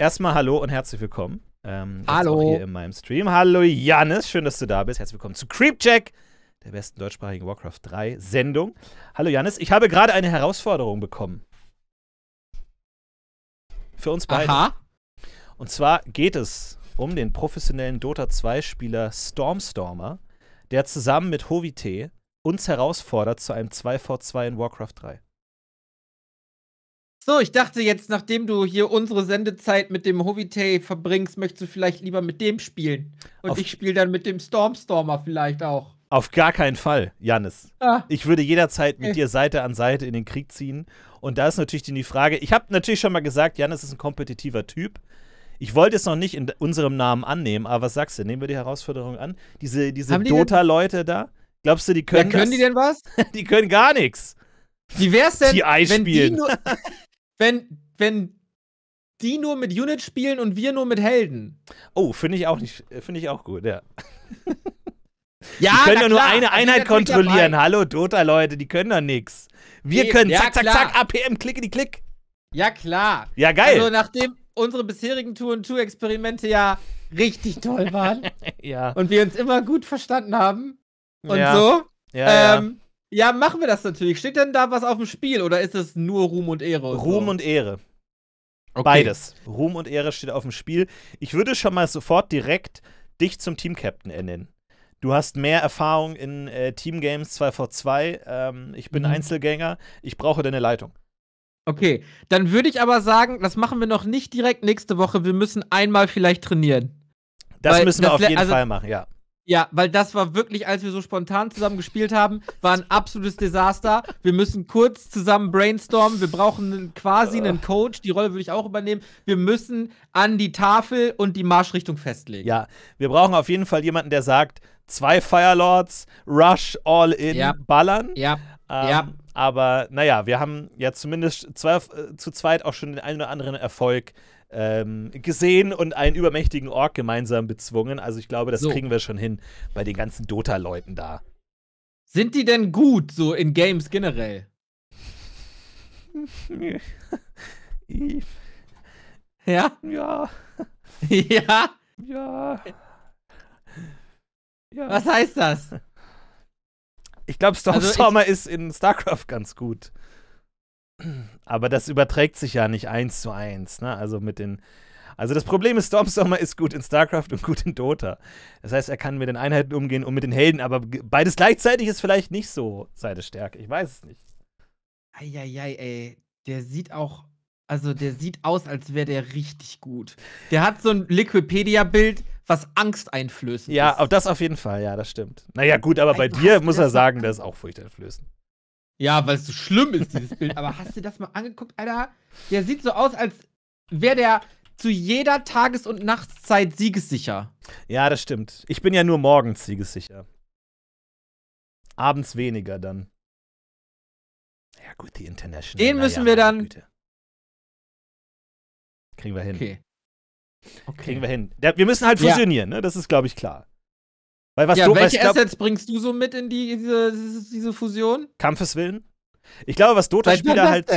Erstmal hallo und herzlich willkommen. Ähm, hallo. Auch hier in meinem Stream. Hallo Janis, schön, dass du da bist. Herzlich willkommen zu Creepjack, der besten deutschsprachigen Warcraft 3 Sendung. Hallo Janis, ich habe gerade eine Herausforderung bekommen. Für uns beide. Aha. Und zwar geht es um den professionellen Dota 2 Spieler Stormstormer, der zusammen mit Hovite uns herausfordert zu einem 2v2 in Warcraft 3 so, ich dachte jetzt, nachdem du hier unsere Sendezeit mit dem Hovitay verbringst, möchtest du vielleicht lieber mit dem spielen. Und Auf ich spiele dann mit dem Stormstormer vielleicht auch. Auf gar keinen Fall, Janis. Ah. Ich würde jederzeit mit äh. dir Seite an Seite in den Krieg ziehen. Und da ist natürlich die Frage, ich habe natürlich schon mal gesagt, Janis ist ein kompetitiver Typ. Ich wollte es noch nicht in unserem Namen annehmen, aber was sagst du? Nehmen wir die Herausforderung an? Diese, diese die Dota-Leute da? Glaubst du, die können. Ja, können das? die denn was? die können gar nichts. Wie wär's denn, die wenn spielen. die nur wenn, wenn die nur mit Units spielen und wir nur mit Helden. Oh, finde ich auch nicht, äh, finde ich auch gut, ja. ja, die können ja nur eine also Einheit kontrollieren. Hallo Dota Leute, die können doch nichts. Wir nee, können ja, zack zack zack APM klicke die Klick. Ja klar. Ja geil. Also nachdem unsere bisherigen Tour und Tour Experimente ja richtig toll waren ja. und wir uns immer gut verstanden haben und ja. so. Ja, ähm, ja, machen wir das natürlich. Steht denn da was auf dem Spiel oder ist es nur Ruhm und Ehre? Und Ruhm so? und Ehre. Okay. Beides. Ruhm und Ehre steht auf dem Spiel. Ich würde schon mal sofort direkt dich zum Team-Captain ernennen. Du hast mehr Erfahrung in äh, Teamgames 2v2. Ähm, ich bin mhm. Einzelgänger. Ich brauche deine Leitung. Okay, dann würde ich aber sagen, das machen wir noch nicht direkt nächste Woche. Wir müssen einmal vielleicht trainieren. Das Weil müssen wir das auf jeden also Fall machen, ja. Ja, weil das war wirklich, als wir so spontan zusammen gespielt haben, war ein absolutes Desaster. Wir müssen kurz zusammen brainstormen. Wir brauchen quasi einen Coach. Die Rolle würde ich auch übernehmen. Wir müssen an die Tafel und die Marschrichtung festlegen. Ja, wir brauchen auf jeden Fall jemanden, der sagt, zwei Firelords, Rush, All in, ja. ballern. Ja. Ähm, ja. Aber naja, wir haben ja zumindest zwei, äh, zu zweit auch schon den einen oder anderen Erfolg ähm, gesehen und einen übermächtigen Ork gemeinsam bezwungen. Also ich glaube, das so. kriegen wir schon hin bei den ganzen Dota-Leuten da. Sind die denn gut, so in Games generell? ja? Ja. Ja? Ja. Ja. Was heißt das? Ich glaube, Stormstormer also ist in StarCraft ganz gut. Aber das überträgt sich ja nicht eins zu eins. Ne? Also mit den. Also das Problem ist, Stormstormer ist gut in StarCraft und gut in Dota. Das heißt, er kann mit den Einheiten umgehen und mit den Helden, aber beides gleichzeitig ist vielleicht nicht so seine Stärke. Ich weiß es nicht. Eieiei, ey. Der sieht auch. Also der sieht aus, als wäre der richtig gut. Der hat so ein Liquipedia-Bild, was Angst einflößend ja, ist. das auf jeden Fall, ja, das stimmt. Naja, gut, aber bei Nein, dir muss er sagen, der ist auch furchteinflößend. Ja, weil es so schlimm ist, dieses Bild. Aber hast du das mal angeguckt, Alter? Der sieht so aus, als wäre der zu jeder Tages- und Nachtszeit siegessicher. Ja, das stimmt. Ich bin ja nur morgens siegessicher. Abends weniger dann. Ja, gut, die International. Den müssen ja, wir dann. Güte. Kriegen wir hin. Okay. okay. Kriegen wir hin. wir müssen halt fusionieren, ja. ne? Das ist, glaube ich, klar. Weil was ja, du, welche glaub, Assets bringst du so mit in die, diese, diese Fusion? Kampfeswillen. Ich glaube, was Dota-Spieler halt,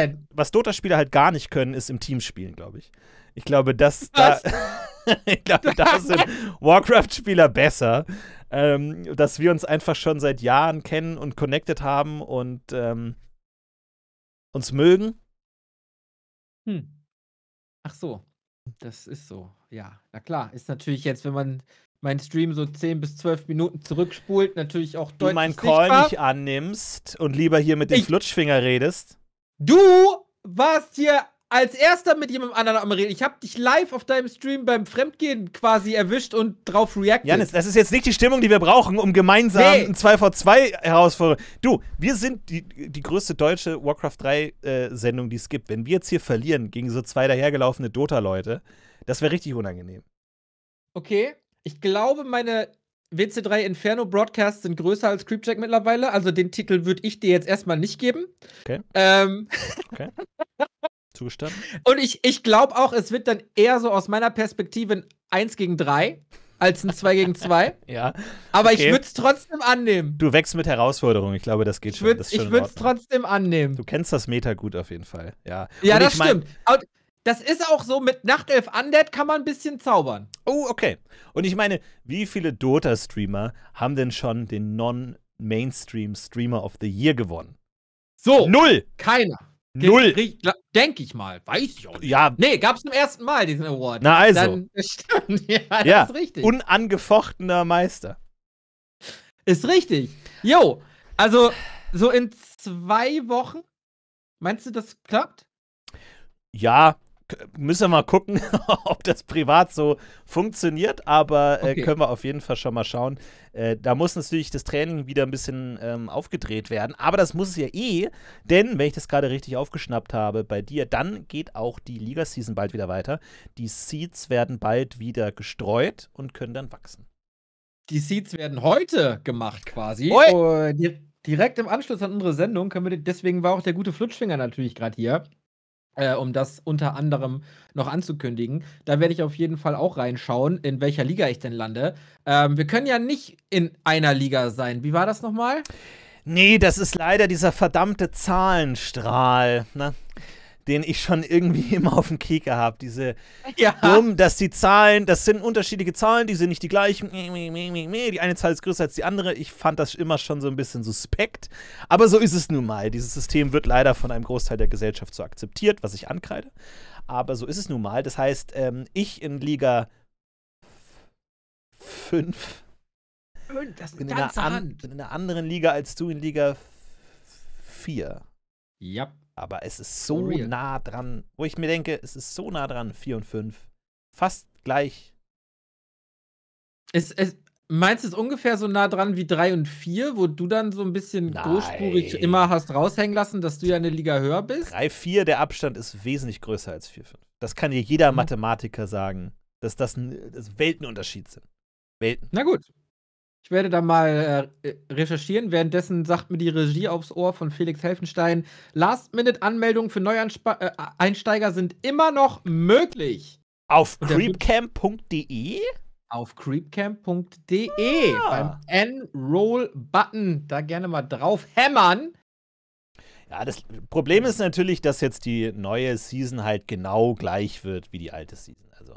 dota halt gar nicht können, ist im Team spielen, glaube ich. Ich glaube, dass da, ich glaube, da sind Warcraft-Spieler besser, ähm, dass wir uns einfach schon seit Jahren kennen und connected haben und ähm, uns mögen. Hm. Ach so, das ist so. Ja, na klar, ist natürlich jetzt, wenn man mein Stream so 10 bis 12 Minuten zurückspult, natürlich auch deutlich. Du meinen Call sichtbar. nicht annimmst und lieber hier mit dem ich, Flutschfinger redest. Du warst hier als erster mit jemandem anderen am Reden. Ich habe dich live auf deinem Stream beim Fremdgehen quasi erwischt und drauf reacted. Janis, das ist jetzt nicht die Stimmung, die wir brauchen, um gemeinsam nee. ein 2 v 2 Herausforderung. Du, wir sind die, die größte deutsche Warcraft 3 äh, Sendung, die es gibt. Wenn wir jetzt hier verlieren gegen so zwei dahergelaufene Dota-Leute, das wäre richtig unangenehm. Okay, ich glaube, meine WC3 Inferno Broadcasts sind größer als Creepjack mittlerweile. Also den Titel würde ich dir jetzt erstmal nicht geben. Okay. Ähm. okay. Zugestanden. Und ich, ich glaube auch, es wird dann eher so aus meiner Perspektive ein 1 gegen 3 als ein 2 gegen 2. ja. Aber okay. ich würde es trotzdem annehmen. Du wächst mit Herausforderungen. Ich glaube, das geht schon. Ich würde es trotzdem annehmen. Du kennst das Meta gut auf jeden Fall. Ja, ja das ich mein, stimmt. Und das ist auch so, mit Nachtelf Undead kann man ein bisschen zaubern. Oh, okay. Und ich meine, wie viele Dota-Streamer haben denn schon den Non-Mainstream Streamer of the Year gewonnen? So. Null. Keiner. Null. Denke ich mal. Weiß ich auch nicht. Ja. Nee, gab es zum ersten Mal diesen Award. Na also. Dann, stimmt, ja, das ja. ist richtig. Unangefochtener Meister. Ist richtig. Jo, also so in zwei Wochen, meinst du, das klappt? Ja, müssen wir mal gucken, ob das privat so funktioniert, aber äh, okay. können wir auf jeden Fall schon mal schauen. Äh, da muss natürlich das Training wieder ein bisschen ähm, aufgedreht werden, aber das muss es ja eh, denn wenn ich das gerade richtig aufgeschnappt habe bei dir, dann geht auch die Liga-Season bald wieder weiter. Die Seeds werden bald wieder gestreut und können dann wachsen. Die Seeds werden heute gemacht quasi. direkt im Anschluss an unsere Sendung können wir, deswegen war auch der gute Flutschfinger natürlich gerade hier. Äh, um das unter anderem noch anzukündigen. Da werde ich auf jeden Fall auch reinschauen, in welcher Liga ich denn lande. Ähm, wir können ja nicht in einer Liga sein. Wie war das nochmal? Nee, das ist leider dieser verdammte Zahlenstrahl. Ne? den ich schon irgendwie immer auf dem Kieker habe. Diese ja. dumm, dass die Zahlen, das sind unterschiedliche Zahlen, die sind nicht die gleichen. Die eine Zahl ist größer als die andere. Ich fand das immer schon so ein bisschen suspekt. Aber so ist es nun mal. Dieses System wird leider von einem Großteil der Gesellschaft so akzeptiert, was ich ankreide. Aber so ist es nun mal. Das heißt, ähm, ich in Liga 5 das bin, in einer an, bin in einer anderen Liga als du in Liga 4. Ja. Yep. Aber es ist so Real. nah dran, wo ich mir denke, es ist so nah dran, 4 und 5. Fast gleich. Es, es, meinst du es ungefähr so nah dran wie 3 und 4, wo du dann so ein bisschen Nein. großspurig immer hast raushängen lassen, dass du ja eine Liga höher bist? 3, 4, der Abstand ist wesentlich größer als 4, 5. Das kann dir jeder mhm. Mathematiker sagen, dass das, ein, dass Weltenunterschied sind. Welten. Na gut. Ich werde da mal äh, recherchieren. Währenddessen sagt mir die Regie aufs Ohr von Felix Helfenstein: Last-Minute-Anmeldungen für Neueinsteiger äh, sind immer noch möglich. Auf creepcamp.de? Auf creepcamp.de ah. beim Enroll-Button. Da gerne mal drauf hämmern. Ja, das Problem ist natürlich, dass jetzt die neue Season halt genau gleich wird wie die alte Season. Also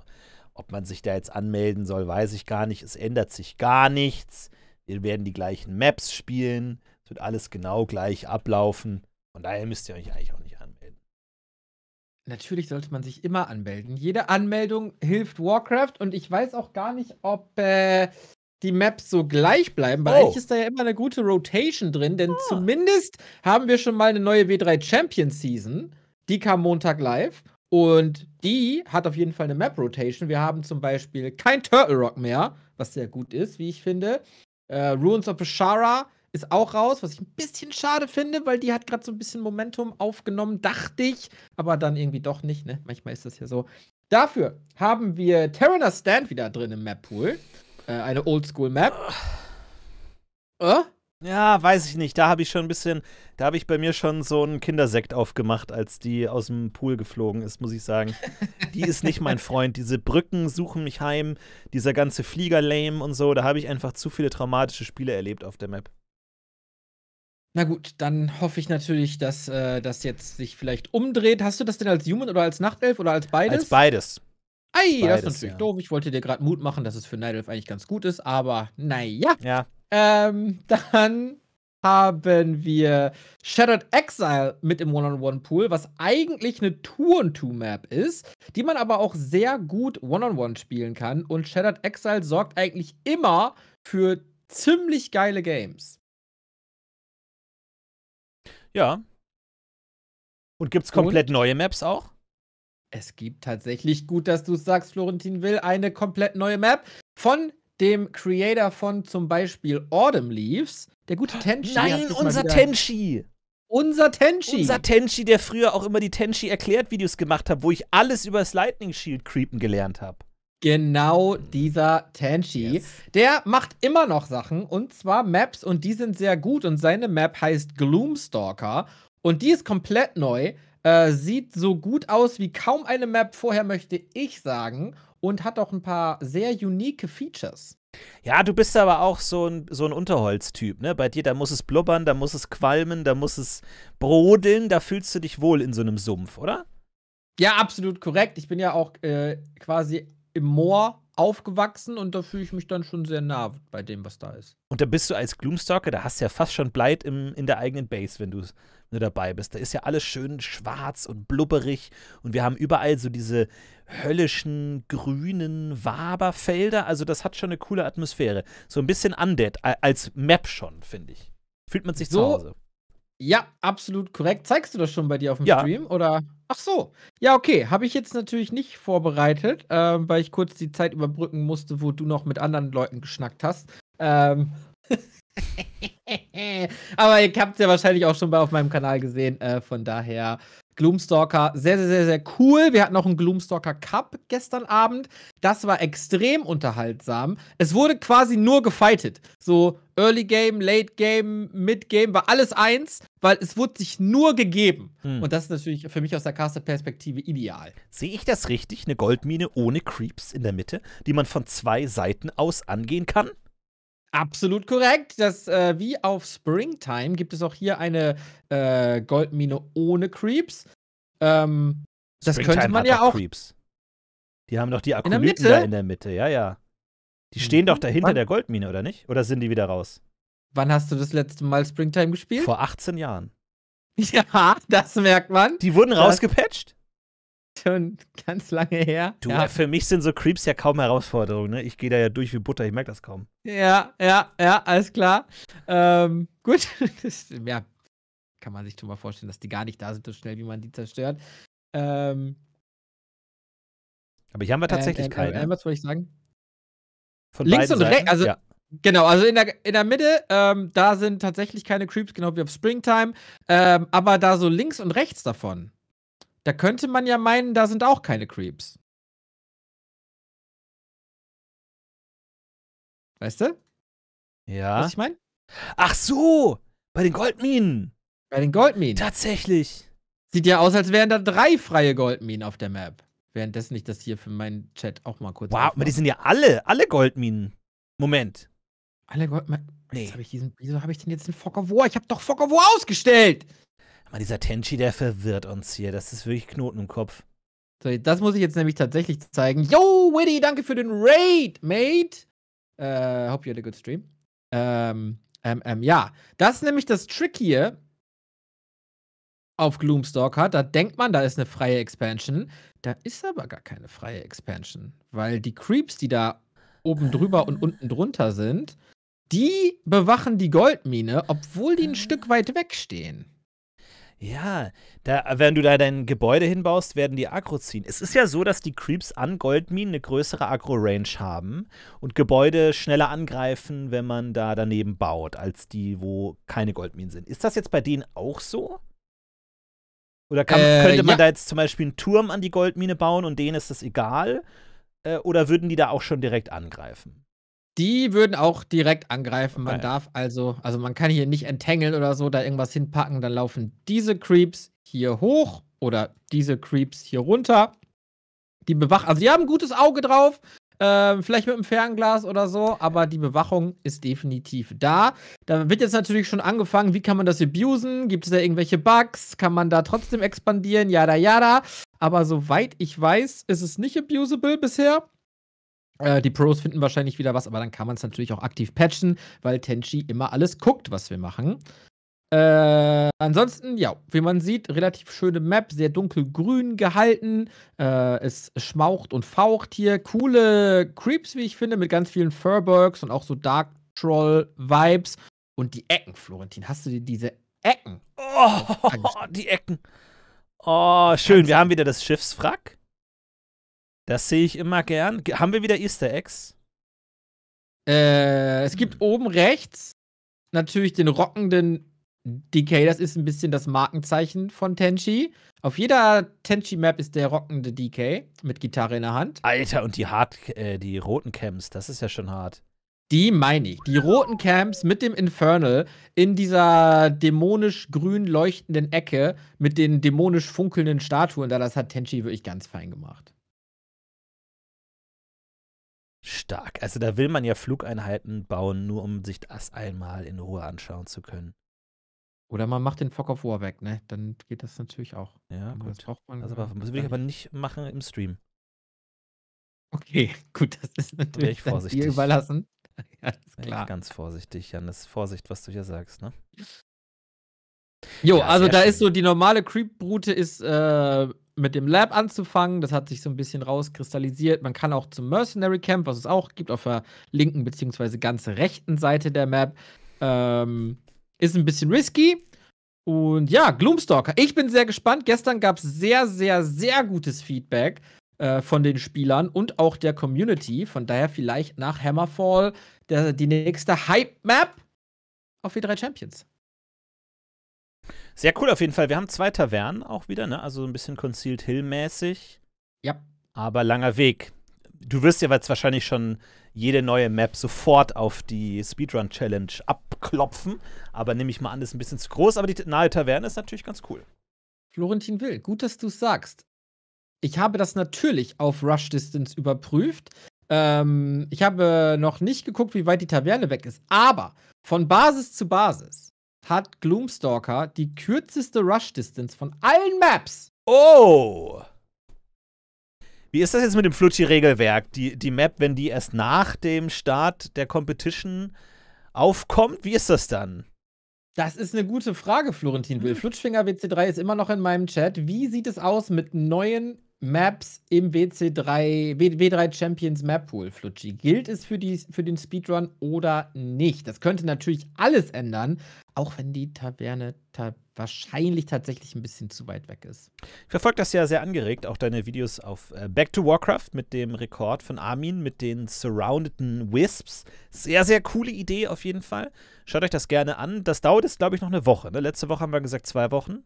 ob man sich da jetzt anmelden soll, weiß ich gar nicht. Es ändert sich gar nichts. Wir werden die gleichen Maps spielen. Es wird alles genau gleich ablaufen. Von daher müsst ihr euch eigentlich auch nicht anmelden. Natürlich sollte man sich immer anmelden. Jede Anmeldung hilft Warcraft und ich weiß auch gar nicht, ob äh, die Maps so gleich bleiben. Weil oh. euch ist da ja immer eine gute Rotation drin, denn ah. zumindest haben wir schon mal eine neue W3 Champion Season. Die kam Montag live. Und die hat auf jeden Fall eine Map-Rotation. Wir haben zum Beispiel kein Turtle Rock mehr, was sehr gut ist, wie ich finde. Äh, Ruins of Ashara ist auch raus, was ich ein bisschen schade finde, weil die hat gerade so ein bisschen Momentum aufgenommen, dachte ich, aber dann irgendwie doch nicht, ne? Manchmal ist das ja so. Dafür haben wir Terraner Stand wieder drin im Map Pool. Äh, eine Oldschool Map. Äh? Ja, weiß ich nicht. Da habe ich schon ein bisschen, da habe ich bei mir schon so einen Kindersekt aufgemacht, als die aus dem Pool geflogen ist, muss ich sagen. Die ist nicht mein Freund. Diese Brücken suchen mich heim, dieser ganze Flieger-Lame und so. Da habe ich einfach zu viele traumatische Spiele erlebt auf der Map. Na gut, dann hoffe ich natürlich, dass äh, das jetzt sich vielleicht umdreht. Hast du das denn als Human oder als Nachtelf oder als beides? Als beides. Ei, beides, das ist natürlich ja. doof. Ich wollte dir gerade Mut machen, dass es für Nightelf eigentlich ganz gut ist, aber naja. Ja, ähm, dann haben wir Shattered Exile mit im One-on-One-Pool, was eigentlich eine Two-on-Two-Map ist, die man aber auch sehr gut One-on-One -on -One spielen kann. Und Shattered Exile sorgt eigentlich immer für ziemlich geile Games. Ja. Und gibt's komplett Und neue Maps auch? Es gibt tatsächlich, gut, dass du es sagst, Florentin Will, eine komplett neue Map von dem Creator von zum Beispiel Autumn Leaves, der gute Tenchi. Nein, unser Tenchi! Unser Tenchi! Unser Tenchi, der früher auch immer die Tenchi-Erklärt-Videos gemacht hat, wo ich alles über das Lightning Shield creepen gelernt habe. Genau dieser Tenchi. Yes. Der macht immer noch Sachen und zwar Maps und die sind sehr gut und seine Map heißt Gloomstalker und die ist komplett neu. Äh, sieht so gut aus wie kaum eine Map vorher, möchte ich sagen und hat auch ein paar sehr unique Features. Ja, du bist aber auch so ein, so ein Unterholztyp, ne? Bei dir, da muss es blubbern, da muss es qualmen, da muss es brodeln, da fühlst du dich wohl in so einem Sumpf, oder? Ja, absolut korrekt. Ich bin ja auch äh, quasi im Moor aufgewachsen und da fühle ich mich dann schon sehr nah bei dem, was da ist. Und da bist du als Gloomstalker, da hast du ja fast schon Bleit im, in der eigenen Base, wenn, wenn du dabei bist. Da ist ja alles schön schwarz und blubberig und wir haben überall so diese höllischen, grünen Waberfelder. Also das hat schon eine coole Atmosphäre. So ein bisschen Undead als Map schon, finde ich. Fühlt man sich so, zu Hause. Ja, absolut korrekt. Zeigst du das schon bei dir auf dem ja. Stream? Oder? Ach so. Ja, okay. Habe ich jetzt natürlich nicht vorbereitet, ähm, weil ich kurz die Zeit überbrücken musste, wo du noch mit anderen Leuten geschnackt hast. Ähm. Aber ihr habt es ja wahrscheinlich auch schon bei auf meinem Kanal gesehen. Äh, von daher, Gloomstalker, sehr, sehr, sehr, sehr cool. Wir hatten noch einen Gloomstalker Cup gestern Abend. Das war extrem unterhaltsam. Es wurde quasi nur gefightet. So, Early Game, Late Game, Mid Game, war alles eins, weil es wurde sich nur gegeben. Hm. Und das ist natürlich für mich aus der Caster-Perspektive ideal. Sehe ich das richtig? Eine Goldmine ohne Creeps in der Mitte, die man von zwei Seiten aus angehen kann? Absolut korrekt. Das, äh, wie auf Springtime gibt es auch hier eine äh, Goldmine ohne Creeps. Ähm, das könnte man ja auch. Creeps. Die haben doch die Akolyten in da in der Mitte, ja, ja. Die stehen doch dahinter Wann? der Goldmine, oder nicht? Oder sind die wieder raus? Wann hast du das letzte Mal Springtime gespielt? Vor 18 Jahren. Ja, das merkt man. Die wurden rausgepatcht? Schon ganz lange her. Du, ja. für mich sind so Creeps ja kaum Herausforderungen. Ne? Ich gehe da ja durch wie Butter, ich merke das kaum. Ja, ja, ja, alles klar. Ähm, gut, das, ja, kann man sich schon mal vorstellen, dass die gar nicht da sind, so schnell, wie man die zerstört. Ähm, Aber hier haben wir tatsächlich äh, äh, keine. Äh, was wollte ich sagen? Von Links und rechts, also ja. Genau, also in der, in der Mitte, ähm, da sind tatsächlich keine Creeps, genau wie auf Springtime. Ähm, aber da so links und rechts davon, da könnte man ja meinen, da sind auch keine Creeps. Weißt du? Ja. Was ich meine? Ach so, bei den Goldminen. Bei den Goldminen. Tatsächlich. Sieht ja aus, als wären da drei freie Goldminen auf der Map. Währenddessen ich das hier für meinen Chat auch mal kurz. Wow, aufmache. aber die sind ja alle, alle Goldminen. Moment. Alle Goldminen. Nee. Hab diesen, wieso habe ich denn jetzt den Fock of War? Ich habe doch Fock of War ausgestellt! Aber dieser Tenchi, der verwirrt uns hier. Das ist wirklich Knoten im Kopf. So, das muss ich jetzt nämlich tatsächlich zeigen. Yo, Witty, danke für den Raid, mate. Äh, hope you had a good stream. Ähm, ähm, ähm, ja, das ist nämlich das Trick hier auf Gloomstalker, da denkt man, da ist eine freie Expansion. Da ist aber gar keine freie Expansion, weil die Creeps, die da oben drüber und ah. unten drunter sind, die bewachen die Goldmine, obwohl die ein ah. Stück weit wegstehen. Ja, da, wenn du da dein Gebäude hinbaust, werden die Agro ziehen. Es ist ja so, dass die Creeps an Goldminen eine größere Agro-Range haben und Gebäude schneller angreifen, wenn man da daneben baut, als die, wo keine Goldminen sind. Ist das jetzt bei denen auch so? Oder kann, äh, könnte man ja. da jetzt zum Beispiel einen Turm an die Goldmine bauen und denen ist das egal? Äh, oder würden die da auch schon direkt angreifen? Die würden auch direkt angreifen. Man okay. Ah, darf also, also man kann hier nicht entangeln oder so, da irgendwas hinpacken. Dann laufen diese Creeps hier hoch oder diese Creeps hier runter. Die bewachen, also die haben ein gutes Auge drauf. Ähm, vielleicht mit einem Fernglas oder so, aber die Bewachung ist definitiv da. Da wird jetzt natürlich schon angefangen, wie kann man das abusen? Gibt es da irgendwelche Bugs? Kann man da trotzdem expandieren? Yada yada. Aber soweit ich weiß, ist es nicht abusable bisher. Äh, die Pros finden wahrscheinlich wieder was, aber dann kann man es natürlich auch aktiv patchen, weil Tenchi immer alles guckt, was wir machen. Äh, ansonsten, ja, wie man sieht, relativ schöne Map, sehr dunkelgrün gehalten. Äh, es schmaucht und faucht hier. Coole Creeps, wie ich finde, mit ganz vielen Furbergs und auch so Dark Troll-Vibes. Und die Ecken, Florentin. Hast du dir diese Ecken? Oh, die Ecken. Oh, schön. Wir haben wieder das Schiffswrack. Das sehe ich immer gern. Haben wir wieder Easter Eggs? Äh, es gibt oben rechts natürlich den rockenden DK, das ist ein bisschen das Markenzeichen von Tenchi. Auf jeder Tenchi-Map ist der rockende DK mit Gitarre in der Hand. Alter, und die hart, äh, die roten Camps, das ist ja schon hart. Die meine ich. Die roten Camps mit dem Infernal in dieser dämonisch grün leuchtenden Ecke mit den dämonisch funkelnden Statuen. Da das hat Tenchi wirklich ganz fein gemacht. Stark. Also da will man ja Flugeinheiten bauen, nur um sich das einmal in Ruhe anschauen zu können. Oder man macht den Fock of War weg, ne? Dann geht das natürlich auch. Ja, gut. Das braucht man. Also, aber, das würde ich aber nicht machen im Stream. Okay, gut, das ist natürlich dir überlassen. Ja, ist klar. ganz vorsichtig, Janis. Vorsicht, was du hier sagst, ne? Jo, ja, also da schön. ist so die normale Creep-Route ist äh, mit dem Lab anzufangen. Das hat sich so ein bisschen rauskristallisiert. Man kann auch zum Mercenary Camp, was es auch gibt, auf der linken bzw. ganz rechten Seite der Map. Ähm, ist ein bisschen risky. Und ja, Gloomstalker. Ich bin sehr gespannt. Gestern gab es sehr, sehr, sehr gutes Feedback äh, von den Spielern und auch der Community. Von daher vielleicht nach Hammerfall der, die nächste Hype-Map auf E3 Champions. Sehr cool auf jeden Fall. Wir haben zwei Tavernen auch wieder, ne? Also ein bisschen Concealed Hill-mäßig. Ja. Aber langer Weg. Du wirst ja jetzt wahrscheinlich schon jede neue Map sofort auf die Speedrun-Challenge abklopfen. Aber nehme ich mal an, das ist ein bisschen zu groß. Aber die nahe Taverne ist natürlich ganz cool. Florentin Will, gut, dass du es sagst. Ich habe das natürlich auf Rush Distance überprüft. Ähm, ich habe noch nicht geguckt, wie weit die Taverne weg ist. Aber von Basis zu Basis hat Gloomstalker die kürzeste Rush Distance von allen Maps. Oh! Wie ist das jetzt mit dem Flutschi-Regelwerk? Die, die Map, wenn die erst nach dem Start der Competition aufkommt, wie ist das dann? Das ist eine gute Frage, Florentin Will. Hm. Flutschfinger WC3 ist immer noch in meinem Chat. Wie sieht es aus mit neuen Maps im WC3, W3 Champions Map Pool, Flutschi? Gilt es für, die, für den Speedrun oder nicht? Das könnte natürlich alles ändern, auch wenn die Taverne Taverne wahrscheinlich tatsächlich ein bisschen zu weit weg ist. Ich verfolge das ja sehr angeregt, auch deine Videos auf äh, Back to Warcraft mit dem Rekord von Armin, mit den Surroundeden Wisps. Sehr, sehr coole Idee auf jeden Fall. Schaut euch das gerne an. Das dauert jetzt, glaube ich, noch eine Woche. Ne? Letzte Woche haben wir gesagt, zwei Wochen.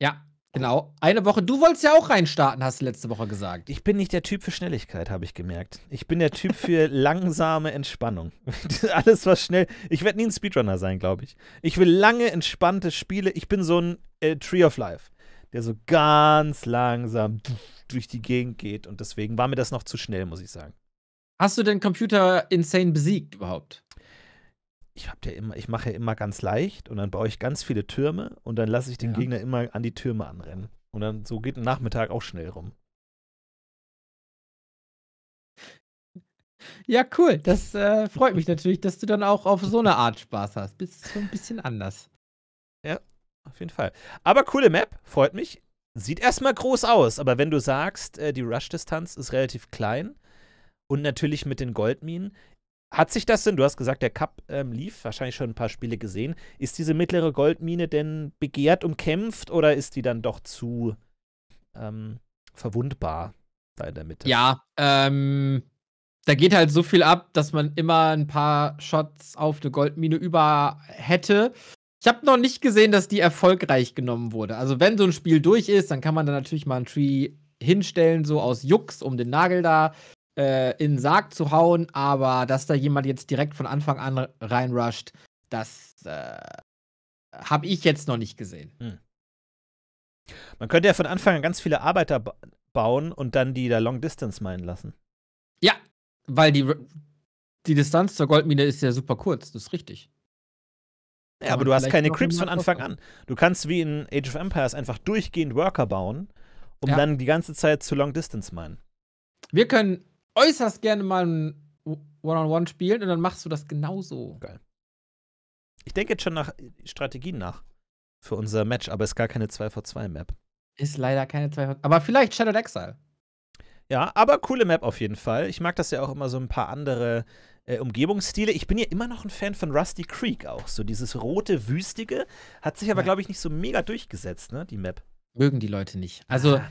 Ja, Genau, eine Woche. Du wolltest ja auch reinstarten, hast du letzte Woche gesagt. Ich bin nicht der Typ für Schnelligkeit, habe ich gemerkt. Ich bin der Typ für langsame Entspannung. Alles was schnell. Ich werde nie ein Speedrunner sein, glaube ich. Ich will lange, entspannte Spiele. Ich bin so ein äh, Tree of Life, der so ganz langsam durch die Gegend geht. Und deswegen war mir das noch zu schnell, muss ich sagen. Hast du den Computer insane besiegt überhaupt? ich habe ja immer, ich mache ja immer ganz leicht und dann baue ich ganz viele Türme und dann lasse ich den ja. Gegner immer an die Türme anrennen. Und dann so geht ein Nachmittag auch schnell rum. Ja, cool. Das äh, freut mich natürlich, dass du dann auch auf so eine Art Spaß hast. Bist so ein bisschen anders. Ja, auf jeden Fall. Aber coole Map, freut mich. Sieht erstmal groß aus, aber wenn du sagst, äh, die Rush-Distanz ist relativ klein und natürlich mit den Goldminen hat sich das denn, du hast gesagt, der Cup ähm, lief, wahrscheinlich schon ein paar Spiele gesehen. Ist diese mittlere Goldmine denn begehrt, umkämpft oder ist die dann doch zu ähm, verwundbar da in der Mitte? Ja, ähm, da geht halt so viel ab, dass man immer ein paar Shots auf eine Goldmine über hätte. Ich habe noch nicht gesehen, dass die erfolgreich genommen wurde. Also wenn so ein Spiel durch ist, dann kann man da natürlich mal ein Tree hinstellen, so aus Jux um den Nagel da äh, in den Sarg zu hauen, aber dass da jemand jetzt direkt von Anfang an reinrusht, das äh, habe ich jetzt noch nicht gesehen. Hm. Man könnte ja von Anfang an ganz viele Arbeiter bauen und dann die da Long Distance meinen lassen. Ja, weil die, die Distanz zur Goldmine ist ja super kurz, das ist richtig. Ja, aber du hast keine Crips von Anfang an. Du kannst wie in Age of Empires einfach durchgehend Worker bauen, um ja. dann die ganze Zeit zu Long Distance meinen. Wir können äußerst gerne mal ein One-on-One -on -One spielen und dann machst du das genauso. Geil. Ich denke jetzt schon nach äh, Strategien nach für unser Match, aber es ist gar keine 2 v 2 Map. Ist leider keine 2 v 2 Aber vielleicht Shadowed Exile. Ja, aber coole Map auf jeden Fall. Ich mag das ja auch immer so ein paar andere äh, Umgebungsstile. Ich bin ja immer noch ein Fan von Rusty Creek auch. So dieses rote, wüstige. Hat sich aber, ja. glaube ich, nicht so mega durchgesetzt, ne, die Map. Mögen die Leute nicht. Also, ah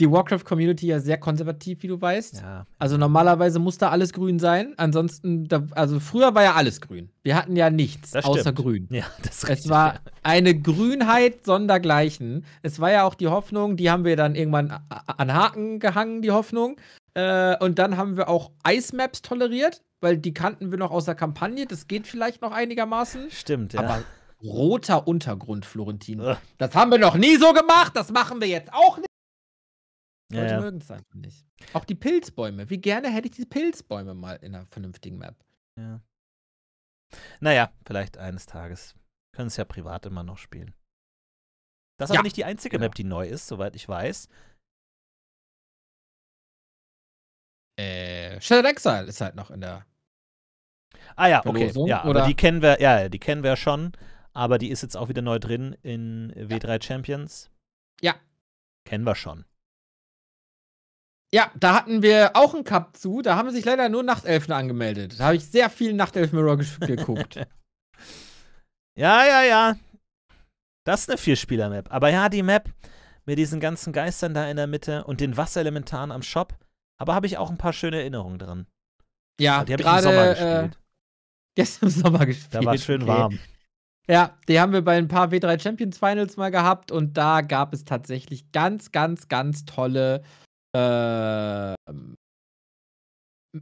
die Warcraft-Community ja sehr konservativ, wie du weißt. Ja. Also normalerweise muss da alles grün sein. Ansonsten, da, also früher war ja alles grün. Wir hatten ja nichts außer grün. Ja, das es richtig, war ja. eine Grünheit sondergleichen. Es war ja auch die Hoffnung, die haben wir dann irgendwann an Haken gehangen, die Hoffnung. Äh, und dann haben wir auch Ice-Maps toleriert, weil die kannten wir noch aus der Kampagne. Das geht vielleicht noch einigermaßen. Stimmt, ja. Aber roter Untergrund, Florentin. Das haben wir noch nie so gemacht. Das machen wir jetzt auch nicht. Ja, Leute ja. mögen das einfach nicht. Auch die Pilzbäume. Wie gerne hätte ich die Pilzbäume mal in einer vernünftigen Map. Ja. Naja, vielleicht eines Tages. Können es ja privat immer noch spielen. Das ist ja. aber nicht die einzige genau. Map, die neu ist, soweit ich weiß. Äh, Shadow Exile ist halt noch in der. Ah ja, Verlosung, okay. Ja, oder? aber die kennen wir, ja, die kennen wir schon, aber die ist jetzt auch wieder neu drin in W3 ja. Champions. Ja. Kennen wir schon. Ja, da hatten wir auch einen Cup zu. Da haben sich leider nur Nachtelfen angemeldet. Da habe ich sehr viel Nachtelfen-Mirror geguckt. ja, ja, ja. Das ist eine Vierspieler-Map. Aber ja, die Map mit diesen ganzen Geistern da in der Mitte und den Wasserelementaren am Shop. Aber habe ich auch ein paar schöne Erinnerungen dran. Ja, ah, die habe ich im Sommer äh, gespielt. Äh, gestern im Sommer gespielt. Da war es schön okay. warm. Ja, die haben wir bei ein paar W3 Champions Finals mal gehabt und da gab es tatsächlich ganz, ganz, ganz tolle äh,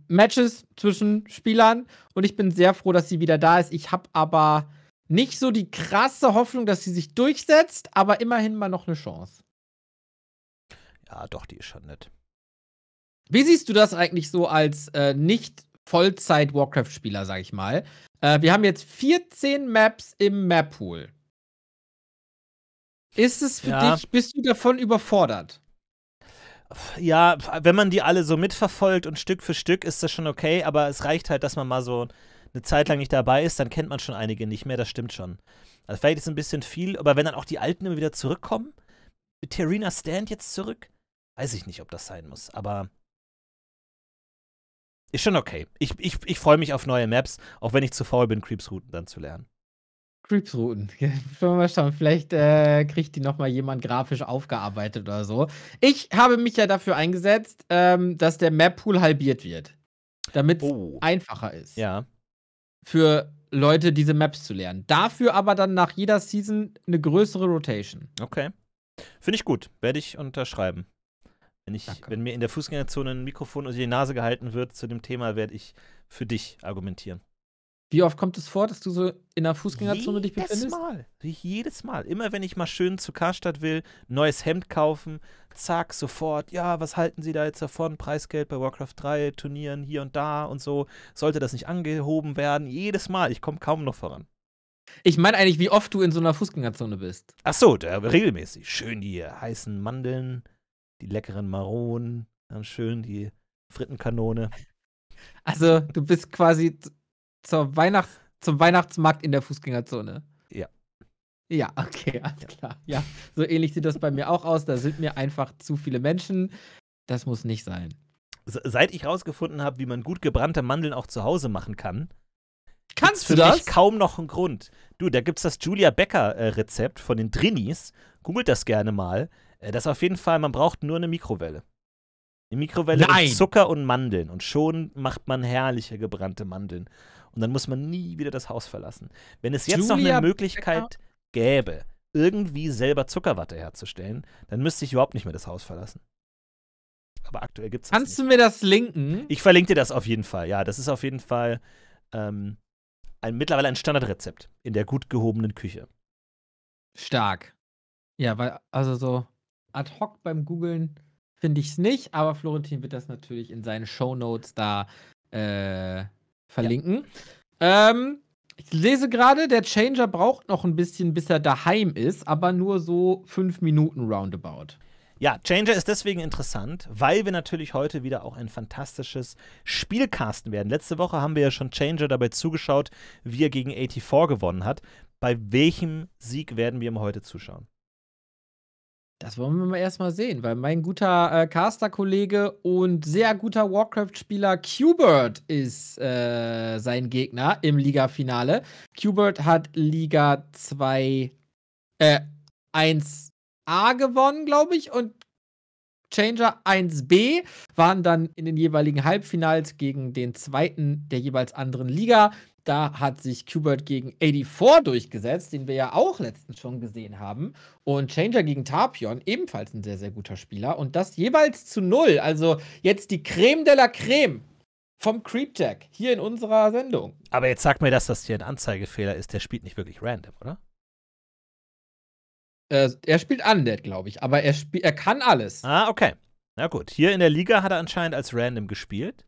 Matches zwischen Spielern und ich bin sehr froh, dass sie wieder da ist. Ich habe aber nicht so die krasse Hoffnung, dass sie sich durchsetzt, aber immerhin mal noch eine Chance. Ja, doch, die ist schon nett. Wie siehst du das eigentlich so als äh, nicht Vollzeit Warcraft-Spieler, sag ich mal? Äh, wir haben jetzt 14 Maps im Map Pool. Ist es für ja. dich, bist du davon überfordert? ja, wenn man die alle so mitverfolgt und Stück für Stück ist das schon okay, aber es reicht halt, dass man mal so eine Zeit lang nicht dabei ist, dann kennt man schon einige nicht mehr, das stimmt schon. Also vielleicht ist es ein bisschen viel, aber wenn dann auch die Alten immer wieder zurückkommen, mit Terina Stand jetzt zurück, weiß ich nicht, ob das sein muss, aber ist schon okay. Ich, ich, ich freue mich auf neue Maps, auch wenn ich zu faul bin, Creeps Routen dann zu lernen. Creeps-Routen. mal schauen, vielleicht äh, kriegt die nochmal jemand grafisch aufgearbeitet oder so. Ich habe mich ja dafür eingesetzt, ähm, dass der Map-Pool halbiert wird. Damit es oh. einfacher ist. Ja. Für Leute, diese Maps zu lernen. Dafür aber dann nach jeder Season eine größere Rotation. Okay. Finde ich gut. Werde ich unterschreiben. Wenn, ich, wenn mir in der Fußgängerzone ein Mikrofon unter die Nase gehalten wird zu dem Thema, werde ich für dich argumentieren. Wie oft kommt es vor, dass du so in der Fußgängerzone jedes dich befindest? Jedes Mal. Jedes Mal. Immer wenn ich mal schön zu Karstadt will, neues Hemd kaufen, zack, sofort, ja, was halten Sie da jetzt davon? Preisgeld bei Warcraft 3, Turnieren hier und da und so. Sollte das nicht angehoben werden? Jedes Mal. Ich komme kaum noch voran. Ich meine eigentlich, wie oft du in so einer Fußgängerzone bist. Ach so, da, regelmäßig. Schön die heißen Mandeln, die leckeren Maronen, dann schön die Frittenkanone. Also, du bist quasi zur Weihnachts zum Weihnachtsmarkt in der Fußgängerzone. Ja. Ja, okay, alles klar. Ja, so ähnlich sieht das bei mir auch aus. Da sind mir einfach zu viele Menschen. Das muss nicht sein. Seit ich rausgefunden habe, wie man gut gebrannte Mandeln auch zu Hause machen kann, Kannst du das? kaum noch einen Grund. Du, da gibt's das Julia Becker-Rezept äh, von den Drinis. Googelt das gerne mal. Äh, das auf jeden Fall, man braucht nur eine Mikrowelle. Eine Mikrowelle Nein. mit Zucker und Mandeln. Und schon macht man herrliche gebrannte Mandeln. Und dann muss man nie wieder das Haus verlassen. Wenn es jetzt Julia noch eine Möglichkeit gäbe, irgendwie selber Zuckerwatte herzustellen, dann müsste ich überhaupt nicht mehr das Haus verlassen. Aber aktuell gibt es. Kannst nicht. du mir das linken? Ich verlinke dir das auf jeden Fall. Ja, das ist auf jeden Fall ähm, ein, mittlerweile ein Standardrezept in der gut gehobenen Küche. Stark. Ja, weil, also so ad hoc beim Googlen finde ich es nicht, aber Florentin wird das natürlich in seinen Show Notes da äh, verlinken. Ja. Ähm, ich lese gerade, der Changer braucht noch ein bisschen, bis er daheim ist, aber nur so fünf Minuten roundabout. Ja, Changer ist deswegen interessant, weil wir natürlich heute wieder auch ein fantastisches Spiel casten werden. Letzte Woche haben wir ja schon Changer dabei zugeschaut, wie er gegen 84 gewonnen hat. Bei welchem Sieg werden wir ihm heute zuschauen? Das wollen wir mal erstmal sehen, weil mein guter äh, Caster-Kollege und sehr guter Warcraft-Spieler Qbert ist äh, sein Gegner im Liga-Finale. Qbert hat Liga 2, äh, 1a gewonnen, glaube ich, und Changer 1b waren dann in den jeweiligen Halbfinals gegen den zweiten der jeweils anderen Liga. Da hat sich Qbert gegen 84 durchgesetzt, den wir ja auch letztens schon gesehen haben. Und Changer gegen Tapion, ebenfalls ein sehr, sehr guter Spieler. Und das jeweils zu null. Also jetzt die Creme de la Creme vom Creep hier in unserer Sendung. Aber jetzt sag mir, dass das hier ein Anzeigefehler ist. Der spielt nicht wirklich random, oder? Äh, er spielt undead, glaube ich. Aber er, er kann alles. Ah, okay. Na gut. Hier in der Liga hat er anscheinend als random gespielt.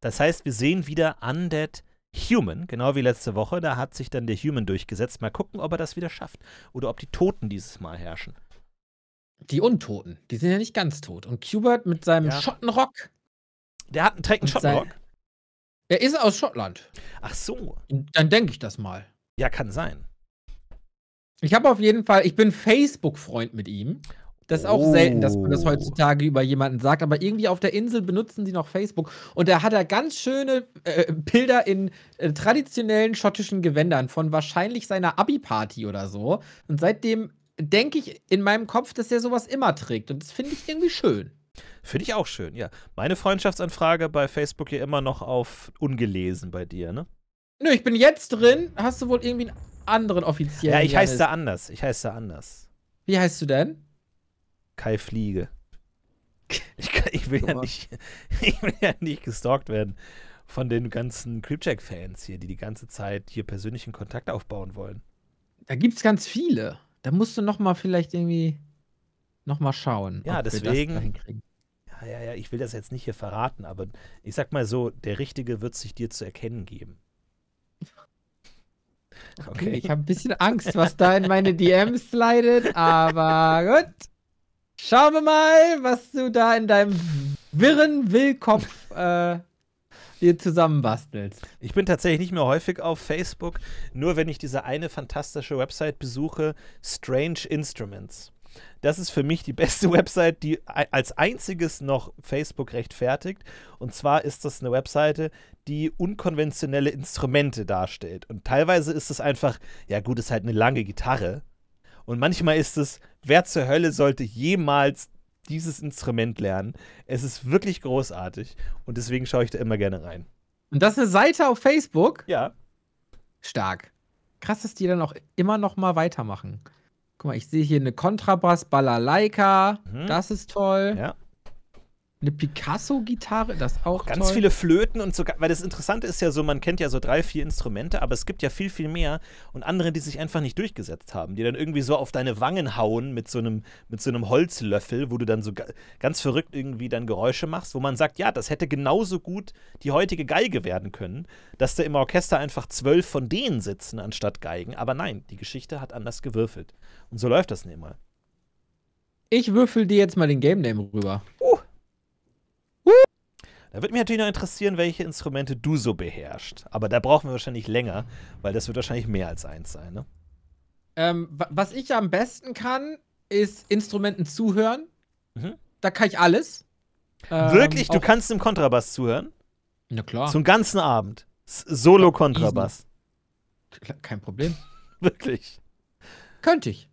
Das heißt, wir sehen wieder Undead Human, genau wie letzte Woche. Da hat sich dann der Human durchgesetzt. Mal gucken, ob er das wieder schafft oder ob die Toten dieses Mal herrschen. Die Untoten, die sind ja nicht ganz tot. Und Qbert mit seinem ja. Schottenrock. Der hat einen trägt Schottenrock. Er ist aus Schottland. Ach so. Dann denke ich das mal. Ja, kann sein. Ich habe auf jeden Fall, ich bin Facebook-Freund mit ihm. Das ist auch oh. selten, dass man das oh. heutzutage über jemanden sagt, aber irgendwie auf der Insel benutzen sie noch Facebook. Und da hat er ganz schöne äh, Bilder in äh, traditionellen schottischen Gewändern von wahrscheinlich seiner Abi-Party oder so. Und seitdem denke ich in meinem Kopf, dass er sowas immer trägt. Und das finde ich irgendwie schön. Finde ich auch schön, ja. Meine Freundschaftsanfrage bei Facebook ja immer noch auf ungelesen bei dir, ne? Nö, ich bin jetzt drin. Hast du wohl irgendwie einen anderen offiziellen? Ja, ich heiße da anders. Ich heiße da anders. Wie heißt du denn? Kai Fliege. Ich, kann, ich, will, ja nicht, ich will ja nicht gestalkt werden von den ganzen Creepjack-Fans hier, die die ganze Zeit hier persönlichen Kontakt aufbauen wollen. Da gibt es ganz viele. Da musst du noch mal vielleicht irgendwie noch mal schauen. Ja, deswegen. ja, ja, ja, ich will das jetzt nicht hier verraten, aber ich sag mal so, der Richtige wird sich dir zu erkennen geben. Okay, okay ich habe ein bisschen Angst, was da in meine DMs leidet, aber gut. Schauen wir mal, was du da in deinem wirren Willkopf äh, dir zusammenbastelst. Ich bin tatsächlich nicht mehr häufig auf Facebook, nur wenn ich diese eine fantastische Website besuche, Strange Instruments. Das ist für mich die beste Website, die als einziges noch Facebook rechtfertigt. Und zwar ist das eine Webseite, die unkonventionelle Instrumente darstellt. Und teilweise ist es einfach, ja gut, ist halt eine lange Gitarre. Und manchmal ist es Wer zur Hölle sollte jemals dieses Instrument lernen? Es ist wirklich großartig und deswegen schaue ich da immer gerne rein. Und das ist eine Seite auf Facebook? Ja. Stark. Krass, dass die dann auch immer noch mal weitermachen. Guck mal, ich sehe hier eine Kontrabass, Balalaika. Mhm. Das ist toll. Ja. Eine Picasso-Gitarre, das auch. auch ganz toll. viele Flöten und sogar, weil das Interessante ist ja so, man kennt ja so drei, vier Instrumente, aber es gibt ja viel, viel mehr und andere, die sich einfach nicht durchgesetzt haben, die dann irgendwie so auf deine Wangen hauen mit so einem, mit so einem Holzlöffel, wo du dann so ganz verrückt irgendwie dann Geräusche machst, wo man sagt, ja, das hätte genauso gut die heutige Geige werden können, dass da im Orchester einfach zwölf von denen sitzen anstatt Geigen, aber nein, die Geschichte hat anders gewürfelt. Und so läuft das nun mal. Ich würfel dir jetzt mal den Game Name rüber. Uh. Da würde mich natürlich noch interessieren, welche Instrumente du so beherrschst. Aber da brauchen wir wahrscheinlich länger, weil das wird wahrscheinlich mehr als eins sein, ne? Ähm, was ich am besten kann, ist Instrumenten zuhören. Mhm. Da kann ich alles. Ähm, Wirklich? Ähm, du kannst dem Kontrabass zuhören? Na klar. Zum ganzen Abend. Solo-Kontrabass. Kein Problem. Wirklich? Könnte ich.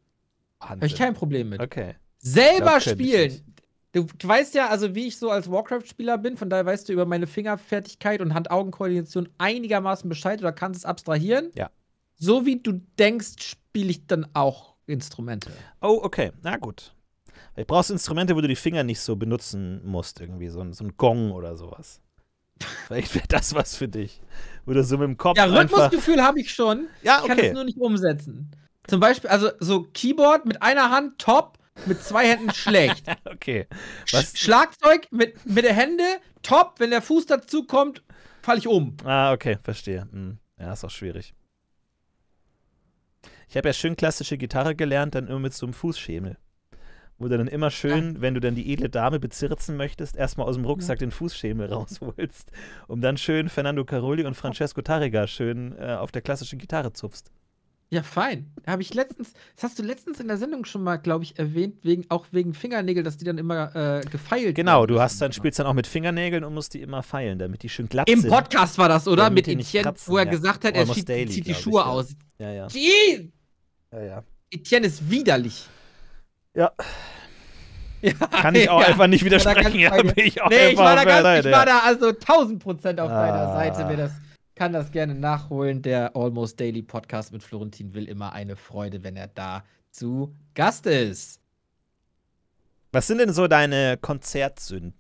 Habe ich kein Problem mit. Okay. Selber spielen. Du weißt ja, also wie ich so als Warcraft-Spieler bin, von daher weißt du über meine Fingerfertigkeit und Hand-Augen-Koordination einigermaßen Bescheid oder kannst es abstrahieren. Ja. So wie du denkst, spiele ich dann auch Instrumente. Oh, okay. Na gut. Ich brauchst Instrumente, wo du die Finger nicht so benutzen musst, irgendwie, so ein, so ein Gong oder sowas. Vielleicht wäre das was für dich. Oder so mit dem Kopf. Ja, Rhythmusgefühl habe ich schon. Ja, okay. Ich kann es nur nicht umsetzen. Zum Beispiel, also so Keyboard mit einer Hand top mit zwei Händen schlecht. okay. Was? Schlagzeug mit, mit der Hände, top. Wenn der Fuß dazu kommt, falle ich um. Ah, okay, verstehe. Hm. Ja, ist auch schwierig. Ich habe ja schön klassische Gitarre gelernt, dann immer mit so einem Fußschemel. Wo du dann immer schön, ja. wenn du dann die edle Dame bezirzen möchtest, erstmal aus dem Rucksack ja. den Fußschemel rausholst, um dann schön Fernando Caroli und Francesco Tarriga schön äh, auf der klassischen Gitarre zupfst. Ja, fein. Habe ich letztens, das hast du letztens in der Sendung schon mal, glaube ich, erwähnt, wegen, auch wegen Fingernägel, dass die dann immer äh, gefeilt Genau, du hast dann, spielst dann auch mit Fingernägeln und musst die immer feilen, damit die schön glatt Im sind. Im Podcast war das, oder? Damit mit Etienne, kratzen, wo er ja. gesagt hat, er schiebt, daily, zieht die Schuhe ich, aus. Ja, ja. Ja, ja. Etienne ist widerlich. Ja. ja kann ich auch einfach nicht widersprechen. Ich war da, also 1000 auf ah. deiner Seite, wenn das kann das gerne nachholen. Der Almost Daily Podcast mit Florentin Will immer eine Freude, wenn er da zu Gast ist. Was sind denn so deine Konzertsünden?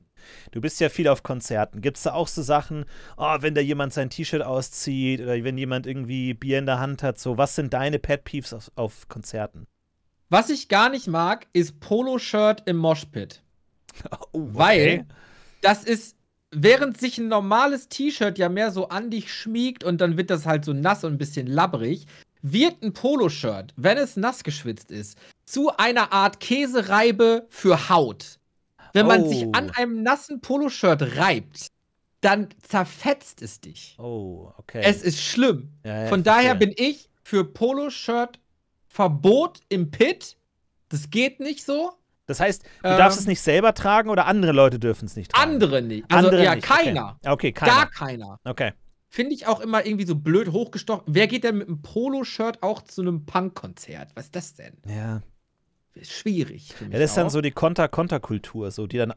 Du bist ja viel auf Konzerten. Gibt es da auch so Sachen, oh, wenn da jemand sein T-Shirt auszieht oder wenn jemand irgendwie Bier in der Hand hat, so was sind deine Pet Peeves auf, auf Konzerten? Was ich gar nicht mag, ist Poloshirt im Moshpit. Oh, okay. Weil das ist während sich ein normales T-Shirt ja mehr so an dich schmiegt und dann wird das halt so nass und ein bisschen labbrig, wird ein Poloshirt, wenn es nass geschwitzt ist, zu einer Art Käsereibe für Haut. Wenn oh. man sich an oh. einem nassen Poloshirt reibt, dann zerfetzt es dich. Oh, okay. Es ist schlimm. Ja, ja, Von daher ja. bin ich für Poloshirt Verbot im Pit. Das geht nicht so. Das heißt, du ähm, darfst es ähm. nicht selber tragen oder andere Leute dürfen es nicht tragen? Andere nicht. Also andere ja, nicht. keiner. Okay. okay, keiner. Gar keiner. Okay. Finde ich auch immer irgendwie so blöd hochgestochen. Wer geht denn mit einem Poloshirt auch zu einem Punk-Konzert? Was ist das denn? Ja. Ist schwierig. Ja, das ist auch. dann so die Konter-Konter-Kultur, so, die dann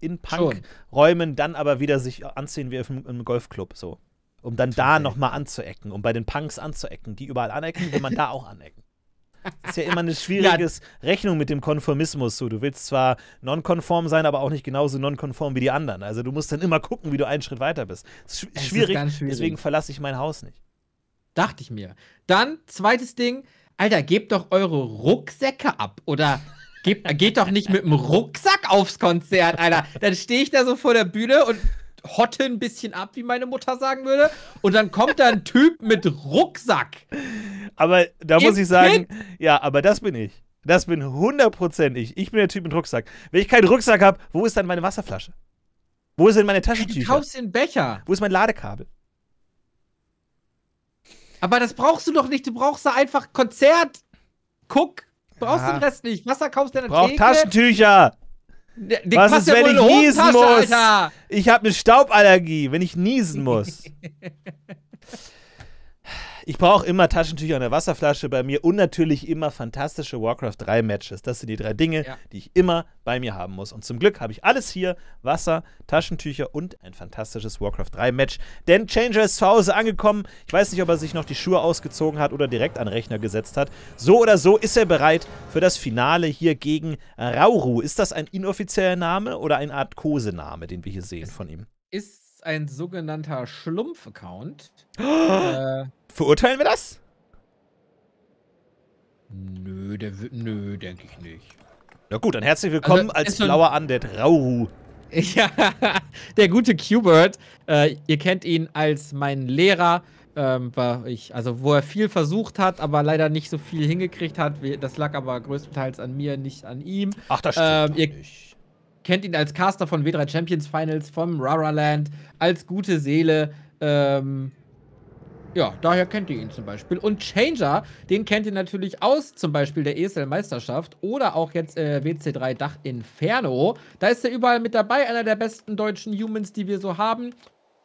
in Punk-Räumen dann aber wieder sich anziehen wie auf einem Golfclub, so. Um dann Natürlich. da nochmal anzuecken, um bei den Punks anzuecken, die überall anecken, will man da auch anecken ist ja immer eine schwierige ja. Rechnung mit dem Konformismus. So, du willst zwar nonkonform sein, aber auch nicht genauso nonkonform wie die anderen. Also du musst dann immer gucken, wie du einen Schritt weiter bist. Das Ist schwierig, ist schwierig. deswegen verlasse ich mein Haus nicht. Dachte ich mir. Dann zweites Ding, Alter, gebt doch eure Rucksäcke ab oder gebt, geht doch nicht mit dem Rucksack aufs Konzert, Alter. Dann stehe ich da so vor der Bühne und Hotte ein bisschen ab, wie meine Mutter sagen würde. Und dann kommt da ein Typ mit Rucksack. Aber da muss ich sagen, Pit? ja, aber das bin ich. Das bin hundertprozentig. Ich bin der Typ mit Rucksack. Wenn ich keinen Rucksack habe, wo ist dann meine Wasserflasche? Wo sind meine Taschentücher? Du kaufst den Becher. Wo ist mein Ladekabel? Aber das brauchst du doch nicht. Du brauchst da einfach Konzert. Guck, brauchst ja. den Rest nicht. Wasser kaufst du in der Brauch Theke. Taschentücher. Die Was ist, wenn ich niesen muss? Alter. Ich habe eine Stauballergie, wenn ich niesen muss. Ich brauche immer Taschentücher und eine Wasserflasche bei mir und natürlich immer fantastische Warcraft 3 Matches. Das sind die drei Dinge, ja. die ich immer bei mir haben muss. Und zum Glück habe ich alles hier: Wasser, Taschentücher und ein fantastisches Warcraft 3 Match. Denn Changer ist zu Hause angekommen. Ich weiß nicht, ob er sich noch die Schuhe ausgezogen hat oder direkt an den Rechner gesetzt hat. So oder so ist er bereit für das Finale hier gegen Rauru. Ist das ein inoffizieller Name oder eine Art Kosename, den wir hier sehen von ihm? Ist ein sogenannter Schlumpf-Account. Äh, Verurteilen wir das? Nö, der Nö, denke ich nicht. Na gut, dann herzlich willkommen also, als blauer Undead Rauhu. Ja, der gute Qbert. Äh, ihr kennt ihn als meinen Lehrer. Ähm, ich, also wo er viel versucht hat, aber leider nicht so viel hingekriegt hat. Das lag aber größtenteils an mir, nicht an ihm. Ach, das stimmt ähm, ihr, nicht kennt ihn als Caster von W3 Champions Finals, vom Rara Land, als gute Seele. Ähm, ja, daher kennt ihr ihn zum Beispiel. Und Changer, den kennt ihr natürlich aus zum Beispiel der ESL-Meisterschaft oder auch jetzt äh, WC3 Dach Inferno. Da ist er überall mit dabei, einer der besten deutschen Humans, die wir so haben.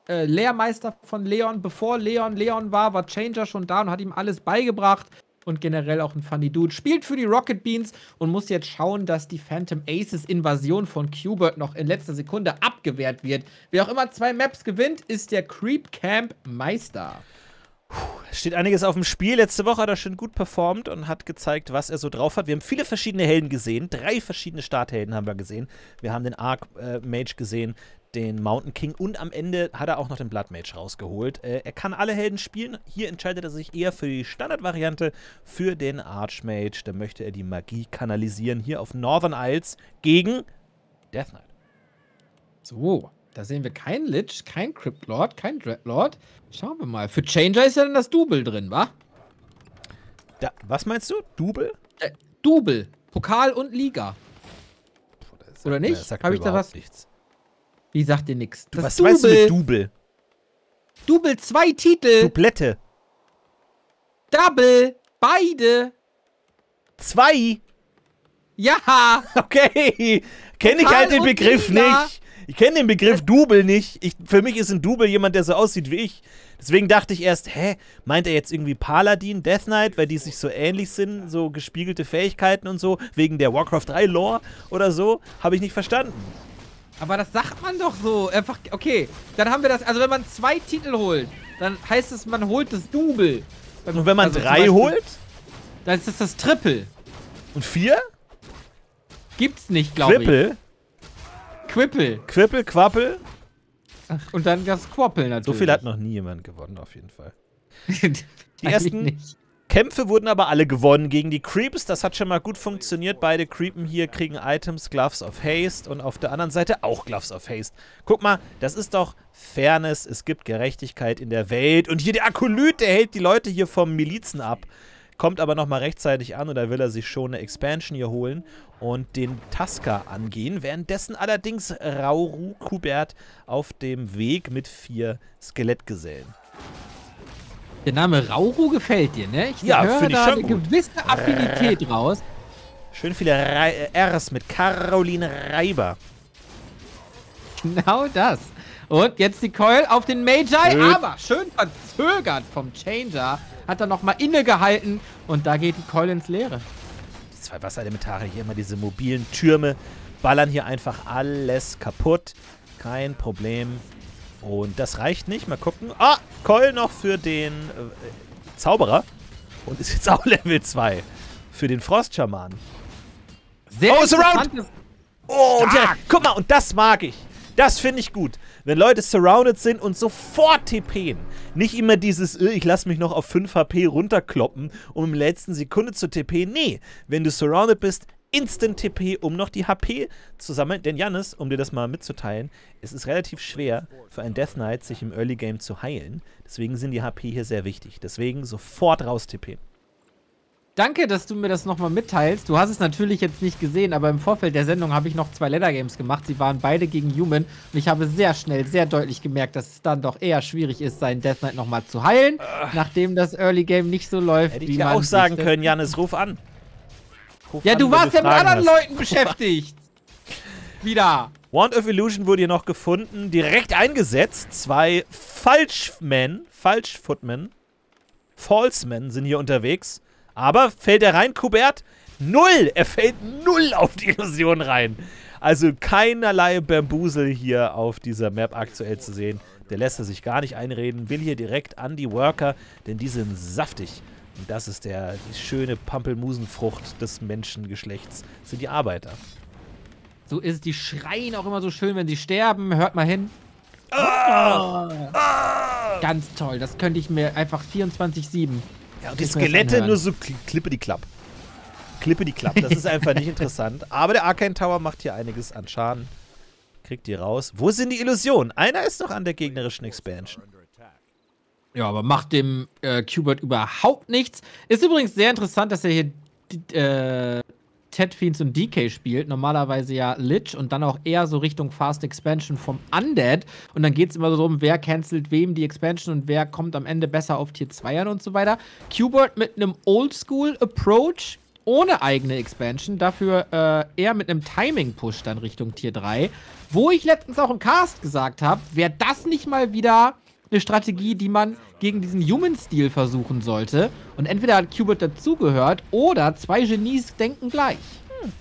Äh, Lehrmeister von Leon. Bevor Leon Leon war, war Changer schon da und hat ihm alles beigebracht und generell auch ein funny Dude. Spielt für die Rocket Beans und muss jetzt schauen, dass die Phantom Aces Invasion von Qbert noch in letzter Sekunde abgewehrt wird. Wer auch immer zwei Maps gewinnt, ist der Creep Camp Meister. Es steht einiges auf dem Spiel. Letzte Woche hat er schon gut performt und hat gezeigt, was er so drauf hat. Wir haben viele verschiedene Helden gesehen. Drei verschiedene Starthelden haben wir gesehen. Wir haben den Arc äh, Mage gesehen, den Mountain King und am Ende hat er auch noch den Blood Mage rausgeholt. Äh, er kann alle Helden spielen. Hier entscheidet er sich eher für die Standardvariante, für den Archmage. Da möchte er die Magie kanalisieren hier auf Northern Isles gegen Death Knight. So, da sehen wir keinen Lich, keinen Crypt Lord, keinen Dreadlord. Schauen wir mal. Für Changer ist ja dann das Double drin, wa? Da, was meinst du? Double? Äh, Double. Pokal und Liga. Oder ja, nicht? Habe ich da was? Nichts. Wie sagt ihr nichts? Du, was Double. weißt du mit Double? Double, zwei Titel. Dublette. Double, beide. Zwei? Ja. Okay. Kenne ich halt den Begriff Lila. nicht. Ich kenne den Begriff Double nicht. Ich, für mich ist ein Double jemand, der so aussieht wie ich. Deswegen dachte ich erst, hä, meint er jetzt irgendwie Paladin, Death Knight, weil die sich so ähnlich sind, so gespiegelte Fähigkeiten und so, wegen der Warcraft 3 Lore oder so? Habe ich nicht verstanden. Aber das sagt man doch so. Einfach, okay. Dann haben wir das. Also wenn man zwei Titel holt, dann heißt es, man holt das Double. Und wenn man also drei Beispiel, holt? Dann ist das das Triple. Und vier? Gibt's nicht, glaube ich. Triple? Quippel. Quippel, Quappel. Ach, und dann das Quappel natürlich. So viel hat noch nie jemand gewonnen, auf jeden Fall. Die ersten, nicht. Kämpfe wurden aber alle gewonnen gegen die Creeps. Das hat schon mal gut funktioniert. Beide Creepen hier kriegen Items, Gloves of Haste und auf der anderen Seite auch Gloves of Haste. Guck mal, das ist doch Fairness. Es gibt Gerechtigkeit in der Welt. Und hier der Akolyt, der hält die Leute hier vom Milizen ab. Kommt aber nochmal rechtzeitig an und da will er sich schon eine Expansion hier holen und den Tasker angehen. Währenddessen allerdings Rauru Kubert auf dem Weg mit vier Skelettgesellen. Der Name Rauru gefällt dir, ne? Ich ja, höre ich schon eine gut. gewisse äh. Affinität raus. Schön viele Re äh, R's mit Caroline Reiber. Genau das. Und jetzt die Keul auf den Magi, aber schön verzögert vom Changer. Hat er nochmal innegehalten und da geht die Keul ins Leere. Die zwei Wasserelementare hier immer, diese mobilen Türme, ballern hier einfach alles kaputt. Kein Problem. Und das reicht nicht. Mal gucken. Ah, Coil noch für den äh, Zauberer. Und ist jetzt auch Level 2. Für den Frostschaman. Sehr oh, Surround! Oh, ja, guck mal, und das mag ich. Das finde ich gut. Wenn Leute surrounded sind und sofort TPen. Nicht immer dieses, äh, ich lasse mich noch auf 5 HP runterkloppen, um im letzten Sekunde zu TPen. Nee, wenn du surrounded bist, Instant-TP, um noch die HP zu sammeln. Denn Jannis, um dir das mal mitzuteilen, es ist relativ schwer für einen Death Knight, sich im Early Game zu heilen. Deswegen sind die HP hier sehr wichtig. Deswegen sofort raus TP. Danke, dass du mir das nochmal mitteilst. Du hast es natürlich jetzt nicht gesehen, aber im Vorfeld der Sendung habe ich noch zwei Leather Games gemacht. Sie waren beide gegen Human und ich habe sehr schnell, sehr deutlich gemerkt, dass es dann doch eher schwierig ist, seinen Death Knight nochmal zu heilen, äh. nachdem das Early Game nicht so läuft, Hätte wie ich dir man auch sagen können, Janis, ruf an. Ja, du warst ja mit anderen hast. Leuten beschäftigt. Wieder. Wand of Illusion wurde hier noch gefunden, direkt eingesetzt. Zwei Falschmen, Falschfootmen, Falsemen sind hier unterwegs. Aber fällt er rein, Kubert? Null! Er fällt null auf die Illusion rein. Also keinerlei Bambusel hier auf dieser Map aktuell zu sehen. Der lässt er sich gar nicht einreden, will hier direkt an die Worker, denn die sind saftig. Und das ist der, die schöne Pampelmusenfrucht des Menschengeschlechts, sind die Arbeiter. So ist es, die schreien auch immer so schön, wenn sie sterben. Hört mal hin. Ah! Ah! Ganz toll, das könnte ich mir einfach 24-7. Ja, und die Skelette nur so klippe die Klapp. Klippe die Klapp, das ist einfach nicht interessant. Aber der Arcane Tower macht hier einiges an Schaden. Kriegt die raus. Wo sind die Illusionen? Einer ist noch an der gegnerischen Expansion. Ja, aber macht dem äh, Qbert überhaupt nichts. Ist übrigens sehr interessant, dass er hier äh, Ted Fiends und DK spielt. Normalerweise ja Lich und dann auch eher so Richtung Fast Expansion vom Undead. Und dann geht es immer so darum, wer cancelt wem die Expansion und wer kommt am Ende besser auf Tier 2 an und so weiter. Qbert mit einem Oldschool-Approach, ohne eigene Expansion, dafür äh, eher mit einem Timing-Push dann Richtung Tier 3. Wo ich letztens auch im Cast gesagt habe, wäre das nicht mal wieder eine Strategie, die man gegen diesen Human-Stil versuchen sollte. Und entweder hat Qbert dazugehört oder zwei Genies denken gleich. Hm.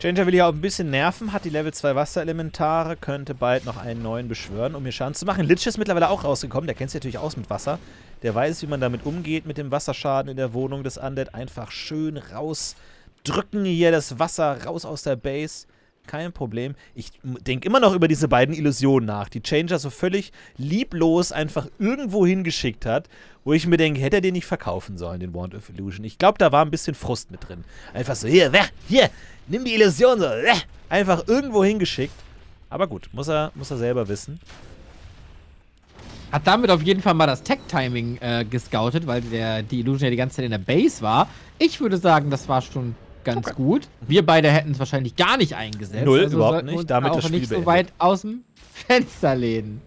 Ginger will ja auch ein bisschen nerven, hat die Level 2 Wasserelementare, könnte bald noch einen neuen beschwören, um mir Schaden zu machen. Lich ist mittlerweile auch rausgekommen, der kennt sich natürlich aus mit Wasser. Der weiß, wie man damit umgeht, mit dem Wasserschaden in der Wohnung des Undead. Einfach schön rausdrücken hier das Wasser raus aus der Base kein Problem. Ich denke immer noch über diese beiden Illusionen nach, die Changer so völlig lieblos einfach irgendwo hingeschickt hat, wo ich mir denke, hätte er den nicht verkaufen sollen, den Wand of Illusion. Ich glaube, da war ein bisschen Frust mit drin. Einfach so, hier, hier, nimm die Illusion so, einfach irgendwo hingeschickt. Aber gut, muss er, muss er selber wissen. Hat damit auf jeden Fall mal das Tech-Timing äh, gescoutet, weil der, die Illusion ja die ganze Zeit in der Base war. Ich würde sagen, das war schon ganz okay. gut. Wir beide hätten es wahrscheinlich gar nicht eingesetzt. Null, also überhaupt nicht. Damit auch das Spiel nicht so weit aus dem Fenster lehnen.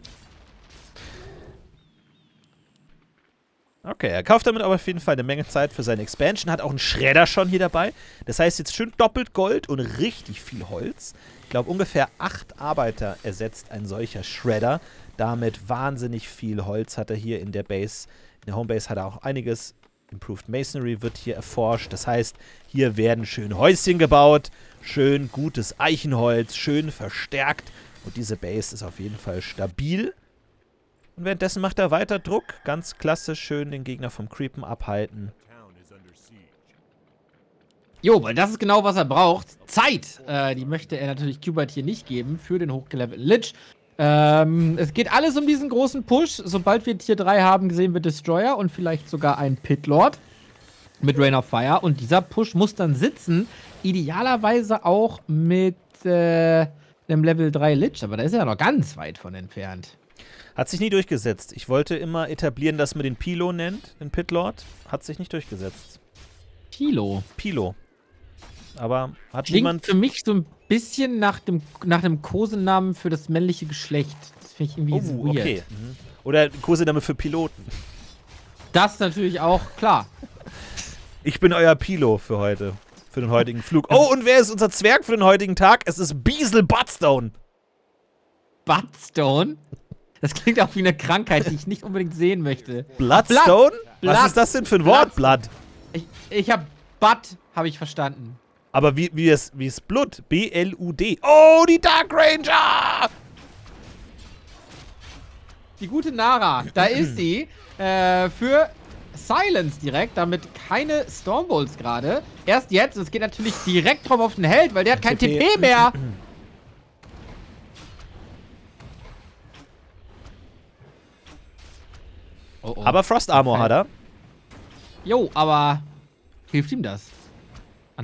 Okay, er kauft damit aber auf jeden Fall eine Menge Zeit für seine Expansion. Hat auch einen Schredder schon hier dabei. Das heißt jetzt schön doppelt Gold und richtig viel Holz. Ich glaube, ungefähr acht Arbeiter ersetzt ein solcher Shredder. Damit wahnsinnig viel Holz hat er hier in der Base. In der Homebase hat er auch einiges Improved Masonry wird hier erforscht. Das heißt, hier werden schön Häuschen gebaut, schön gutes Eichenholz, schön verstärkt. Und diese Base ist auf jeden Fall stabil. Und währenddessen macht er weiter Druck. Ganz klassisch schön den Gegner vom Creepen abhalten. Jo, weil das ist genau, was er braucht. Zeit! Äh, die möchte er natürlich Qbert hier nicht geben für den hochgelevelten Lich. Ähm, es geht alles um diesen großen Push. Sobald wir Tier 3 haben, sehen wir Destroyer und vielleicht sogar einen Pitlord mit Rain of Fire. Und dieser Push muss dann sitzen. Idealerweise auch mit äh, einem Level 3 Lich, aber da ist er ja noch ganz weit von entfernt. Hat sich nie durchgesetzt. Ich wollte immer etablieren, dass man den Pilo nennt, den Pitlord. Hat sich nicht durchgesetzt. Pilo. Pilo. Aber hat Klingt niemand. für mich so ein bisschen nach dem, nach dem Kosenamen für das männliche Geschlecht. Das finde ich irgendwie oh, so weird. Okay. Mhm. Oder Kosename für Piloten. Das natürlich auch, klar. Ich bin euer Pilo für heute. Für den heutigen Flug. Oh, und wer ist unser Zwerg für den heutigen Tag? Es ist Beasel Buttstone. Buttstone? Das klingt auch wie eine Krankheit, die ich nicht unbedingt sehen möchte. Bloodstone? Blood. Was ist das denn für ein Wort, Blood? Ich, ich hab Butt, habe ich verstanden. Aber wie, wie, es, wie es Blut. B-L-U-D. Oh, die Dark Ranger! Die gute Nara, da ist sie. Äh, für Silence direkt, damit keine Stormbolts gerade. Erst jetzt, es geht natürlich direkt drauf auf den Held, weil der hat kein TP, TP mehr. Oh, oh. Aber Frost Armor okay. hat er. Jo, aber hilft ihm das?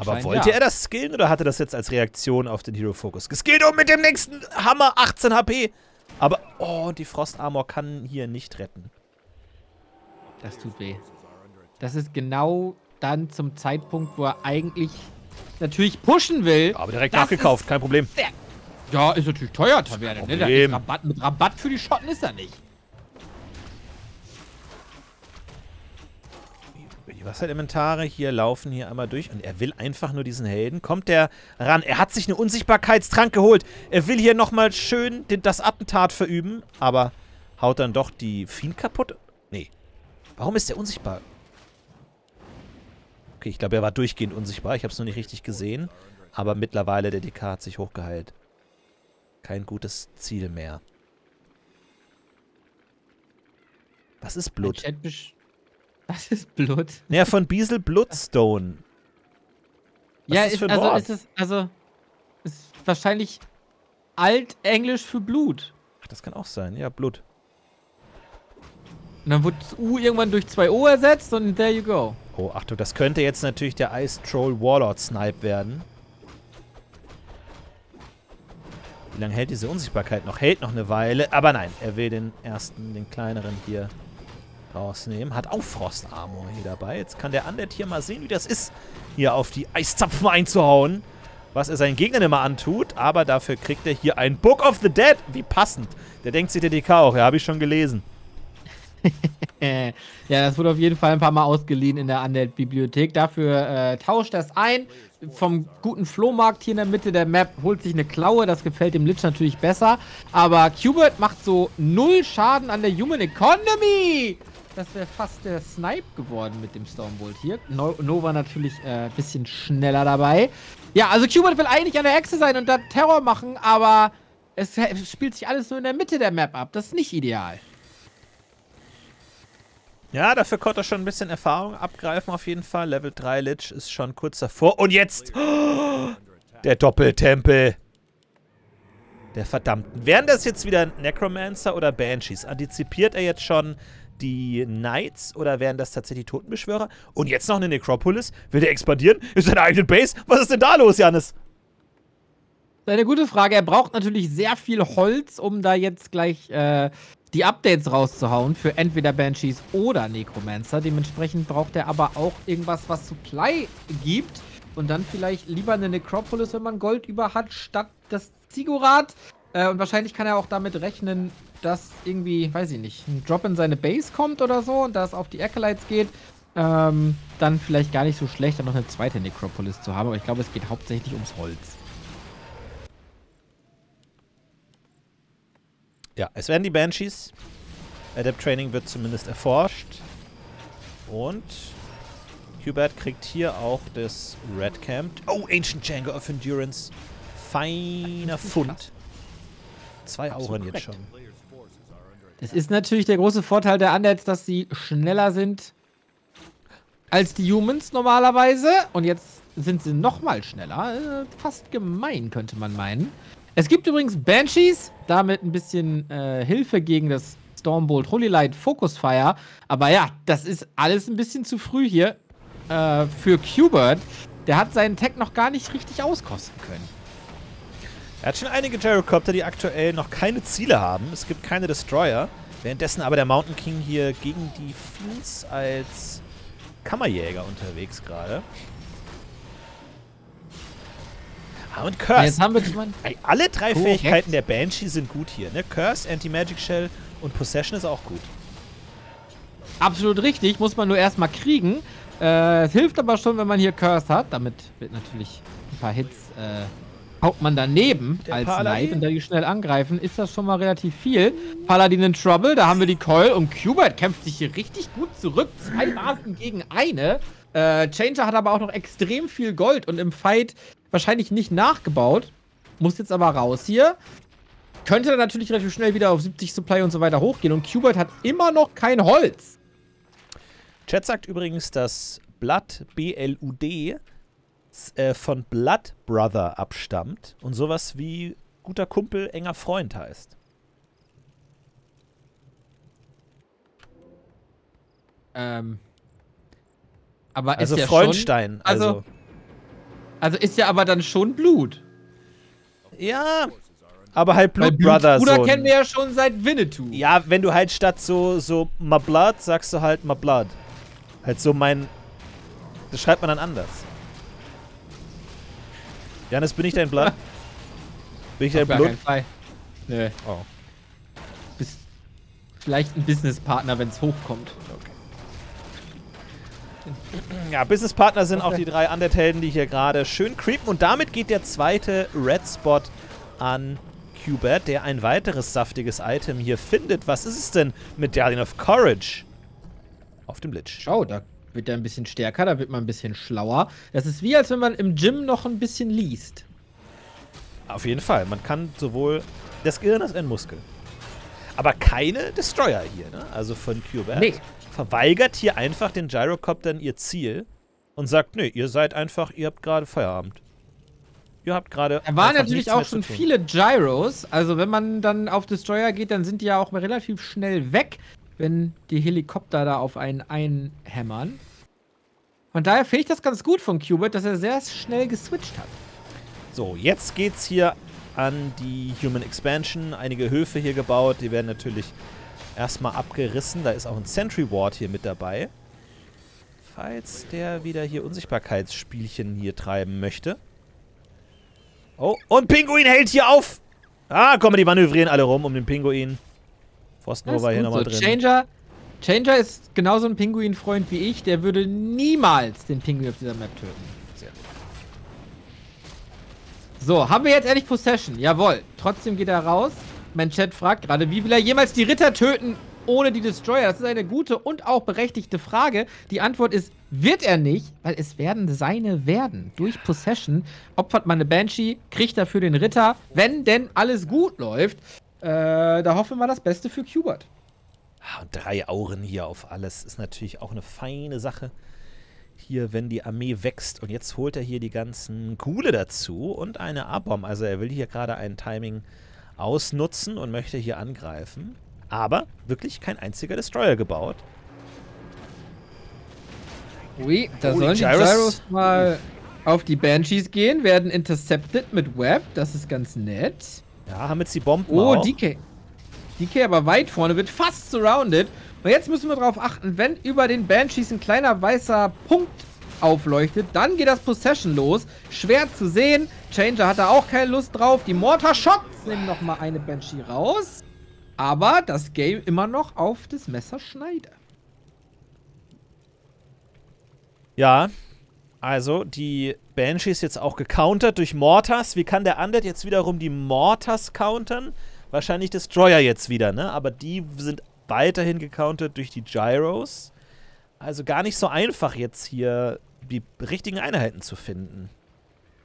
Aber wollte ja. er das skillen oder hatte das jetzt als Reaktion auf den Hero Focus? Geskillt und mit dem nächsten Hammer 18 HP. Aber, oh, die Frost Armor kann hier nicht retten. Das tut weh. Das ist genau dann zum Zeitpunkt, wo er eigentlich natürlich pushen will. aber direkt das nachgekauft, kein Problem. Ja, ist natürlich teuer, Taverne. Ne? Rabatt, mit Rabatt für die Schotten ist er nicht. Elementare hier laufen hier einmal durch und er will einfach nur diesen Helden. Kommt der ran? Er hat sich einen Unsichtbarkeitstrank geholt. Er will hier nochmal schön den, das Attentat verüben, aber haut dann doch die Fiend kaputt? Nee. Warum ist der unsichtbar? Okay, ich glaube, er war durchgehend unsichtbar. Ich habe es noch nicht richtig gesehen. Aber mittlerweile, der DK hat sich hochgeheilt. Kein gutes Ziel mehr. Was ist Blut? Ich hätte mich was ist Blut? Ja, von Beasel Bloodstone. Was ja, ist, ist für ein also Wort? ist es, also ist wahrscheinlich Altenglisch für Blut. Ach, das kann auch sein, ja, Blut. Und dann wird U irgendwann durch zwei O ersetzt und there you go. Oh, Achtung, das könnte jetzt natürlich der Ice Troll Warlord Snipe werden. Wie lange hält diese Unsichtbarkeit noch? Hält noch eine Weile, aber nein, er will den ersten, den kleineren hier rausnehmen. Hat auch Frostarmor hier dabei. Jetzt kann der Andet hier mal sehen, wie das ist, hier auf die Eiszapfen einzuhauen. Was er seinen Gegnern immer antut. Aber dafür kriegt er hier ein Book of the Dead. Wie passend. Der denkt sich der DK auch. Ja, habe ich schon gelesen. ja, das wurde auf jeden Fall ein paar Mal ausgeliehen in der Undead-Bibliothek. Dafür äh, tauscht das ein. Vom guten Flohmarkt hier in der Mitte der Map holt sich eine Klaue. Das gefällt dem Lich natürlich besser. Aber Qbert macht so null Schaden an der Human Economy. Das wäre fast der Snipe geworden mit dem Stormbolt hier. Nova natürlich ein äh, bisschen schneller dabei. Ja, also Cubert will eigentlich an der Echse sein und da Terror machen, aber es spielt sich alles nur in der Mitte der Map ab. Das ist nicht ideal. Ja, dafür konnte er schon ein bisschen Erfahrung abgreifen auf jeden Fall. Level 3 Lich ist schon kurz davor. Und jetzt! Oh, der Doppeltempel! Der Verdammten. Wären das jetzt wieder Necromancer oder Banshees? Antizipiert er jetzt schon, die Knights oder wären das tatsächlich Totenbeschwörer? Und jetzt noch eine Necropolis? Will der expandieren? Ist seine eigene Base? Was ist denn da los, Janis? Eine gute Frage. Er braucht natürlich sehr viel Holz, um da jetzt gleich äh, die Updates rauszuhauen für entweder Banshees oder Necromancer. Dementsprechend braucht er aber auch irgendwas, was Supply gibt. Und dann vielleicht lieber eine Necropolis, wenn man Gold über hat, statt das Ziggurat. Äh, und wahrscheinlich kann er auch damit rechnen, dass irgendwie, weiß ich nicht, ein Drop in seine Base kommt oder so und das auf die Acolytes geht, ähm, dann vielleicht gar nicht so schlecht, dann noch eine zweite Necropolis zu haben. Aber ich glaube, es geht hauptsächlich ums Holz. Ja, es werden die Banshees. Adept Training wird zumindest erforscht. Und Hubert kriegt hier auch das Red Camp. Oh, Ancient Django of Endurance. Feiner Fund. Zwei Auren jetzt schon. Es ist natürlich der große Vorteil der Undeads, dass sie schneller sind als die Humans normalerweise. Und jetzt sind sie nochmal schneller. Äh, fast gemein, könnte man meinen. Es gibt übrigens Banshees, damit ein bisschen äh, Hilfe gegen das Stormbolt Holy Light Focus Fire. Aber ja, das ist alles ein bisschen zu früh hier äh, für Qbert. Der hat seinen Tag noch gar nicht richtig auskosten können. Er hat schon einige Gyrocopter, die aktuell noch keine Ziele haben. Es gibt keine Destroyer. Währenddessen aber der Mountain King hier gegen die Fiends als Kammerjäger unterwegs gerade. Ah, und Curse. Jetzt haben wir Ey, alle drei Korrekt. Fähigkeiten der Banshee sind gut hier. Ne? Curse, Anti-Magic Shell und Possession ist auch gut. Absolut richtig. Muss man nur erstmal kriegen. Äh, es hilft aber schon, wenn man hier Curse hat. Damit wird natürlich ein paar Hits äh, haut man daneben der als Paladin. Knight und da die schnell angreifen, ist das schon mal relativ viel. Paladin in Trouble, da haben wir die Coil und Cubert kämpft sich hier richtig gut zurück. Zwei Masken gegen eine. Äh, Changer hat aber auch noch extrem viel Gold und im Fight wahrscheinlich nicht nachgebaut. Muss jetzt aber raus hier. Könnte dann natürlich relativ schnell wieder auf 70 Supply und so weiter hochgehen. Und Cubert hat immer noch kein Holz. Chat sagt übrigens, dass Blood, B-L-U-D, äh, von Blood Brother abstammt und sowas wie guter Kumpel, enger Freund heißt. Ähm. Aber also ist ja Freundstein. Schon, also, also, also ist ja aber dann schon Blut. Ja, aber halt Blood Brother. Bruder kennen wir ja schon seit Winnetou. Ja, wenn du halt statt so, so my blood sagst du halt my blood. Halt so mein. Das schreibt man dann anders. Janis, bin ich dein Blood? Bin ich Auf dein Blood? Nö. Oh. Bist vielleicht ein Businesspartner, wenn es hochkommt. Okay. Ja, Businesspartner sind auch die drei Underhelden, die hier gerade schön creepen. Und damit geht der zweite Red Spot an Qbert, der ein weiteres saftiges Item hier findet. Was ist es denn mit Darling of Courage? Auf dem Lich. Schau, da wird er ein bisschen stärker, da wird man ein bisschen schlauer. Das ist wie, als wenn man im Gym noch ein bisschen liest. Auf jeden Fall. Man kann sowohl das Gehirn als ein Muskel. Aber keine Destroyer hier, ne? Also von Cubert. Nee. Verweigert hier einfach den Gyrocoptern ihr Ziel und sagt, nee, ihr seid einfach, ihr habt gerade Feierabend. Ihr habt gerade. Da waren natürlich auch schon viele Gyros. Also, wenn man dann auf Destroyer geht, dann sind die ja auch relativ schnell weg wenn die Helikopter da auf einen einhämmern. Von daher finde ich das ganz gut von Qubit, dass er sehr schnell geswitcht hat. So, jetzt geht's hier an die Human Expansion. Einige Höfe hier gebaut, die werden natürlich erstmal abgerissen. Da ist auch ein Sentry Ward hier mit dabei. Falls der wieder hier Unsichtbarkeitsspielchen hier treiben möchte. Oh, und Pinguin hält hier auf! Ah, komm, die manövrieren alle rum um den Pinguin. Forstnova hier nochmal so. drin. Changer, Changer ist genauso ein Pinguinfreund wie ich. Der würde niemals den Pinguin auf dieser Map töten. So, haben wir jetzt endlich Possession. Jawohl. Trotzdem geht er raus. Mein Chat fragt gerade, wie will er jemals die Ritter töten ohne die Destroyer? Das ist eine gute und auch berechtigte Frage. Die Antwort ist, wird er nicht, weil es werden seine werden. Durch Possession opfert man eine Banshee, kriegt dafür den Ritter, wenn denn alles gut läuft. Äh, da hoffen wir das Beste für Qbert. Ah, und drei Auren hier auf alles ist natürlich auch eine feine Sache. Hier, wenn die Armee wächst. Und jetzt holt er hier die ganzen Kuhle dazu und eine A-Bomb. Also er will hier gerade ein Timing ausnutzen und möchte hier angreifen. Aber wirklich kein einziger Destroyer gebaut. Ui, da Holy sollen Gyros. die Gyros mal auf die Banshees gehen, werden intercepted mit Web. Das ist ganz nett. Ja, haben jetzt die Bomben Oh, auch. DK. DK aber weit vorne, wird fast surrounded. Und jetzt müssen wir darauf achten, wenn über den Banshees ein kleiner weißer Punkt aufleuchtet, dann geht das Possession los. Schwer zu sehen. Changer hat da auch keine Lust drauf. Die Mortar Shots nehmen nochmal eine Banshee raus. Aber das Game immer noch auf das Messer schneide. Ja, also die Banshees jetzt auch gecountert durch Mortas. Wie kann der Undead jetzt wiederum die Mortas countern? Wahrscheinlich Destroyer jetzt wieder, ne? Aber die sind weiterhin gecountert durch die Gyros. Also gar nicht so einfach jetzt hier die richtigen Einheiten zu finden.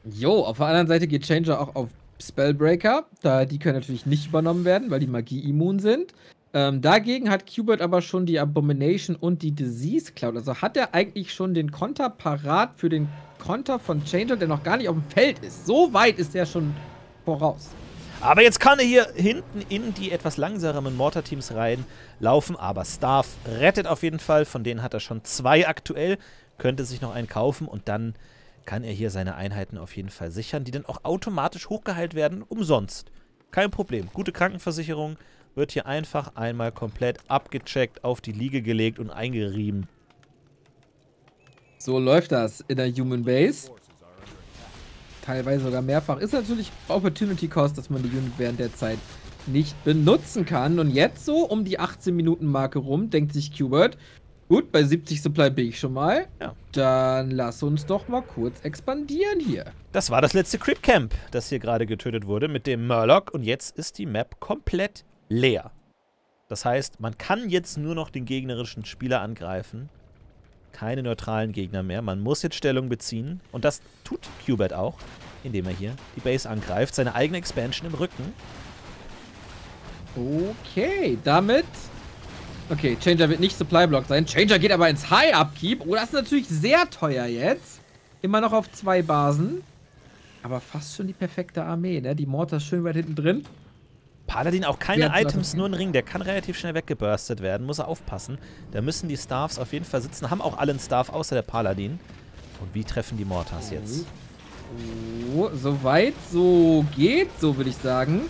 Jo, auf der anderen Seite geht Changer auch auf Spellbreaker. Da die können natürlich nicht übernommen werden, weil die Magie immun sind. Ähm, dagegen hat Qbert aber schon die Abomination und die Disease Cloud. Also hat er eigentlich schon den Konter parat für den Konter von Changer, der noch gar nicht auf dem Feld ist. So weit ist er schon voraus. Aber jetzt kann er hier hinten in die etwas langsameren Mortar-Teams reinlaufen. Aber Starf rettet auf jeden Fall. Von denen hat er schon zwei aktuell. Könnte sich noch einen kaufen und dann kann er hier seine Einheiten auf jeden Fall sichern, die dann auch automatisch hochgeheilt werden, umsonst. Kein Problem. Gute Krankenversicherung, wird hier einfach einmal komplett abgecheckt, auf die Liege gelegt und eingerieben. So läuft das in der Human Base. Teilweise sogar mehrfach. Ist natürlich Opportunity Cost, dass man die Unit während der Zeit nicht benutzen kann. Und jetzt so um die 18-Minuten-Marke rum, denkt sich Qbert, gut, bei 70 Supply bin ich schon mal. Ja. Dann lass uns doch mal kurz expandieren hier. Das war das letzte Crip Camp, das hier gerade getötet wurde mit dem Murloc. Und jetzt ist die Map komplett leer. Das heißt, man kann jetzt nur noch den gegnerischen Spieler angreifen. Keine neutralen Gegner mehr. Man muss jetzt Stellung beziehen. Und das tut Qbert auch, indem er hier die Base angreift. Seine eigene Expansion im Rücken. Okay, damit... Okay, Changer wird nicht Supply Block sein. Changer geht aber ins High Upkeep. Oh, das ist natürlich sehr teuer jetzt. Immer noch auf zwei Basen. Aber fast schon die perfekte Armee, ne? Die Mortar schön weit hinten drin. Paladin auch keine ja, Items, nur ein Ring. Der kann relativ schnell weggeburstet werden. Muss er aufpassen. Da müssen die Staffs auf jeden Fall sitzen. Haben auch alle einen Staff, außer der Paladin. Und wie treffen die Mortars jetzt? Oh, oh so weit, so geht, so würde ich sagen.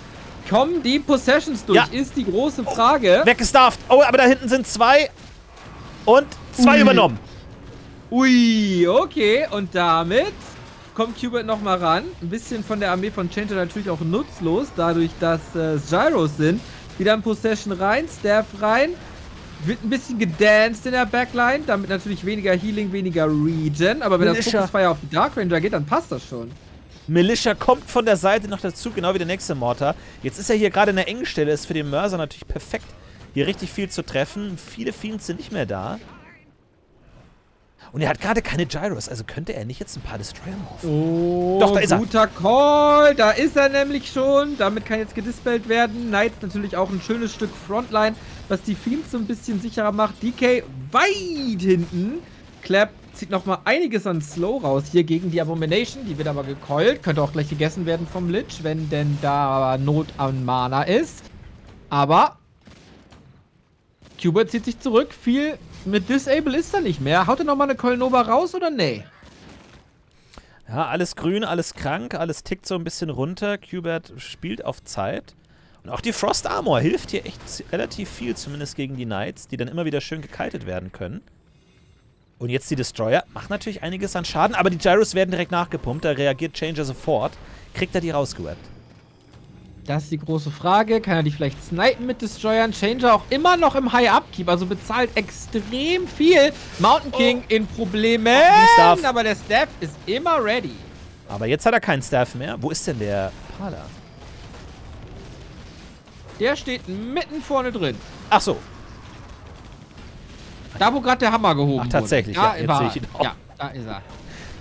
Kommen die Possessions durch, ja. ist die große Frage. Oh, weggestafft. Oh, aber da hinten sind zwei. Und zwei Ui. übernommen. Ui, okay. Und damit kommt Qbert nochmal ran. Ein bisschen von der Armee von Changer natürlich auch nutzlos, dadurch, dass äh, Gyros sind. Wieder in Possession rein, Staff rein. Wird ein bisschen gedanced in der Backline, damit natürlich weniger Healing, weniger Regen. Aber wenn Militia. das Focusfire auf die Dark Ranger geht, dann passt das schon. Militia kommt von der Seite noch dazu, genau wie der nächste Mortar. Jetzt ist er hier gerade in der engen Stelle, ist für den Mörser natürlich perfekt, hier richtig viel zu treffen. Viele Fiends sind nicht mehr da. Und er hat gerade keine Gyros, also könnte er nicht jetzt ein paar Destroyer morphen. Oh, Doch, da ist guter er. Call, da ist er nämlich schon. Damit kann jetzt gedispelt werden. Knight natürlich auch ein schönes Stück Frontline, was die Fiends so ein bisschen sicherer macht. DK weit hinten. Clap zieht nochmal einiges an Slow raus hier gegen die Abomination. Die wird aber gecoilt. könnte auch gleich gegessen werden vom Lich, wenn denn da Not an Mana ist. Aber Cuba zieht sich zurück, viel mit Disable ist er nicht mehr. Haut er nochmal eine Kolnoba raus oder nee? Ja, alles grün, alles krank, alles tickt so ein bisschen runter. Qbert spielt auf Zeit. Und auch die Frost Armor hilft hier echt relativ viel, zumindest gegen die Knights, die dann immer wieder schön gekaltet werden können. Und jetzt die Destroyer. Macht natürlich einiges an Schaden, aber die Gyros werden direkt nachgepumpt. Da reagiert Changer sofort. Kriegt er die rausgewappt. Das ist die große Frage. Kann er die vielleicht snipen mit Destroyern? Changer auch immer noch im High Upkeep, also bezahlt extrem viel. Mountain King oh. in Probleme. aber der Staff ist immer ready. Aber jetzt hat er keinen Staff mehr. Wo ist denn der Pala? Der steht mitten vorne drin. Ach so. Da, wo gerade der Hammer gehoben wurde. Ach, tatsächlich, wurde. Ja, ja, jetzt sehe ich ihn auch. Ja, da ist er.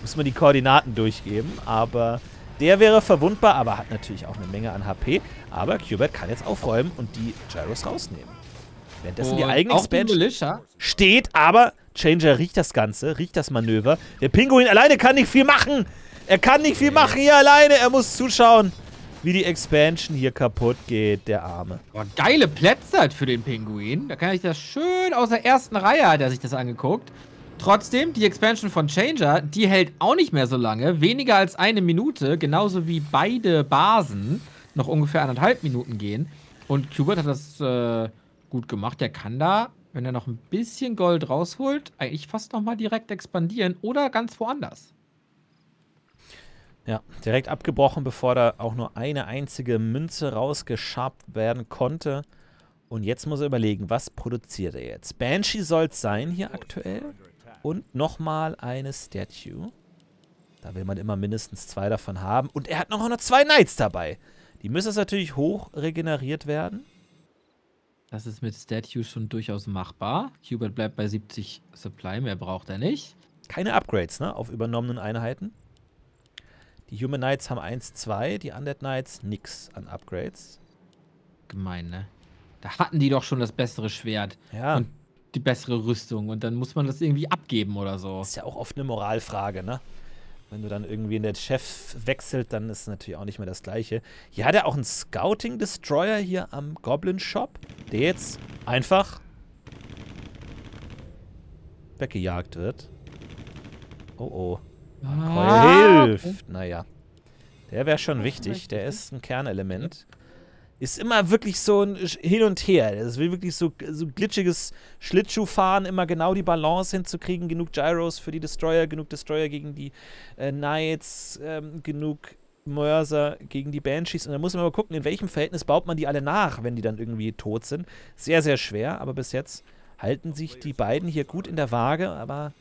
Muss man die Koordinaten durchgeben, aber der wäre verwundbar, aber hat natürlich auch eine Menge an HP. Aber Qbert kann jetzt aufräumen und die Gyros rausnehmen. Währenddessen und die eigene Expansion steht, aber Changer riecht das Ganze, riecht das Manöver. Der Pinguin alleine kann nicht viel machen. Er kann nicht viel machen hier alleine. Er muss zuschauen, wie die Expansion hier kaputt geht, der Arme. Boah, geile Plätze halt für den Pinguin. Da kann ich das schön aus der ersten Reihe, hat er sich das angeguckt. Trotzdem, die Expansion von Changer, die hält auch nicht mehr so lange. Weniger als eine Minute, genauso wie beide Basen noch ungefähr anderthalb Minuten gehen. Und Qbert hat das äh, gut gemacht. Der kann da, wenn er noch ein bisschen Gold rausholt, eigentlich fast nochmal direkt expandieren oder ganz woanders. Ja, direkt abgebrochen, bevor da auch nur eine einzige Münze rausgeschabt werden konnte. Und jetzt muss er überlegen, was produziert er jetzt? Banshee soll es sein hier aktuell? und nochmal eine Statue. Da will man immer mindestens zwei davon haben. Und er hat noch, noch zwei Knights dabei. Die müssen jetzt natürlich hoch regeneriert werden. Das ist mit Statue schon durchaus machbar. Hubert bleibt bei 70 Supply, mehr braucht er nicht. Keine Upgrades, ne? Auf übernommenen Einheiten. Die Human Knights haben 1, 2, die Undead Knights nix an Upgrades. Gemein, ne? Da hatten die doch schon das bessere Schwert. Ja. Und die bessere Rüstung und dann muss man das irgendwie abgeben oder so. Ist ja auch oft eine Moralfrage, ne? Wenn du dann irgendwie in den Chef wechselt, dann ist es natürlich auch nicht mehr das Gleiche. Hier hat er auch einen Scouting Destroyer hier am Goblin Shop, der jetzt einfach weggejagt wird. Oh oh. Ah. Coil hilft. Naja. Der wäre schon wichtig. Der ist ein Kernelement. Ist immer wirklich so ein Hin und Her. Es will wirklich so, so glitschiges Schlittschuhfahren, immer genau die Balance hinzukriegen. Genug Gyros für die Destroyer, genug Destroyer gegen die äh, Knights, ähm, genug Mörser gegen die Banshees. Und da muss man mal gucken, in welchem Verhältnis baut man die alle nach, wenn die dann irgendwie tot sind. Sehr, sehr schwer, aber bis jetzt halten sich die beiden hier gut in der Waage, aber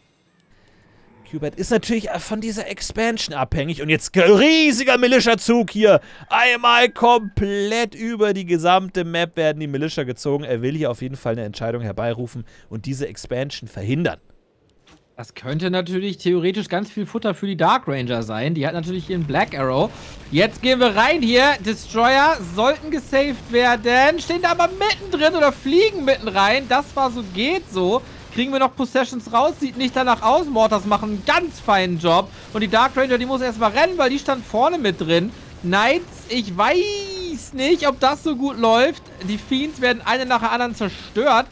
Qbert ist natürlich äh, von dieser Expansion abhängig. Und jetzt riesiger Militia-Zug hier. Einmal komplett über die gesamte Map werden die Militia gezogen. Er will hier auf jeden Fall eine Entscheidung herbeirufen und diese Expansion verhindern. Das könnte natürlich theoretisch ganz viel Futter für die Dark Ranger sein. Die hat natürlich ihren Black Arrow. Jetzt gehen wir rein hier. Destroyer sollten gesaved werden. Stehen da aber mittendrin oder fliegen mitten rein. Das war so geht so. Kriegen wir noch Possessions raus? Sieht nicht danach aus. Mortars machen einen ganz feinen Job. Und die Dark Ranger, die muss erstmal rennen, weil die stand vorne mit drin. Knights, ich weiß nicht, ob das so gut läuft. Die Fiends werden eine nach der anderen zerstört.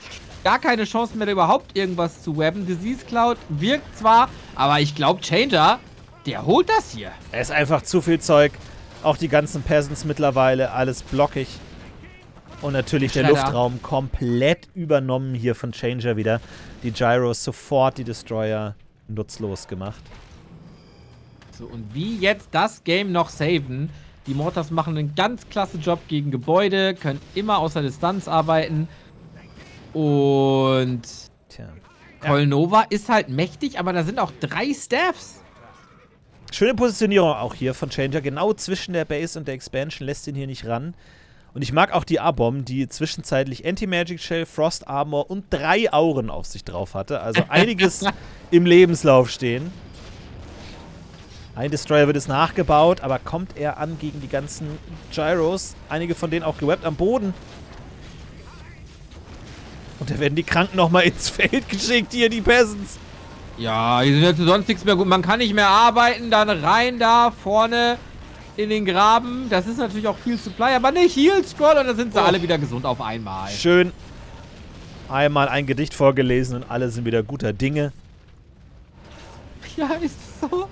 Gar keine Chance mehr, überhaupt irgendwas zu webben. Disease Cloud wirkt zwar, aber ich glaube, Changer, der holt das hier. Er ist einfach zu viel Zeug. Auch die ganzen Peasants mittlerweile, alles blockig. Und natürlich der Luftraum komplett übernommen hier von Changer wieder. Die Gyros sofort die Destroyer nutzlos gemacht. So, und wie jetzt das Game noch saven? Die Mortars machen einen ganz klasse Job gegen Gebäude, können immer außer Distanz arbeiten. Und... Tja. Kolnova ja. ist halt mächtig, aber da sind auch drei Staffs. Schöne Positionierung auch hier von Changer. Genau zwischen der Base und der Expansion lässt ihn hier nicht ran. Und ich mag auch die A-Bomb, die zwischenzeitlich Anti-Magic Shell, Frost Armor und drei Auren auf sich drauf hatte. Also einiges im Lebenslauf stehen. Ein Destroyer wird es nachgebaut, aber kommt er an gegen die ganzen Gyros. Einige von denen auch gewappt am Boden. Und da werden die Kranken nochmal ins Feld geschickt, hier, die Peasants. Ja, die sind jetzt sonst nichts mehr gut. Man kann nicht mehr arbeiten, dann rein da vorne in den Graben. Das ist natürlich auch viel Supply, aber nicht Heal Scroll und dann sind sie oh. alle wieder gesund auf einmal. Schön. Einmal ein Gedicht vorgelesen und alle sind wieder guter Dinge. Ja, ist das so?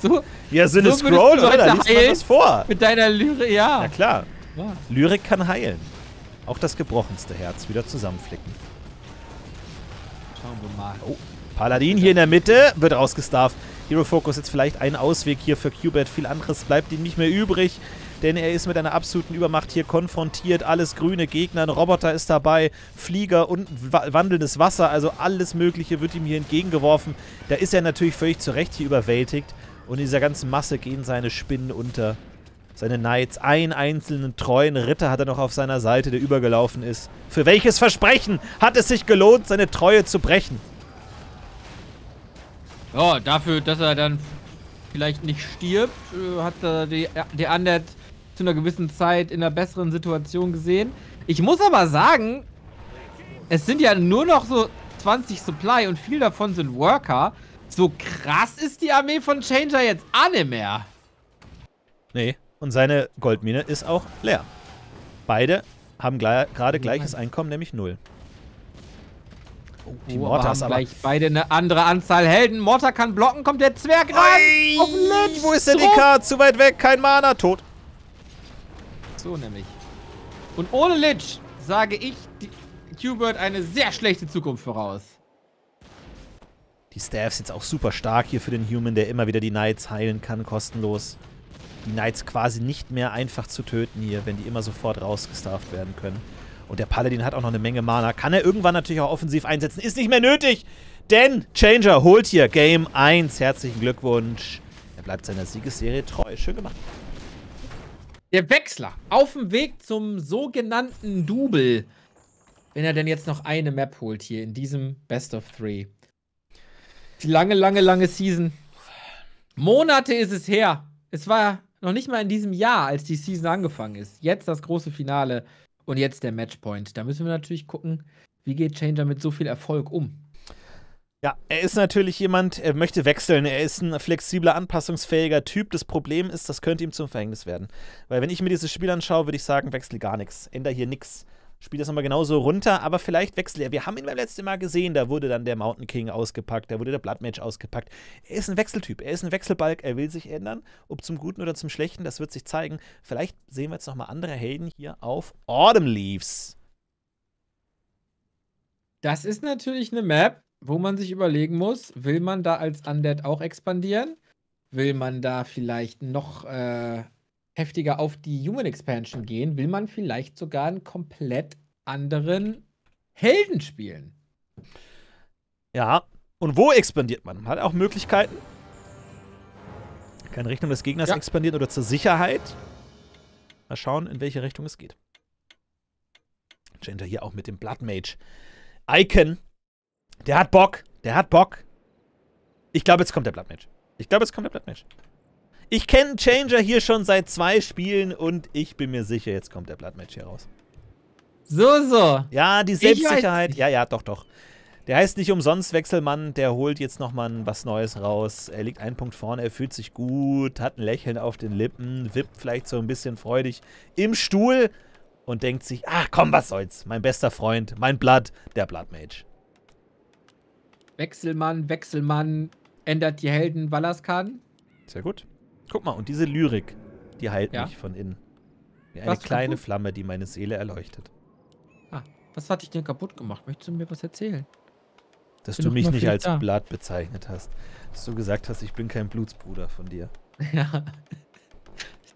so ja, sind so es Scroll, oder? Lies mal das vor. Mit deiner Lyrik, ja. Na klar. Ja. Lyrik kann heilen. Auch das gebrochenste Herz wieder zusammenflicken. Schauen wir mal. Oh, Paladin hier in der Mitte wird rausgestarft. Hero Focus jetzt vielleicht ein Ausweg hier für Qbert. Viel anderes bleibt ihm nicht mehr übrig, denn er ist mit einer absoluten Übermacht hier konfrontiert. Alles grüne Gegner, ein Roboter ist dabei, Flieger und wandelndes Wasser. Also alles Mögliche wird ihm hier entgegengeworfen. Da ist er natürlich völlig zu Recht hier überwältigt. Und in dieser ganzen Masse gehen seine Spinnen unter. Seine Knights, einen einzelnen treuen Ritter hat er noch auf seiner Seite, der übergelaufen ist. Für welches Versprechen hat es sich gelohnt, seine Treue zu brechen? Ja, dafür, dass er dann vielleicht nicht stirbt, äh, hat er die, äh, der Undead zu einer gewissen Zeit in einer besseren Situation gesehen. Ich muss aber sagen, es sind ja nur noch so 20 Supply und viel davon sind Worker. So krass ist die Armee von Changer jetzt alle mehr. Nee, und seine Goldmine ist auch leer. Beide haben gerade gleiches Einkommen, nämlich null. Oh, die oh, Mortar ist aber... gleich beide eine andere Anzahl Helden. Mortar kann blocken, kommt der Zwerg rein. Auf Wo ist denn die Karte? Zu weit weg, kein Mana, tot. So nämlich. Und ohne Lich sage ich Q-Bird eine sehr schlechte Zukunft voraus. Die Staff Staffs jetzt auch super stark hier für den Human, der immer wieder die Knights heilen kann, kostenlos. Die Knights quasi nicht mehr einfach zu töten hier, wenn die immer sofort rausgestafft werden können. Und der Paladin hat auch noch eine Menge Mana. Kann er irgendwann natürlich auch offensiv einsetzen. Ist nicht mehr nötig, denn Changer holt hier Game 1. Herzlichen Glückwunsch. Er bleibt seiner Siegesserie treu. Schön gemacht. Der Wechsler auf dem Weg zum sogenannten Double. Wenn er denn jetzt noch eine Map holt hier in diesem Best of Three. Die lange, lange, lange Season. Monate ist es her. Es war noch nicht mal in diesem Jahr, als die Season angefangen ist. Jetzt das große Finale. Und jetzt der Matchpoint. Da müssen wir natürlich gucken, wie geht Changer mit so viel Erfolg um? Ja, er ist natürlich jemand, er möchte wechseln, er ist ein flexibler, anpassungsfähiger Typ. Das Problem ist, das könnte ihm zum Verhängnis werden. Weil wenn ich mir dieses Spiel anschaue, würde ich sagen, wechsle gar nichts, Änder hier nichts spielt das nochmal genauso runter, aber vielleicht wechselt er. Wir haben ihn beim letzten Mal gesehen, da wurde dann der Mountain King ausgepackt, da wurde der Bloodmatch ausgepackt. Er ist ein Wechseltyp, er ist ein Wechselbalk, er will sich ändern, ob zum Guten oder zum Schlechten, das wird sich zeigen. Vielleicht sehen wir jetzt nochmal andere Helden hier auf Autumn Leaves. Das ist natürlich eine Map, wo man sich überlegen muss, will man da als Undead auch expandieren? Will man da vielleicht noch äh, heftiger auf die Human Expansion gehen, will man vielleicht sogar einen komplett anderen Helden spielen. Ja, und wo expandiert man? Man hat auch Möglichkeiten. Keine Richtung des Gegners ja. expandieren oder zur Sicherheit. Mal schauen, in welche Richtung es geht. Gender hier auch mit dem Blood Mage. Icon. Der hat Bock. Der hat Bock. Ich glaube, jetzt kommt der Blood Mage. Ich glaube, jetzt kommt der Blood Mage. Ich kenne Changer hier schon seit zwei Spielen und ich bin mir sicher, jetzt kommt der Bloodmatch hier raus. So, so. Ja, die Selbstsicherheit. Ja, ja, doch, doch. Der heißt nicht umsonst Wechselmann, der holt jetzt nochmal was Neues raus. Er liegt einen Punkt vorne, er fühlt sich gut, hat ein Lächeln auf den Lippen, wippt vielleicht so ein bisschen freudig im Stuhl und denkt sich, ach komm, was soll's, mein bester Freund, mein Blatt, der Bloodmage. Wechselmann, Wechselmann, ändert die Helden, weil er's kann. Sehr gut. Guck mal, und diese Lyrik, die heilt ja? mich von innen. Wie eine kleine kaputt? Flamme, die meine Seele erleuchtet. Ah, was hatte ich denn kaputt gemacht? Möchtest du mir was erzählen? Dass bin du mich nicht als da. Blatt bezeichnet hast. Dass du gesagt hast, ich bin kein Blutsbruder von dir. Ja.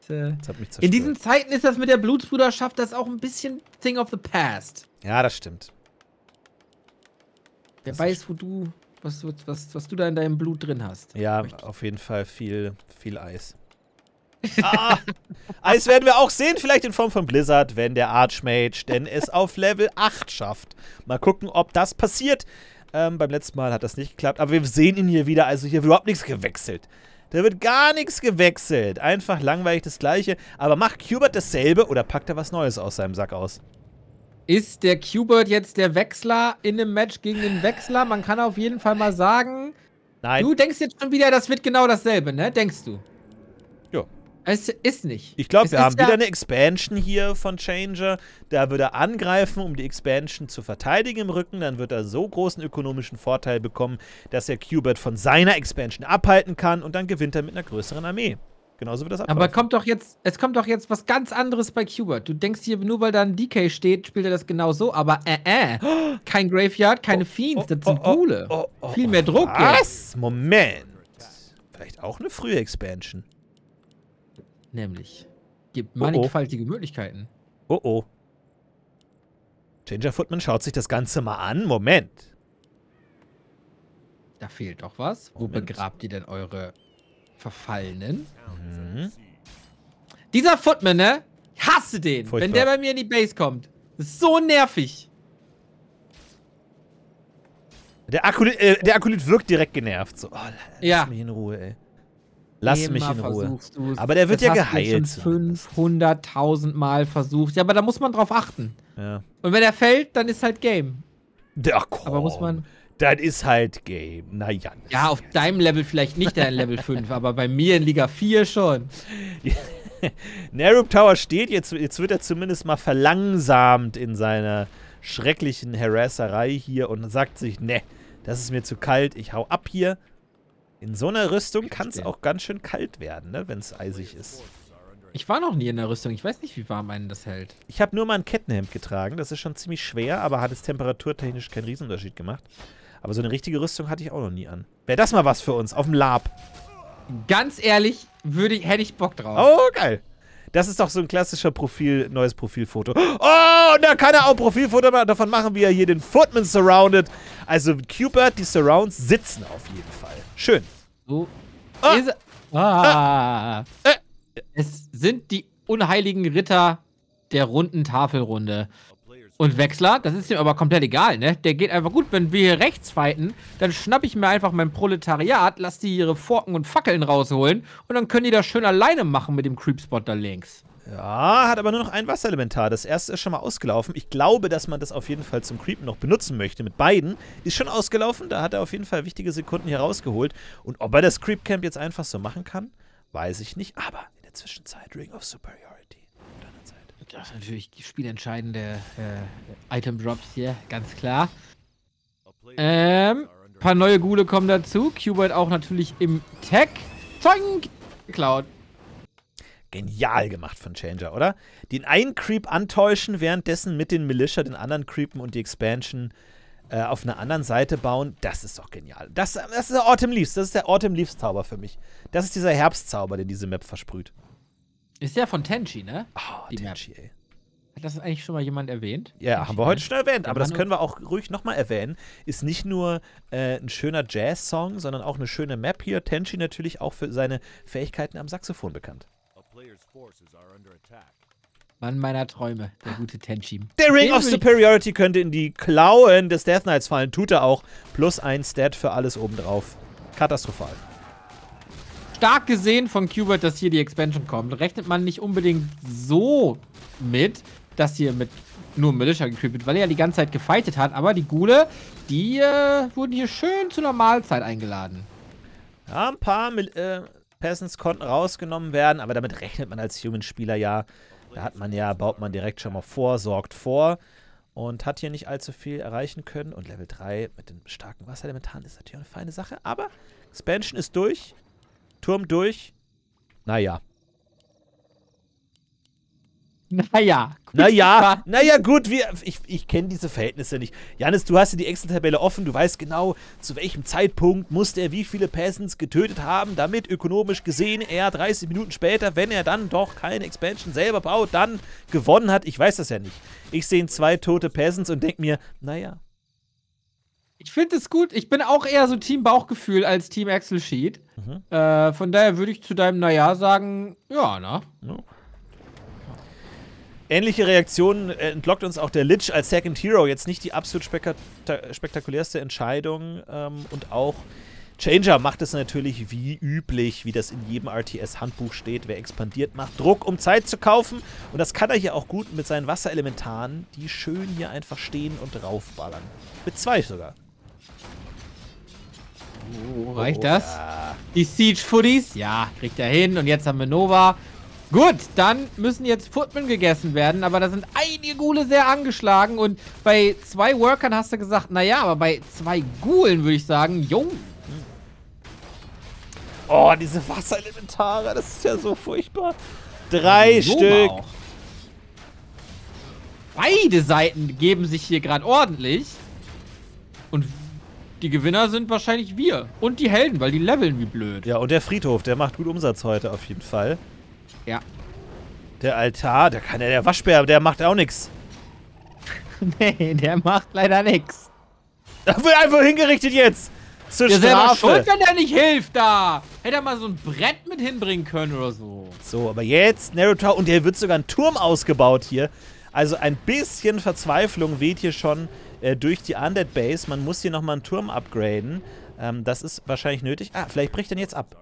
Äh, das hat mich zerstört. In diesen Zeiten ist das mit der Blutsbruderschaft das auch ein bisschen Thing of the Past. Ja, das stimmt. Wer das weiß, wo du was, was, was du da in deinem Blut drin hast. Ja, auf jeden Fall viel, viel Eis. ah, Eis werden wir auch sehen, vielleicht in Form von Blizzard, wenn der Archmage denn es auf Level 8 schafft. Mal gucken, ob das passiert. Ähm, beim letzten Mal hat das nicht geklappt, aber wir sehen ihn hier wieder, also hier wird überhaupt nichts gewechselt. Da wird gar nichts gewechselt. Einfach langweilig das Gleiche. Aber macht Qbert dasselbe oder packt er was Neues aus seinem Sack aus? Ist der Q-Bird jetzt der Wechsler in einem Match gegen den Wechsler? Man kann auf jeden Fall mal sagen. Nein. Du denkst jetzt schon wieder, das wird genau dasselbe, ne? Denkst du? Ja. Es ist nicht. Ich glaube, wir haben wieder eine Expansion hier von Changer. Da wird er angreifen, um die Expansion zu verteidigen im Rücken. Dann wird er so großen ökonomischen Vorteil bekommen, dass er Qbert von seiner Expansion abhalten kann. Und dann gewinnt er mit einer größeren Armee. Genauso wie das ablaufen. Aber kommt doch jetzt, es kommt doch jetzt was ganz anderes bei Qbert. Du denkst hier, nur weil da ein DK steht, spielt er das genauso, aber äh, äh. Kein Graveyard, keine oh, oh, Fiends, das oh, sind Gule. Viel mehr Druck was? jetzt. Moment. Vielleicht auch eine frühe Expansion. Nämlich. Gibt mannigfaltige Möglichkeiten. Oh oh. Ginger Footman schaut sich das Ganze mal an. Moment. Da fehlt doch was. Moment. Wo begrabt ihr denn eure Verfallenen. Mhm. Dieser Footman, ne? Ich hasse den, Furchtbar. wenn der bei mir in die Base kommt. Das ist so nervig. Der Akolyt, äh, der Akolyt wirkt direkt genervt. So, oh, lass ja. mich in Ruhe, ey. Lass Immer mich in Ruhe. Du's. Aber der wird das ja hast geheilt. schon 500.000 Mal versucht. Ja, aber da muss man drauf achten. Ja. Und wenn er fällt, dann ist halt Game. Der, ach Aber muss man das ist halt Game. Naja. Ja, auf deinem Level vielleicht nicht dein Level 5, aber bei mir in Liga 4 schon. Narrow Tower steht, jetzt, jetzt wird er zumindest mal verlangsamt in seiner schrecklichen Harasserei hier und sagt sich, ne, das ist mir zu kalt, ich hau ab hier. In so einer Rüstung kann es auch ganz schön kalt werden, ne, wenn es eisig ist. Ich war noch nie in der Rüstung. Ich weiß nicht, wie warm einen das hält. Ich habe nur mal ein Kettenhemd getragen. Das ist schon ziemlich schwer, aber hat es temperaturtechnisch keinen Riesenunterschied gemacht. Aber so eine richtige Rüstung hatte ich auch noch nie an. Wäre das mal was für uns auf dem Lab? Ganz ehrlich, würde ich, hätte ich Bock drauf. Oh, geil. Das ist doch so ein klassischer Profil, neues Profilfoto. Oh, und da kann er auch ein Profilfoto Davon machen wie er hier den Footman Surrounded. Also Cubert, die Surrounds sitzen auf jeden Fall. Schön. So ah, ah, ah, äh. Es sind die unheiligen Ritter der runden Tafelrunde. Und Wechsler, das ist ihm aber komplett egal, ne? Der geht einfach gut, wenn wir hier rechts fighten, dann schnappe ich mir einfach mein Proletariat, lass die ihre Forken und Fackeln rausholen und dann können die das schön alleine machen mit dem Creepspot da links. Ja, hat aber nur noch ein Wasserelementar. Das erste ist schon mal ausgelaufen. Ich glaube, dass man das auf jeden Fall zum Creepen noch benutzen möchte. Mit beiden ist schon ausgelaufen. Da hat er auf jeden Fall wichtige Sekunden hier rausgeholt. Und ob er das Creep Camp jetzt einfach so machen kann, weiß ich nicht. Aber in der Zwischenzeit Ring of Superior. Das ist natürlich spielentscheidende äh, Item Drops hier, ganz klar. Ähm, paar neue Gule kommen dazu. Cubite auch natürlich im Tech. Zoink! Cloud. Genial gemacht von Changer, oder? Den einen Creep antäuschen, währenddessen mit den Militia den anderen Creepen und die Expansion äh, auf einer anderen Seite bauen. Das ist doch genial. Das, das ist der Autumn Leaves. Das ist der Autumn Leaves Zauber für mich. Das ist dieser Herbstzauber, den diese Map versprüht. Ist ja von Tenchi, ne? Ah, oh, Tenchi, Map. ey. Hat das eigentlich schon mal jemand erwähnt? Ja, Tenchi, haben wir heute ne? schon erwähnt, aber das können wir auch ruhig nochmal erwähnen. Ist nicht nur äh, ein schöner Jazz-Song, sondern auch eine schöne Map hier. Tenchi natürlich auch für seine Fähigkeiten am Saxophon bekannt. Mann meiner Träume, der gute Tenchi. Der Ring of Superiority könnte in die Klauen des Death Knights fallen, tut er auch. Plus ein Stat für alles obendrauf. Katastrophal stark gesehen von Qbert, dass hier die Expansion kommt. Rechnet man nicht unbedingt so mit, dass hier mit nur Militia gecreept wird, weil er ja die ganze Zeit gefightet hat. Aber die Gule, die äh, wurden hier schön zur Normalzeit eingeladen. Ja, ein paar Mil äh, Peasants konnten rausgenommen werden, aber damit rechnet man als Human-Spieler ja. Da hat man ja, baut man direkt schon mal vor, sorgt vor und hat hier nicht allzu viel erreichen können. Und Level 3 mit den starken Wasserelementaren ist natürlich eine feine Sache, aber Expansion ist durch. Turm durch. Naja. Naja. Naja, naja, gut, wir, ich, ich kenne diese Verhältnisse nicht. Janis, du hast ja die Excel-Tabelle offen, du weißt genau, zu welchem Zeitpunkt musste er wie viele Peasants getötet haben, damit ökonomisch gesehen er 30 Minuten später, wenn er dann doch keine Expansion selber baut, dann gewonnen hat. Ich weiß das ja nicht. Ich sehe zwei tote Peasants und denke mir, naja. Ich finde es gut. Ich bin auch eher so Team Bauchgefühl als Team Excel Sheet. Mhm. Äh, von daher würde ich zu deinem Naja sagen, ja, na. Ne? No. Ähnliche Reaktionen entlockt uns auch der Lich als Second Hero. Jetzt nicht die absolut spektak spektakulärste Entscheidung. Ähm, und auch Changer macht es natürlich wie üblich, wie das in jedem RTS-Handbuch steht. Wer expandiert, macht Druck, um Zeit zu kaufen. Und das kann er hier auch gut mit seinen Wasserelementaren, die schön hier einfach stehen und draufballern. Mit zwei sogar. Oh, reicht das? Die siege footies Ja, kriegt er hin. Und jetzt haben wir Nova. Gut, dann müssen jetzt Footmen gegessen werden, aber da sind einige Ghule sehr angeschlagen und bei zwei Workern hast du gesagt, naja, aber bei zwei Ghulen würde ich sagen, jung. Oh, diese Wasserelementare, das ist ja so furchtbar. Drei also, Stück. Beide Seiten geben sich hier gerade ordentlich. Und die Gewinner sind wahrscheinlich wir. Und die Helden, weil die leveln wie blöd. Ja, und der Friedhof, der macht gut Umsatz heute auf jeden Fall. Ja. Der Altar, der kann ja der Waschbär, der macht auch nichts. Nee, der macht leider nichts. Da wird einfach hingerichtet jetzt. Zur der Strafe. Schuld, wenn der nicht hilft da. Hätte er mal so ein Brett mit hinbringen können oder so. So, aber jetzt Narrow Tower und hier wird sogar ein Turm ausgebaut hier. Also ein bisschen Verzweiflung weht hier schon äh, durch die Undead Base. Man muss hier nochmal einen Turm upgraden. Ähm, das ist wahrscheinlich nötig. Ah, vielleicht bricht er jetzt ab.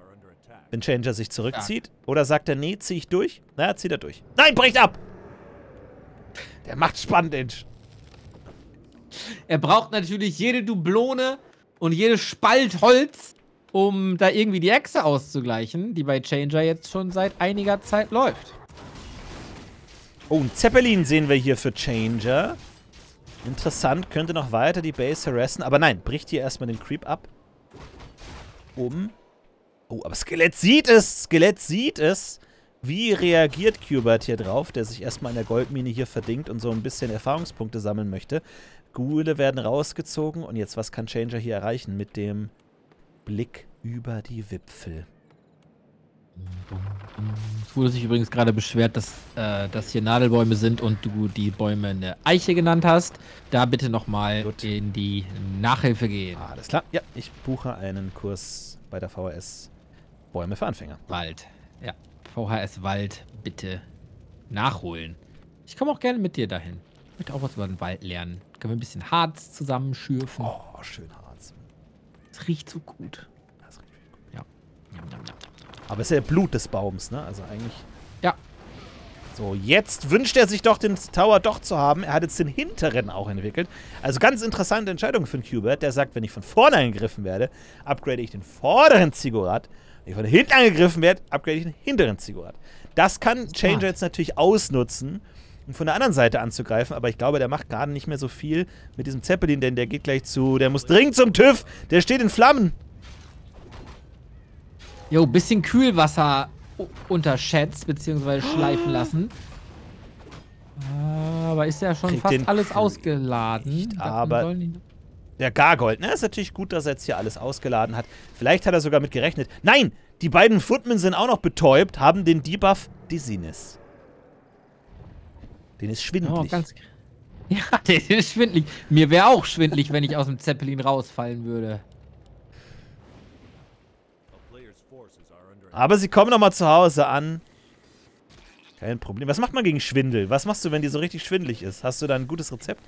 Wenn Changer sich zurückzieht. Oder sagt er, nee, zieh ich durch? Na, zieht er durch. Nein, bricht ab! Der macht spannend, Inch. Er braucht natürlich jede Dublone und jede Spalt Holz, um da irgendwie die Echse auszugleichen, die bei Changer jetzt schon seit einiger Zeit läuft. Oh, ein Zeppelin sehen wir hier für Changer. Interessant, könnte noch weiter die Base harassen. Aber nein, bricht hier erstmal den Creep ab. Um. Oh, aber Skelett sieht es! Skelett sieht es! Wie reagiert Qbert hier drauf, der sich erstmal in der Goldmine hier verdingt und so ein bisschen Erfahrungspunkte sammeln möchte? Gule werden rausgezogen und jetzt, was kann Changer hier erreichen mit dem Blick über die Wipfel? Es wurde sich übrigens gerade beschwert, dass äh, das hier Nadelbäume sind und du die Bäume eine Eiche genannt hast. Da bitte nochmal in die Nachhilfe gehen. Alles klar. Ja, ich buche einen Kurs bei der VHS Bäume für Anfänger. Wald. Ja, VHS Wald bitte nachholen. Ich komme auch gerne mit dir dahin. Ich möchte auch was über den Wald lernen. Können wir ein bisschen Harz zusammenschürfen. Oh, schön Harz. Es riecht so gut. Das riecht gut. Ja. Jam, jam, jam, aber es ist ja Blut des Baums, ne? Also eigentlich... Ja. So, jetzt wünscht er sich doch, den Tower doch zu haben. Er hat jetzt den hinteren auch entwickelt. Also ganz interessante Entscheidung von Qbert. Der sagt, wenn ich von vorne angegriffen werde, upgrade ich den vorderen Ziggurat. Wenn ich von hinten angegriffen werde, upgrade ich den hinteren Ziggurat. Das kann Changer jetzt natürlich ausnutzen, um von der anderen Seite anzugreifen. Aber ich glaube, der macht gerade nicht mehr so viel mit diesem Zeppelin, denn der geht gleich zu... Der muss dringend zum TÜV. Der steht in Flammen. Jo, bisschen Kühlwasser unterschätzt, beziehungsweise schleifen lassen. Aber ist ja schon Krieg fast alles Kühl ausgeladen. Nicht, aber der Gargold, ne? Ist natürlich gut, dass er jetzt hier alles ausgeladen hat. Vielleicht hat er sogar mit gerechnet. Nein! Die beiden Footmen sind auch noch betäubt, haben den Debuff Dizziness. Den ist schwindlig. Oh, ganz ja, der ist schwindlig. Mir wäre auch schwindlig, wenn ich aus dem Zeppelin rausfallen würde. Aber sie kommen nochmal zu Hause an. Kein Problem. Was macht man gegen Schwindel? Was machst du, wenn die so richtig schwindelig ist? Hast du da ein gutes Rezept?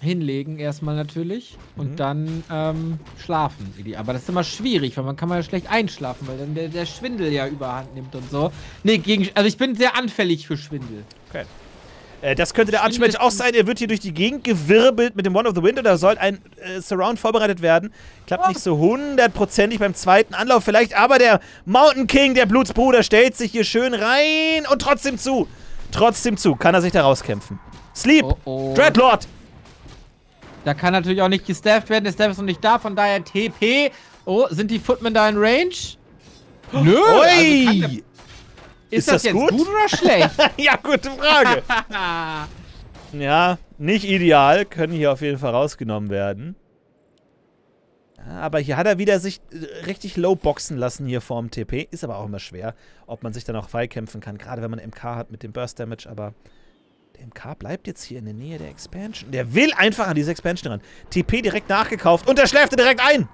Hinlegen erstmal natürlich und mhm. dann ähm, schlafen. Aber das ist immer schwierig, weil man kann mal ja schlecht einschlafen, weil dann der, der, Schwindel ja überhand nimmt und so. Nee, gegen, also ich bin sehr anfällig für Schwindel. Okay. Äh, das könnte der Anschmatch auch sein. Er wird hier durch die Gegend gewirbelt mit dem One of the Wind und da soll ein äh, Surround vorbereitet werden. Klappt nicht so hundertprozentig beim zweiten Anlauf vielleicht, aber der Mountain King, der Blutsbruder, stellt sich hier schön rein und trotzdem zu. Trotzdem zu. Kann er sich da rauskämpfen. Sleep! Oh, oh. Dreadlord! Da kann natürlich auch nicht gestafft werden. Der Staff ist noch nicht da, von daher TP. Oh, sind die Footmen da in Range? Nö! Oi. Also ist, ist das, das, jetzt gut? gut oder schlecht? ja, gute Frage. ja, nicht ideal. Können hier auf jeden Fall rausgenommen werden. Aber hier hat er wieder sich äh, richtig low boxen lassen hier vorm TP. Ist aber auch immer schwer, ob man sich dann auch freikämpfen kann. Gerade wenn man MK hat mit dem Burst Damage. Aber der MK bleibt jetzt hier in der Nähe der Expansion. Der will einfach an diese Expansion ran. TP direkt nachgekauft und der schläft direkt ein.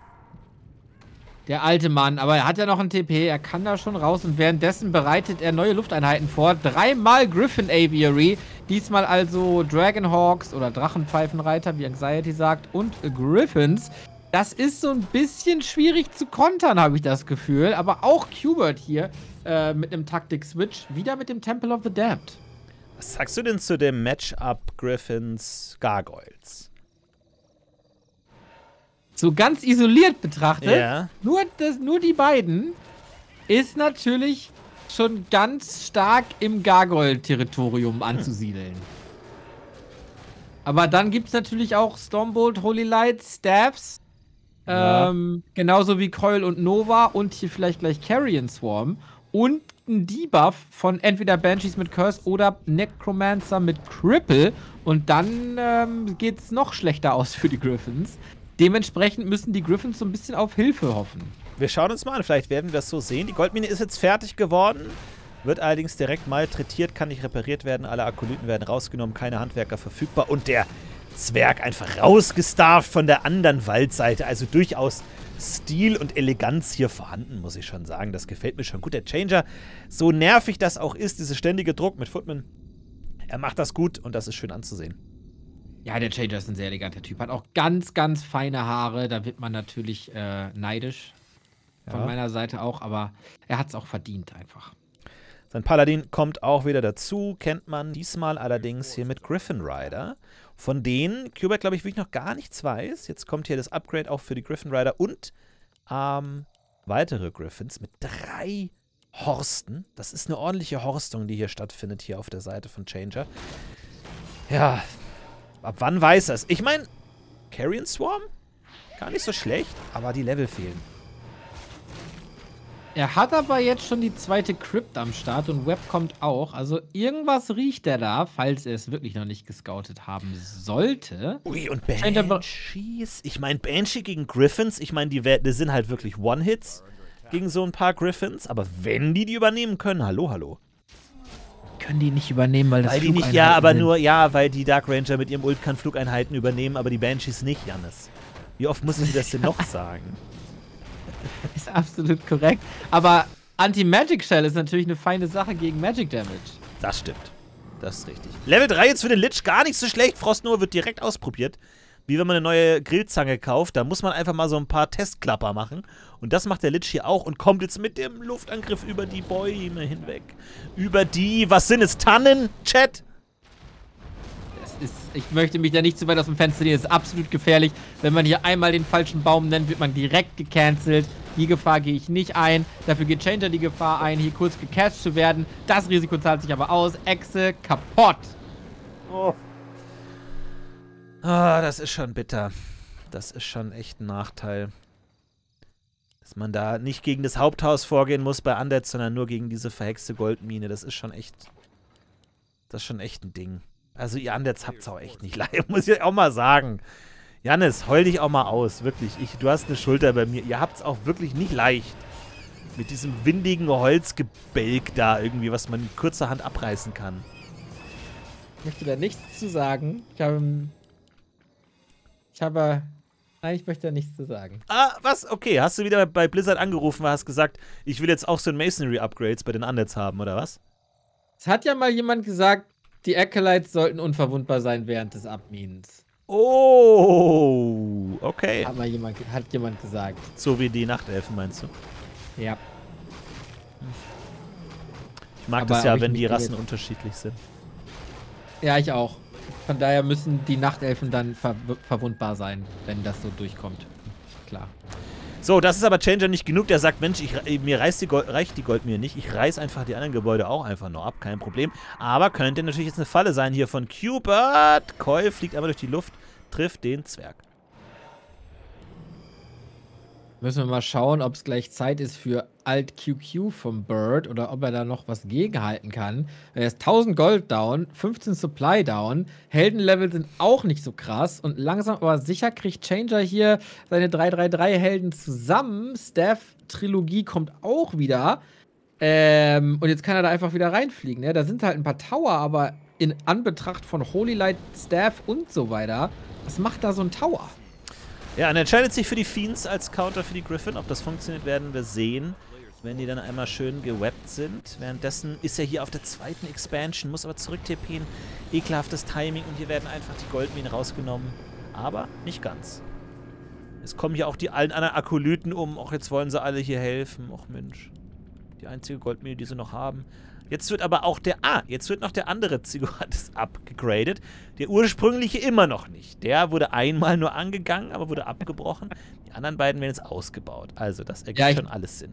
Der alte Mann, aber er hat ja noch einen TP, er kann da schon raus und währenddessen bereitet er neue Lufteinheiten vor. Dreimal Griffin Aviary, diesmal also Dragonhawks oder Drachenpfeifenreiter, wie Anxiety sagt, und Griffins. Das ist so ein bisschen schwierig zu kontern, habe ich das Gefühl, aber auch Qbert hier äh, mit einem Taktik-Switch, wieder mit dem Temple of the Damned. Was sagst du denn zu dem Matchup Griffins Gargoyles? so ganz isoliert betrachtet, ja. nur, das, nur die beiden, ist natürlich schon ganz stark im Gargoyle-Territorium anzusiedeln. Aber dann gibt es natürlich auch Stormbolt, Holy Light, Stabs. Ja. Ähm, genauso wie Coil und Nova und hier vielleicht gleich Carrion Swarm. Und ein Debuff von entweder Banshees mit Curse oder Necromancer mit Cripple. Und dann ähm, es noch schlechter aus für die Griffins. Dementsprechend müssen die Griffins so ein bisschen auf Hilfe hoffen. Wir schauen uns mal an, vielleicht werden wir das so sehen. Die Goldmine ist jetzt fertig geworden, wird allerdings direkt malträtiert, kann nicht repariert werden. Alle Akolyten werden rausgenommen, keine Handwerker verfügbar und der Zwerg einfach rausgestarft von der anderen Waldseite. Also durchaus Stil und Eleganz hier vorhanden, muss ich schon sagen. Das gefällt mir schon gut. Der Changer, so nervig das auch ist, dieser ständige Druck mit Footman, er macht das gut und das ist schön anzusehen. Ja, der Changer ist ein sehr eleganter Typ. Hat auch ganz, ganz feine Haare. Da wird man natürlich äh, neidisch. Von ja. meiner Seite auch, aber er hat es auch verdient einfach. Sein Paladin kommt auch wieder dazu, kennt man diesmal allerdings hier mit Griffin Rider. Von denen Kubert, glaube ich, wirklich noch gar nichts weiß. Jetzt kommt hier das Upgrade auch für die Griffin Rider und ähm, weitere Griffins mit drei Horsten. Das ist eine ordentliche Horstung, die hier stattfindet, hier auf der Seite von Changer. Ja, Ab wann weiß das? Ich meine, Carrion Swarm? Gar nicht so schlecht, aber die Level fehlen. Er hat aber jetzt schon die zweite Crypt am Start und Web kommt auch. Also irgendwas riecht er da, falls er es wirklich noch nicht gescoutet haben sollte. Ui, und Banshees. Ich meine, Banshee gegen Griffins. Ich meine, die, die sind halt wirklich One-Hits gegen so ein paar Griffins. Aber wenn die die übernehmen können, hallo, hallo können die nicht übernehmen, weil das weil die nicht, Ja, aber nur, ja, weil die Dark Ranger mit ihrem Ult kann Flugeinheiten übernehmen, aber die Banshees nicht, Jannis. Wie oft muss ich das denn noch sagen? Ist absolut korrekt. Aber Anti-Magic Shell ist natürlich eine feine Sache gegen Magic Damage. Das stimmt. Das ist richtig. Level 3 jetzt für den Lich gar nicht so schlecht. Frost nur wird direkt ausprobiert wie wenn man eine neue Grillzange kauft, da muss man einfach mal so ein paar Testklapper machen. Und das macht der Litsch hier auch und kommt jetzt mit dem Luftangriff über die Bäume hinweg. Über die, was sind es, Tannen, Chat? Ist, ich möchte mich da nicht zu weit aus dem Fenster nehmen, Es ist absolut gefährlich. Wenn man hier einmal den falschen Baum nennt, wird man direkt gecancelt. Die Gefahr gehe ich nicht ein. Dafür geht Changer die Gefahr ein, hier kurz gecasht zu werden. Das Risiko zahlt sich aber aus. Echse kaputt. Oh. Ah, das ist schon bitter. Das ist schon echt ein Nachteil. Dass man da nicht gegen das Haupthaus vorgehen muss bei Undead, sondern nur gegen diese verhexte Goldmine. Das ist schon echt... Das ist schon echt ein Ding. Also ihr habt es auch echt nicht leid, muss ich auch mal sagen. Janis, heul dich auch mal aus, wirklich. Ich, du hast eine Schulter bei mir. Ihr habt es auch wirklich nicht leicht. Mit diesem windigen Holzgebälk da irgendwie, was man kurzerhand abreißen kann. Ich möchte da nichts zu sagen. Ich habe ähm, ich habe. Nein, ich möchte da nichts zu sagen. Ah, was? Okay, hast du wieder bei Blizzard angerufen und hast gesagt, ich will jetzt auch so ein Masonry-Upgrades bei den Undeads haben, oder was? Es hat ja mal jemand gesagt, die Acolytes sollten unverwundbar sein während des Abminens. Oh, okay. Hat mal jemand, hat jemand gesagt. So wie die Nachtelfen, meinst du? Ja. Ich mag Aber das ja, wenn die Rassen unterschiedlich sind. Ja, ich auch. Von daher müssen die Nachtelfen dann ver verwundbar sein, wenn das so durchkommt. Klar. So, das ist aber Changer nicht genug. Der sagt, Mensch, ich, mir reißt die reicht die Goldmine nicht. Ich reiß einfach die anderen Gebäude auch einfach nur ab. Kein Problem. Aber könnte natürlich jetzt eine Falle sein hier von Cupid. Coil fliegt einmal durch die Luft, trifft den Zwerg. Müssen wir mal schauen, ob es gleich Zeit ist für Alt-QQ vom Bird oder ob er da noch was gegenhalten kann. Er ist 1000 Gold down, 15 Supply down, Heldenlevel sind auch nicht so krass und langsam aber sicher kriegt Changer hier seine 333-Helden zusammen. Staff-Trilogie kommt auch wieder. Ähm, und jetzt kann er da einfach wieder reinfliegen. Ne? Da sind halt ein paar Tower, aber in Anbetracht von Holy Light, Staff und so weiter, was macht da so ein Tower? Ja, und entscheidet sich für die Fiends als Counter für die Griffin. Ob das funktioniert, werden wir sehen, wenn die dann einmal schön gewappt sind. Währenddessen ist er hier auf der zweiten Expansion, muss aber zurück TPen. Ekelhaftes Timing und hier werden einfach die Goldminen rausgenommen. Aber nicht ganz. Es kommen hier auch die allen anderen Akolyten um. Och, jetzt wollen sie alle hier helfen. Och, Mensch. Die einzige Goldmine, die sie noch haben. Jetzt wird aber auch der ah, jetzt wird noch der andere Ziguatis abgegradet. Der ursprüngliche immer noch nicht. Der wurde einmal nur angegangen, aber wurde abgebrochen. Die anderen beiden werden jetzt ausgebaut. Also, das ergibt ja, ich, schon alles Sinn.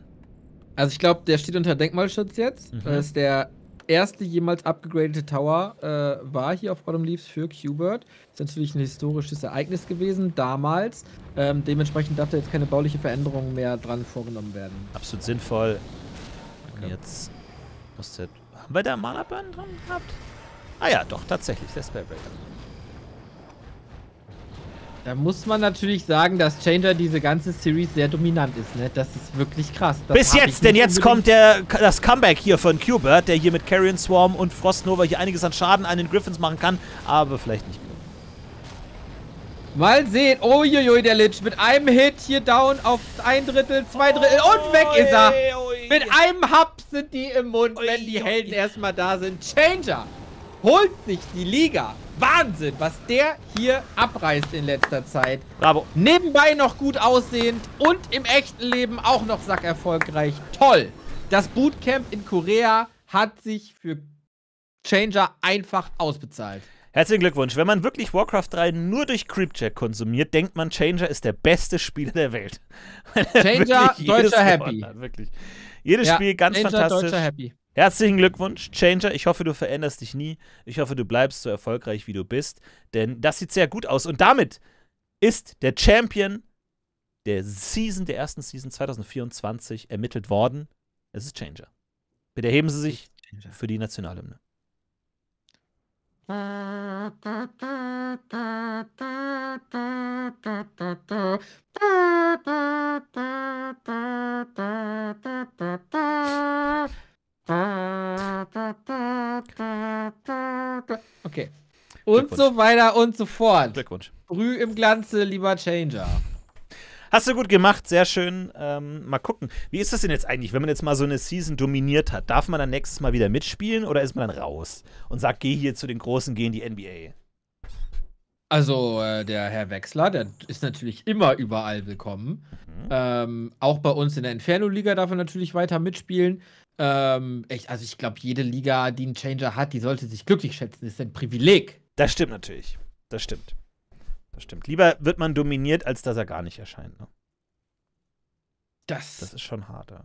Also, ich glaube, der steht unter Denkmalschutz jetzt. Mhm. Das ist der erste jemals abgegradete Tower äh, war hier auf Autumn Leaves für Q-Bird. Ist natürlich ein historisches Ereignis gewesen damals. Ähm, dementsprechend darf da jetzt keine bauliche Veränderung mehr dran vorgenommen werden. Absolut sinnvoll. Und jetzt kostet. Haben wir da Mana-Burn dran gehabt? Ah ja, doch, tatsächlich, der Spellbreaker. Da muss man natürlich sagen, dass Changer diese ganze Series sehr dominant ist, ne? Das ist wirklich krass. Das Bis jetzt, denn jetzt kommt der, das Comeback hier von Q-Bird, der hier mit Carrion Swarm und Frost Nova hier einiges an Schaden an den Griffins machen kann, aber vielleicht nicht genug. Mal sehen. Uiuiui, der Lynch mit einem Hit hier down auf ein Drittel, zwei Drittel und weg ist er. Mit einem Hub sind die im Mund, wenn die Helden erstmal da sind. Changer holt sich die Liga. Wahnsinn, was der hier abreißt in letzter Zeit. Bravo. Nebenbei noch gut aussehend und im echten Leben auch noch sackerfolgreich. Toll. Das Bootcamp in Korea hat sich für Changer einfach ausbezahlt. Herzlichen Glückwunsch. Wenn man wirklich Warcraft 3 nur durch Creepjack konsumiert, denkt man, Changer ist der beste Spieler der Welt. Changer, deutscher Happy. Hat, wirklich. Jedes ja, Spiel ganz Changer, fantastisch. Deutscher Happy. Herzlichen Glückwunsch, Changer. Ich hoffe, du veränderst dich nie. Ich hoffe, du bleibst so erfolgreich, wie du bist. Denn das sieht sehr gut aus. Und damit ist der Champion der Season, der ersten Season 2024 ermittelt worden. Es ist Changer. Bitte heben Sie sich für die Nationalhymne. Okay. Und so weiter und so fort. Glückwunsch. Brüh im Glanze, lieber Changer. Hast du gut gemacht, sehr schön. Ähm, mal gucken. Wie ist das denn jetzt eigentlich, wenn man jetzt mal so eine Season dominiert hat? Darf man dann nächstes Mal wieder mitspielen oder ist man dann raus und sagt, geh hier zu den Großen, geh in die NBA? Also äh, der Herr Wechsler, der ist natürlich immer überall willkommen. Mhm. Ähm, auch bei uns in der Inferno-Liga darf er natürlich weiter mitspielen. Ähm, echt, also ich glaube, jede Liga, die einen Changer hat, die sollte sich glücklich schätzen. Das ist ein Privileg. Das stimmt natürlich. Das stimmt. Das stimmt. Lieber wird man dominiert, als dass er gar nicht erscheint. Ne? Das, das ist schon hart, ja.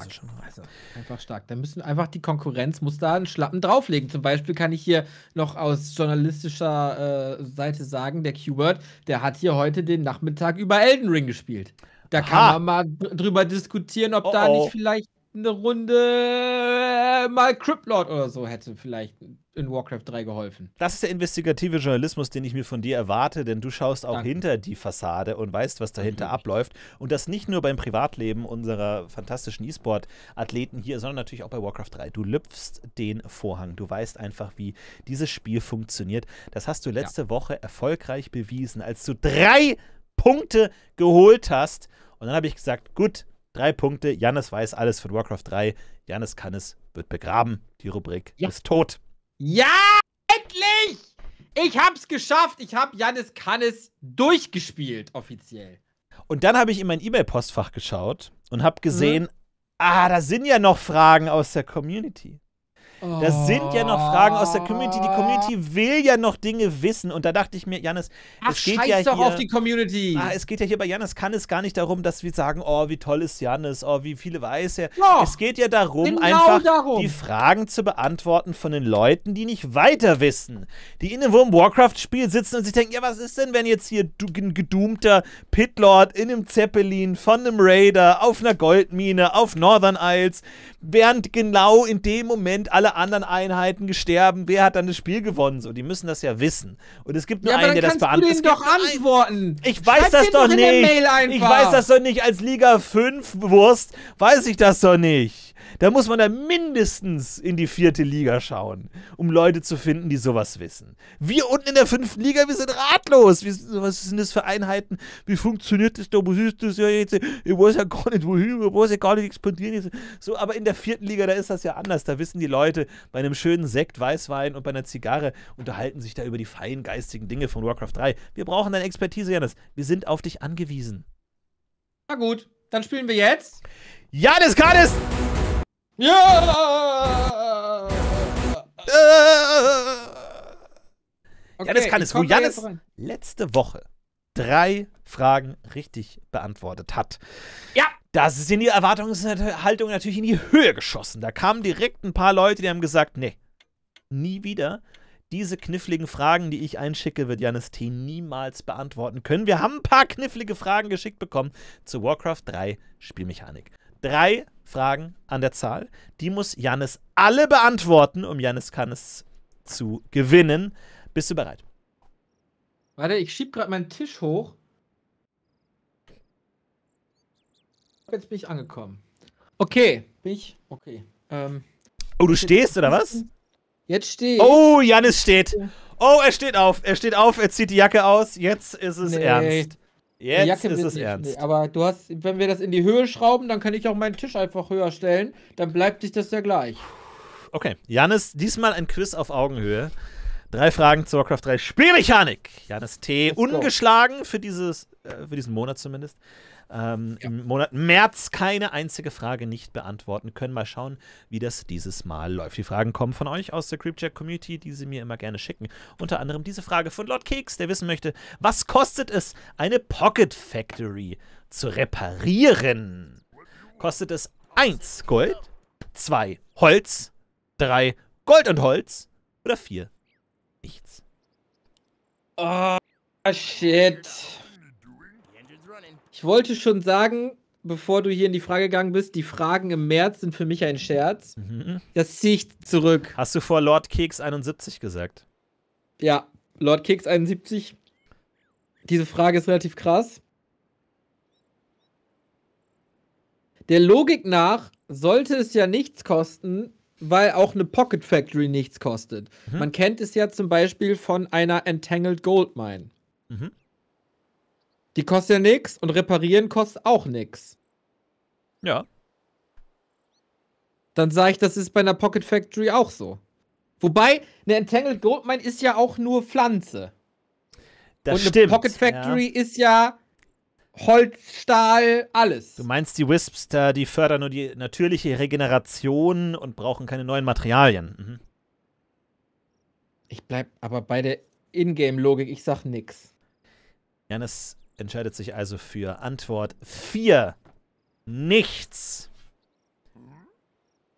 ist schon hart. Also, einfach stark. Da müssen einfach die Konkurrenz muss da einen Schlappen drauflegen. Zum Beispiel kann ich hier noch aus journalistischer äh, Seite sagen, der Qbert, der hat hier heute den Nachmittag über Elden Ring gespielt. Da Aha. kann man mal drüber diskutieren, ob oh, da oh. nicht vielleicht eine Runde äh, mal Cryptlord oder so hätte vielleicht in Warcraft 3 geholfen. Das ist der investigative Journalismus, den ich mir von dir erwarte, denn du schaust auch Danke. hinter die Fassade und weißt, was dahinter natürlich. abläuft. Und das nicht nur beim Privatleben unserer fantastischen E-Sport-Athleten hier, sondern natürlich auch bei Warcraft 3. Du lüpfst den Vorhang. Du weißt einfach, wie dieses Spiel funktioniert. Das hast du letzte ja. Woche erfolgreich bewiesen, als du drei Punkte geholt hast. Und dann habe ich gesagt, gut, drei Punkte. Janis weiß alles von Warcraft 3. Janis kann es, wird begraben. Die Rubrik ja. ist tot. Ja, endlich! Ich hab's geschafft. Ich hab Janis Kannes durchgespielt, offiziell. Und dann habe ich in mein E-Mail-Postfach geschaut und hab mhm. gesehen, mhm. ah, da sind ja noch Fragen aus der Community. Das sind ja noch Fragen aus der Community. Die Community oh. will ja noch Dinge wissen. Und da dachte ich mir, Janis, es geht scheiß ja doch hier, auf die Community. Ah, es geht ja hier bei Janis, kann es gar nicht darum, dass wir sagen, oh, wie toll ist Janis, oh, wie viele weiß er. Oh, es geht ja darum, genau einfach darum. die Fragen zu beantworten von den Leuten, die nicht weiter wissen. Die in einem Warcraft-Spiel sitzen und sich denken, ja, was ist denn, wenn jetzt hier ein gedoomter Pitlord in einem Zeppelin von einem Raider auf einer Goldmine auf Northern Isles, während genau in dem Moment alle alle anderen Einheiten gesterben, wer hat dann das Spiel gewonnen? So, die müssen das ja wissen. Und es gibt nur ja, einen, der das beantwortet. Ich doch antworten. Ich weiß Schreib das doch nicht. Ich weiß das doch nicht. Als Liga 5 Wurst weiß ich das doch nicht. Da muss man da mindestens in die vierte Liga schauen, um Leute zu finden, die sowas wissen. Wir unten in der fünften Liga, wir sind ratlos. Wir, was sind das für Einheiten? Wie funktioniert das da? Was ist das ja jetzt? Ich weiß ja gar nicht, wohin, ich weiß ja gar nicht expandieren. So, aber in der vierten Liga, da ist das ja anders. Da wissen die Leute, bei einem schönen Sekt, Weißwein und bei einer Zigarre unterhalten sich da über die feingeistigen Dinge von Warcraft 3. Wir brauchen deine Expertise, Janis. Wir sind auf dich angewiesen. Na gut, dann spielen wir jetzt. Janis Kadis! Ja! Okay, Janis kann es, wo Janis letzte Woche drei Fragen richtig beantwortet hat. Ja! Das ist in die Erwartungshaltung natürlich in die Höhe geschossen. Da kamen direkt ein paar Leute, die haben gesagt, nee, nie wieder. Diese kniffligen Fragen, die ich einschicke, wird Janis T. niemals beantworten können. Wir haben ein paar knifflige Fragen geschickt bekommen zu Warcraft 3 Spielmechanik. Drei Fragen an der Zahl. Die muss Janis alle beantworten, um Janis Kannes zu gewinnen. Bist du bereit? Warte, ich schieb gerade meinen Tisch hoch. Jetzt bin ich angekommen. Okay, bin ich? Okay. Ähm, oh, du stehst oder was? Jetzt stehe ich. Oh, Janis steht. Oh, er steht auf. Er steht auf, er zieht die Jacke aus. Jetzt ist es nee. ernst. Jetzt Jacke ist es ernst. Nicht, aber du hast, wenn wir das in die Höhe schrauben, dann kann ich auch meinen Tisch einfach höher stellen. Dann bleibt sich das ja gleich. Okay, Janis, diesmal ein Quiz auf Augenhöhe. Drei Fragen zur Warcraft 3 Spielmechanik. Janis T. Let's ungeschlagen für, dieses, äh, für diesen Monat zumindest ähm, ja. im Monat März keine einzige Frage nicht beantworten können. Mal schauen, wie das dieses Mal läuft. Die Fragen kommen von euch aus der Creepjack Community, die sie mir immer gerne schicken. Unter anderem diese Frage von Lord Keks, der wissen möchte, was kostet es, eine Pocket Factory zu reparieren? Kostet es 1 Gold, 2 Holz, 3 Gold und Holz oder 4 nichts? Oh, shit. Ich wollte schon sagen, bevor du hier in die Frage gegangen bist, die Fragen im März sind für mich ein Scherz. Mhm. Das ziehe ich zurück. Hast du vor Lord Keks 71 gesagt? Ja, Lord Keks 71. Diese Frage ist relativ krass. Der Logik nach sollte es ja nichts kosten, weil auch eine Pocket Factory nichts kostet. Mhm. Man kennt es ja zum Beispiel von einer Entangled Gold Mine. Mhm. Die kostet ja nichts und reparieren kostet auch nichts. Ja. Dann sage ich, das ist bei einer Pocket Factory auch so. Wobei, eine Entangled Goldmine ist ja auch nur Pflanze. Das und eine Pocket Factory ja. ist ja Holz, Stahl, alles. Du meinst, die Wisps, da, die fördern nur die natürliche Regeneration und brauchen keine neuen Materialien. Mhm. Ich bleib aber bei der Ingame-Logik, ich sag nix. Ja, das entscheidet sich also für Antwort 4. Nichts.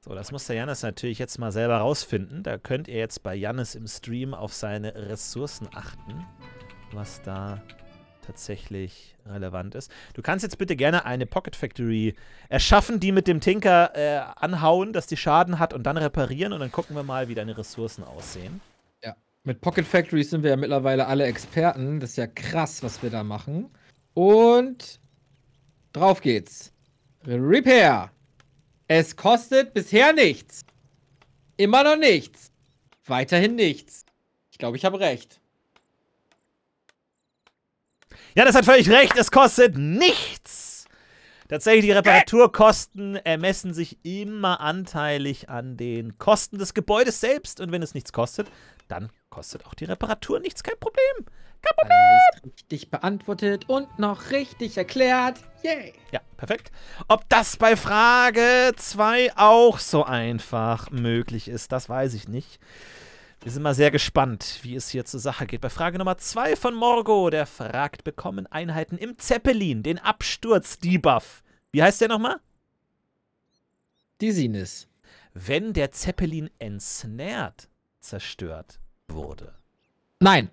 So, das muss der Janis natürlich jetzt mal selber rausfinden. Da könnt ihr jetzt bei Janis im Stream auf seine Ressourcen achten, was da tatsächlich relevant ist. Du kannst jetzt bitte gerne eine Pocket Factory erschaffen, die mit dem Tinker äh, anhauen, dass die Schaden hat und dann reparieren und dann gucken wir mal, wie deine Ressourcen aussehen. Mit Pocket Factory sind wir ja mittlerweile alle Experten. Das ist ja krass, was wir da machen. Und drauf geht's. Repair. Es kostet bisher nichts. Immer noch nichts. Weiterhin nichts. Ich glaube, ich habe recht. Ja, das hat völlig recht. Es kostet nichts. Tatsächlich, die Reparaturkosten ermessen sich immer anteilig an den Kosten des Gebäudes selbst. Und wenn es nichts kostet, dann Kostet auch die Reparatur nichts, kein Problem. Kein Problem. Alles richtig beantwortet und noch richtig erklärt. Yay. Ja, perfekt. Ob das bei Frage 2 auch so einfach möglich ist, das weiß ich nicht. Wir sind mal sehr gespannt, wie es hier zur Sache geht. Bei Frage Nummer 2 von Morgo, der fragt, bekommen Einheiten im Zeppelin den Absturz-Debuff? Wie heißt der nochmal? Dizziness. Wenn der Zeppelin entsnärt, zerstört, wurde. Nein.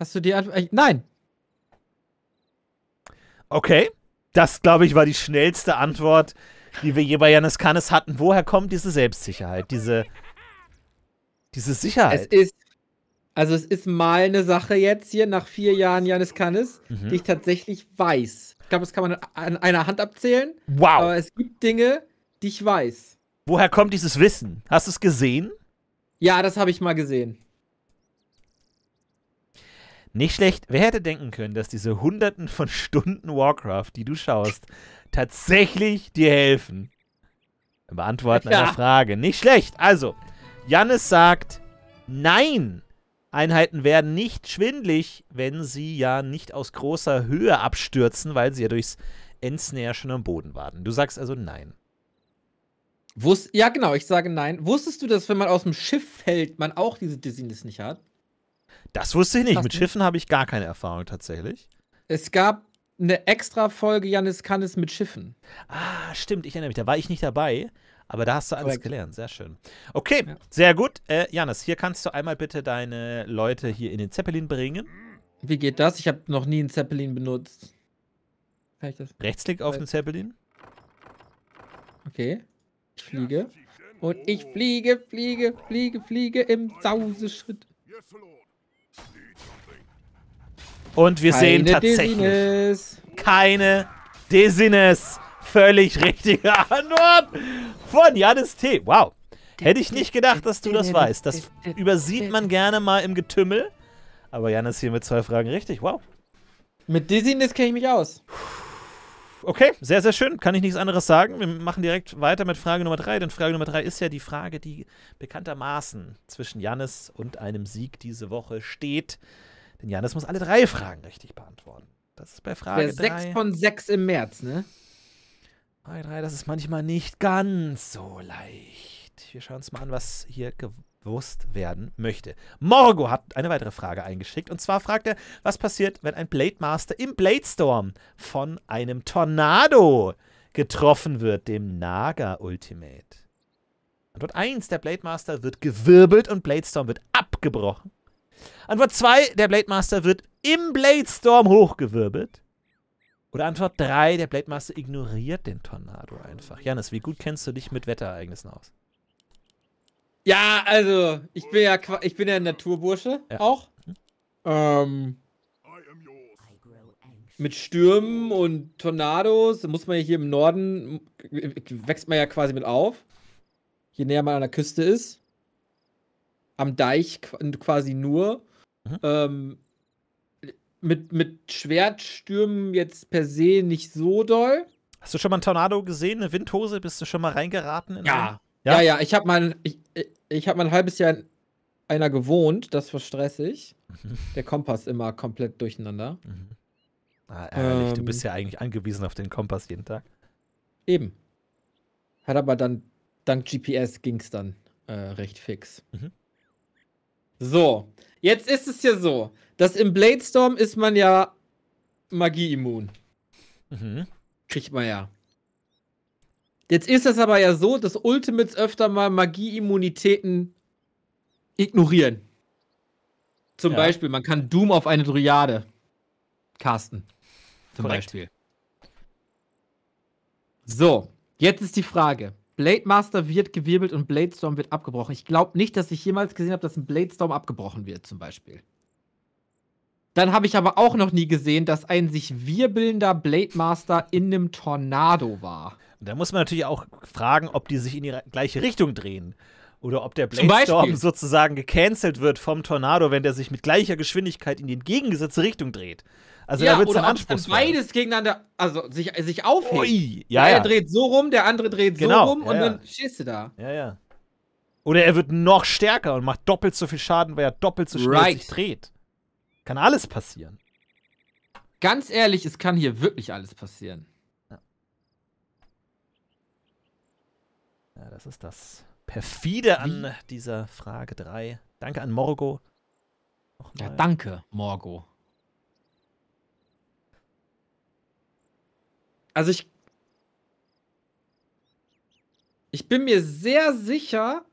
Hast du die Antwort? Nein. Okay. Das, glaube ich, war die schnellste Antwort, die wir je bei Janis Kannes hatten. Woher kommt diese Selbstsicherheit, diese, diese Sicherheit? Es ist also es ist mal eine Sache jetzt hier nach vier Jahren Janis Kannes, mhm. die ich tatsächlich weiß. Ich glaube, das kann man an einer Hand abzählen. Wow. Aber es gibt Dinge, die ich weiß. Woher kommt dieses Wissen? Hast du es gesehen? Ja, das habe ich mal gesehen. Nicht schlecht. Wer hätte denken können, dass diese hunderten von Stunden Warcraft, die du schaust, tatsächlich dir helfen? Beantworten ja. einer Frage. Nicht schlecht. Also, Janis sagt nein. Einheiten werden nicht schwindlig, wenn sie ja nicht aus großer Höhe abstürzen, weil sie ja durchs Endsnare schon am Boden warten. Du sagst also nein. Wusst, ja, genau, ich sage nein. Wusstest du, dass wenn man aus dem Schiff fällt, man auch diese Dizziness nicht hat? Das wusste ich nicht. Mit Schiffen habe ich gar keine Erfahrung tatsächlich. Es gab eine extra Folge Janis Kannes mit Schiffen. Ah, stimmt, ich erinnere mich. Da war ich nicht dabei. Aber da hast du alles gelernt. Sehr schön. Okay, ja. sehr gut. Äh, Janis, hier kannst du einmal bitte deine Leute hier in den Zeppelin bringen. Wie geht das? Ich habe noch nie einen Zeppelin benutzt. Kann ich das? Rechtsklick auf äh. den Zeppelin. Okay. Ich fliege. Und ich fliege, fliege, fliege, fliege im Sauseschritt. Und wir keine sehen tatsächlich Desines. keine Dizziness. Völlig richtige Antwort von Janis T. Wow. Hätte ich nicht gedacht, dass du das weißt. Das übersieht man gerne mal im Getümmel. Aber Janis hier mit zwei Fragen richtig. Wow. Mit Dizziness kenne ich mich aus. Okay, sehr, sehr schön. Kann ich nichts anderes sagen. Wir machen direkt weiter mit Frage Nummer drei. Denn Frage Nummer drei ist ja die Frage, die bekanntermaßen zwischen Janis und einem Sieg diese Woche steht. Denn Janis muss alle drei Fragen richtig beantworten. Das ist bei Frage 3. 6 von 6 im März, ne? 3, das ist manchmal nicht ganz so leicht. Wir schauen uns mal an, was hier gewusst werden möchte. Morgo hat eine weitere Frage eingeschickt. Und zwar fragt er, was passiert, wenn ein Blade Master im Bladestorm von einem Tornado getroffen wird, dem Naga Ultimate? Antwort 1, der Blade Master wird gewirbelt und Bladestorm wird abgebrochen. Antwort 2, der Blade Master wird im Bladestorm hochgewirbelt. Oder Antwort 3, der Blade Master ignoriert den Tornado einfach. Janis, wie gut kennst du dich mit Wetterereignissen aus? Ja, also, ich bin ja, ich bin ja ein Naturbursche ja. auch. Mhm. Ähm, mit Stürmen und Tornados muss man ja hier im Norden, wächst man ja quasi mit auf. Je näher man an der Küste ist. Am Deich quasi nur. Mhm. Ähm, mit, mit Schwertstürmen jetzt per se nicht so doll. Hast du schon mal einen Tornado gesehen, eine Windhose? Bist du schon mal reingeraten? ja. ja, ja, ja. Ich habe mal, ich, ich hab mal ein halbes Jahr in einer gewohnt, das war stressig. Mhm. Der Kompass immer komplett durcheinander. Mhm. Ah, ärgerlich, ähm, du bist ähm. ja eigentlich angewiesen auf den Kompass jeden Tag. Eben. Hat aber dann, dank GPS ging es dann äh, recht fix. Mhm. So, jetzt ist es ja so, dass im Bladestorm ist man ja Magieimmun. Mhm. Kriegt man ja. Jetzt ist es aber ja so, dass Ultimates öfter mal Magieimmunitäten ignorieren. Zum ja. Beispiel, man kann Doom auf eine Dryade casten. Zum Korrekt. Beispiel. So, jetzt ist die Frage. Blade Master wird gewirbelt und Bladestorm wird abgebrochen. Ich glaube nicht, dass ich jemals gesehen habe, dass ein Bladestorm abgebrochen wird, zum Beispiel. Dann habe ich aber auch noch nie gesehen, dass ein sich wirbelnder Blade Master in einem Tornado war. Da muss man natürlich auch fragen, ob die sich in die gleiche Richtung drehen. Oder ob der Bladestorm sozusagen gecancelt wird vom Tornado, wenn der sich mit gleicher Geschwindigkeit in die entgegengesetzte Richtung dreht. Also ja, da wird es dann anspruchsvoll. beides gegeneinander, also sich, sich aufheben. ja, der ja. dreht so rum, der andere dreht genau, so rum ja, und dann stehst du da. Ja, ja. Oder er wird noch stärker und macht doppelt so viel Schaden, weil er doppelt so schnell right. sich dreht. Kann alles passieren. Ganz ehrlich, es kann hier wirklich alles passieren. Ja, das ist das perfide an dieser Frage 3. Danke an Morgo. Ja, danke, Morgo. Also ich. Ich bin mir sehr sicher,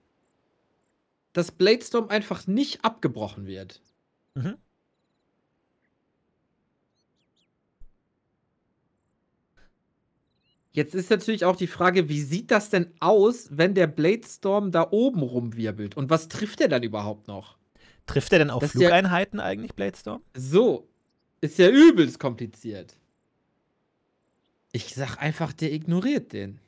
dass Bladestorm einfach nicht abgebrochen wird. Mhm. Jetzt ist natürlich auch die Frage, wie sieht das denn aus, wenn der Bladestorm da oben rumwirbelt? Und was trifft er dann überhaupt noch? Trifft er denn auch Flugeinheiten ja eigentlich, Bladestorm? So, ist ja übelst kompliziert. Ich sag einfach, der ignoriert den.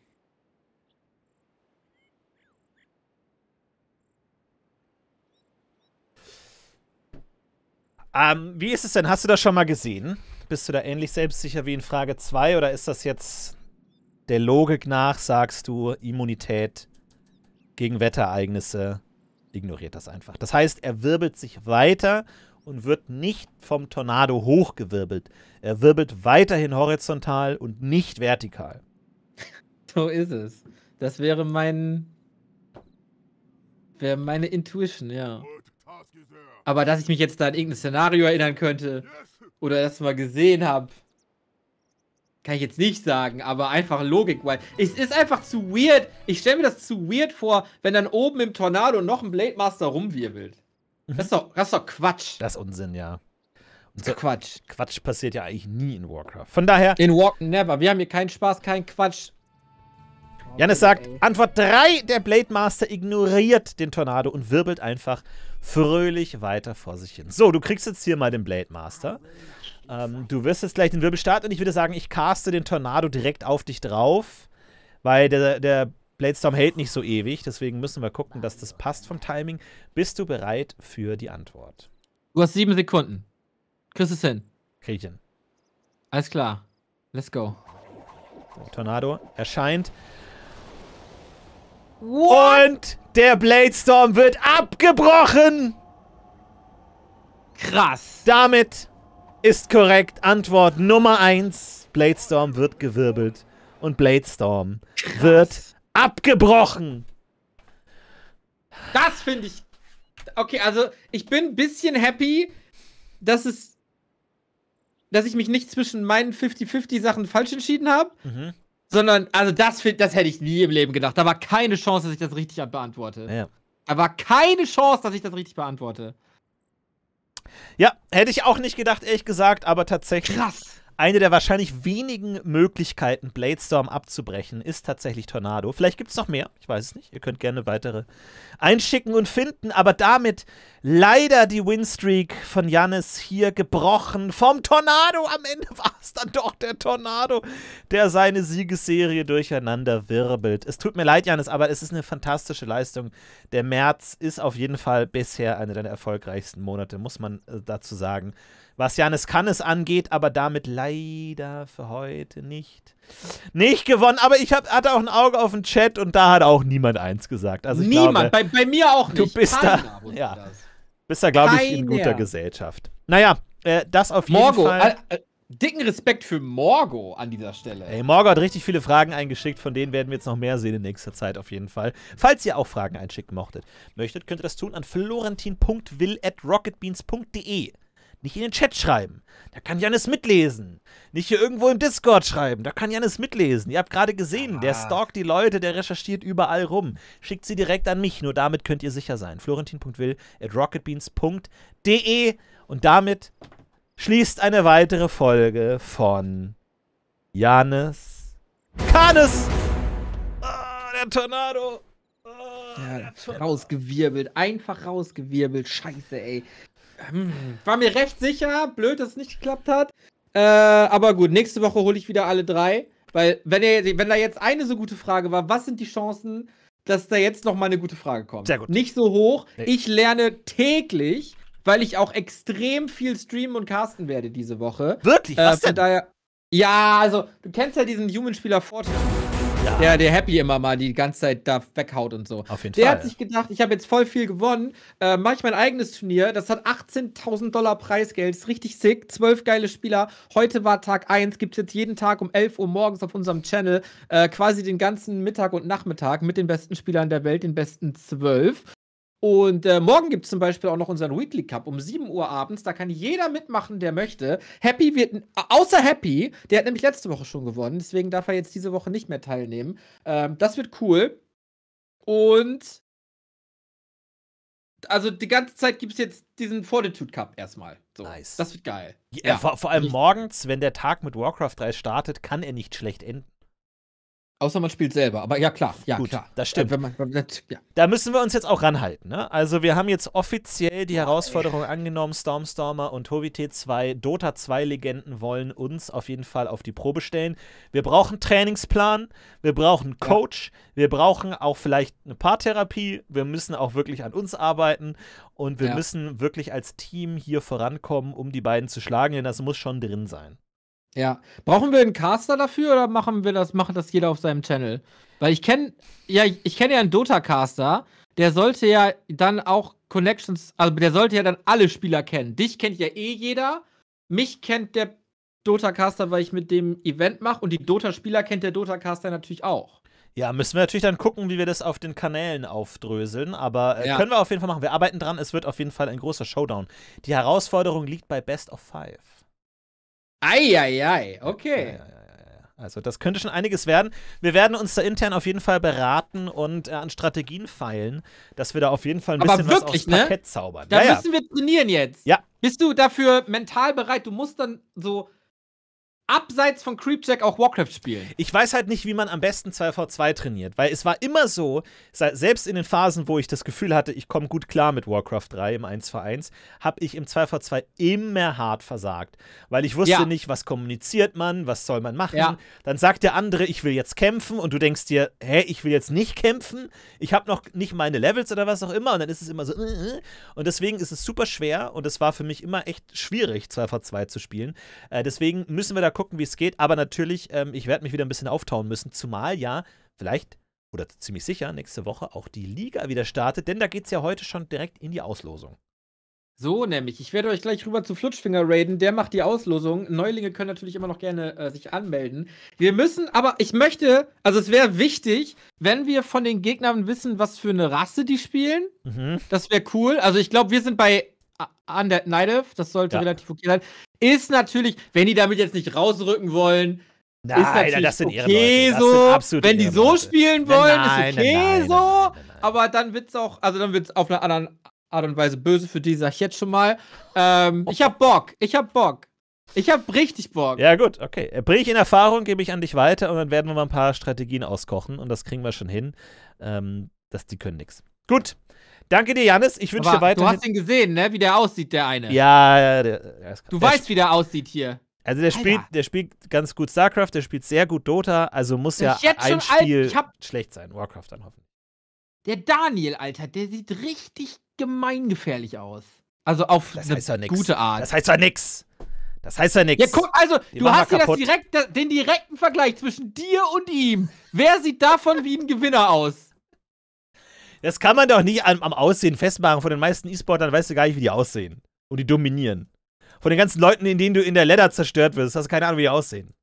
Ähm, wie ist es denn? Hast du das schon mal gesehen? Bist du da ähnlich selbstsicher wie in Frage 2 oder ist das jetzt der Logik nach, sagst du, Immunität gegen Wettereignisse ignoriert das einfach? Das heißt, er wirbelt sich weiter und wird nicht vom Tornado hochgewirbelt. Er wirbelt weiterhin horizontal und nicht vertikal. So ist es. Das wäre mein. wäre meine Intuition, ja. Aber dass ich mich jetzt da an irgendein Szenario erinnern könnte oder das mal gesehen habe, kann ich jetzt nicht sagen, aber einfach Logik, weil es ist einfach zu weird. Ich stelle mir das zu weird vor, wenn dann oben im Tornado noch ein Blademaster rumwirbelt. Mhm. Das, ist doch, das ist doch Quatsch. Das ist Unsinn, ja. Und So Quatsch. Quatsch passiert ja eigentlich nie in Warcraft. Von daher. In Walk Never. Wir haben hier keinen Spaß, keinen Quatsch. Janis sagt, Antwort 3, der Blade Master ignoriert den Tornado und wirbelt einfach fröhlich weiter vor sich hin. So, du kriegst jetzt hier mal den Blade Master. Ähm, du wirst jetzt gleich den Wirbel starten und ich würde sagen, ich caste den Tornado direkt auf dich drauf, weil der, der Bladestorm hält nicht so ewig, deswegen müssen wir gucken, dass das passt vom Timing. Bist du bereit für die Antwort? Du hast sieben Sekunden. Kriegst es hin. Krieg ich hin. Alles klar. Let's go. Tornado erscheint. What? Und der Bladestorm wird abgebrochen! Krass. Damit ist korrekt Antwort Nummer 1. Bladestorm wird gewirbelt und Bladestorm Krass. wird abgebrochen. Das finde ich. Okay, also ich bin ein bisschen happy, dass es. Dass ich mich nicht zwischen meinen 50-50-Sachen falsch entschieden habe. Mhm. Sondern, also das, das hätte ich nie im Leben gedacht. Da war keine Chance, dass ich das richtig beantworte. Ja. Da war keine Chance, dass ich das richtig beantworte. Ja, hätte ich auch nicht gedacht, ehrlich gesagt, aber tatsächlich. Krass eine der wahrscheinlich wenigen Möglichkeiten, Bladestorm abzubrechen, ist tatsächlich Tornado. Vielleicht gibt es noch mehr, ich weiß es nicht. Ihr könnt gerne weitere einschicken und finden, aber damit leider die Winstreak von Jannis hier gebrochen. Vom Tornado am Ende war es dann doch der Tornado, der seine Siegesserie durcheinander wirbelt. Es tut mir leid, Jannis, aber es ist eine fantastische Leistung. Der März ist auf jeden Fall bisher einer deiner erfolgreichsten Monate, muss man äh, dazu sagen was Janis Kannes angeht, aber damit leider für heute nicht. Nicht gewonnen, aber ich hab, hatte auch ein Auge auf den Chat und da hat auch niemand eins gesagt. Also niemand, glaube, bei, bei, mir auch nicht. Du bist Keiner da, ja, bist da glaube ich, in guter Gesellschaft. Naja, äh, das auf jeden Fall. Äh, äh, dicken Respekt für Morgo an dieser Stelle. Ey, Morgo hat richtig viele Fragen eingeschickt, von denen werden wir jetzt noch mehr sehen in nächster Zeit auf jeden Fall. Falls ihr auch Fragen einschicken mochtet, möchtet, könnt ihr das tun an florentin.will at rocketbeans.de. Nicht in den Chat schreiben. Da kann Janis mitlesen. Nicht hier irgendwo im Discord schreiben. Da kann Janis mitlesen. Ihr habt gerade gesehen, ah. der stalkt die Leute, der recherchiert überall rum. Schickt sie direkt an mich. Nur damit könnt ihr sicher sein. Florentin.will at rocketbeans.de. Und damit schließt eine weitere Folge von Janis Kanes. Ah, der Tornado. Ah, ja, der Tornado. rausgewirbelt. Einfach rausgewirbelt. Scheiße, ey. Hm, war mir recht sicher. Blöd, dass es nicht geklappt hat. Äh, aber gut, nächste Woche hole ich wieder alle drei. Weil, wenn, ihr, wenn da jetzt eine so gute Frage war, was sind die Chancen, dass da jetzt noch mal eine gute Frage kommt? Sehr gut. Nicht so hoch. Nee. Ich lerne täglich, weil ich auch extrem viel streamen und casten werde diese Woche. Wirklich? Was äh, denn? daher. Ja, also, du kennst ja diesen Human-Spieler Fortnite. Ja. Der, der Happy immer mal die ganze Zeit da weghaut und so. Auf jeden der Fall. Der hat sich gedacht, ich habe jetzt voll viel gewonnen, äh, mache ich mein eigenes Turnier. Das hat 18.000 Dollar Preisgeld, ist richtig sick. Zwölf geile Spieler. Heute war Tag 1, gibt es jetzt jeden Tag um 11 Uhr morgens auf unserem Channel äh, quasi den ganzen Mittag und Nachmittag mit den besten Spielern der Welt, den besten zwölf. Und äh, morgen gibt es zum Beispiel auch noch unseren Weekly Cup um 7 Uhr abends. Da kann jeder mitmachen, der möchte. Happy wird, außer Happy, der hat nämlich letzte Woche schon gewonnen. Deswegen darf er jetzt diese Woche nicht mehr teilnehmen. Ähm, das wird cool. Und. Also die ganze Zeit gibt es jetzt diesen Fortitude Cup erstmal. So. Nice. Das wird geil. Ja, ja. Vor, vor allem morgens, wenn der Tag mit Warcraft 3 startet, kann er nicht schlecht enden. Außer man spielt selber, aber ja klar, ja Gut, klar. Das stimmt. Wenn man, wenn man, ja. Da müssen wir uns jetzt auch ranhalten. Ne? Also wir haben jetzt offiziell die Herausforderung angenommen, Stormstormer und Hovite 2, Dota 2 Legenden wollen uns auf jeden Fall auf die Probe stellen. Wir brauchen Trainingsplan, wir brauchen Coach, ja. wir brauchen auch vielleicht eine Paartherapie, wir müssen auch wirklich an uns arbeiten und wir ja. müssen wirklich als Team hier vorankommen, um die beiden zu schlagen, denn das muss schon drin sein. Ja. Brauchen wir einen Caster dafür oder machen wir das, machen das jeder auf seinem Channel? Weil ich kenne, ja, ich, ich kenne ja einen Dota-Caster, der sollte ja dann auch Connections, also der sollte ja dann alle Spieler kennen. Dich kennt ja eh jeder. Mich kennt der Dota-Caster, weil ich mit dem Event mache und die Dota-Spieler kennt der Dota-Caster natürlich auch. Ja, müssen wir natürlich dann gucken, wie wir das auf den Kanälen aufdröseln. Aber äh, ja. können wir auf jeden Fall machen. Wir arbeiten dran. Es wird auf jeden Fall ein großer Showdown. Die Herausforderung liegt bei Best of Five. Eieiei, okay. Also das könnte schon einiges werden. Wir werden uns da intern auf jeden Fall beraten und äh, an Strategien feilen, dass wir da auf jeden Fall ein bisschen Aber wirklich, was aufs ne? Parkett ne? zaubern. Da ja, müssen ja. wir trainieren jetzt. Ja. Bist du dafür mental bereit? Du musst dann so abseits von Creepjack auch Warcraft spielen. Ich weiß halt nicht, wie man am besten 2v2 trainiert, weil es war immer so, selbst in den Phasen, wo ich das Gefühl hatte, ich komme gut klar mit Warcraft 3 im 1v1, habe ich im 2v2 immer hart versagt, weil ich wusste ja. nicht, was kommuniziert man, was soll man machen. Ja. Dann sagt der andere, ich will jetzt kämpfen und du denkst dir, hä, ich will jetzt nicht kämpfen, ich habe noch nicht meine Levels oder was auch immer und dann ist es immer so äh, äh. und deswegen ist es super schwer und es war für mich immer echt schwierig 2v2 zu spielen. Äh, deswegen müssen wir da gucken, wie es geht. Aber natürlich, ähm, ich werde mich wieder ein bisschen auftauen müssen, zumal ja vielleicht oder ziemlich sicher nächste Woche auch die Liga wieder startet, denn da geht es ja heute schon direkt in die Auslosung. So nämlich. Ich werde euch gleich rüber zu Flutschfinger raiden. Der macht die Auslosung. Neulinge können natürlich immer noch gerne äh, sich anmelden. Wir müssen, aber ich möchte, also es wäre wichtig, wenn wir von den Gegnern wissen, was für eine Rasse die spielen. Mhm. Das wäre cool. Also ich glaube, wir sind bei Undead Nidef. Das sollte ja. relativ okay sein. Ist natürlich, wenn die damit jetzt nicht rausrücken wollen, Nein, ist natürlich das sind okay Ehrenleute. so. wenn die so spielen wollen, nein, ist okay nein, nein, so. Aber dann wird's auch, also dann wird's auf einer anderen Art und Weise böse für die, sag ich jetzt schon mal. Ähm, Ich hab Bock, ich hab Bock. Ich hab richtig Bock. Ja, gut, okay. Äh, bring ich in Erfahrung, gebe ich an dich weiter und dann werden wir mal ein paar Strategien auskochen und das kriegen wir schon hin. Ähm, dass die können nichts. Gut. Danke dir, Janis. Ich wünsche dir weiterhin. Du hast ihn gesehen, ne? Wie der aussieht, der eine. Ja, ja, der, der äh, ist, Du der weißt, wie der aussieht hier. Also der spielt, der spielt ganz gut StarCraft, der spielt sehr gut Dota, also muss ja ein Spiel hab, schlecht sein, Warcraft dann hoffen. Der Daniel, Alter, der sieht richtig gemeingefährlich aus. Also auf das eine gute Art. Das heißt ja nix. Das heißt ja nix. Ja, guck, also, Die du hast ja direkt, den direkten Vergleich zwischen dir und ihm. Wer sieht davon wie ein Gewinner aus? Das kann man doch nicht am, am Aussehen festmachen. Von den meisten E-Sportern weißt du gar nicht, wie die aussehen. Und die dominieren. Von den ganzen Leuten, in denen du in der Ladder zerstört wirst, hast du keine Ahnung, wie die aussehen.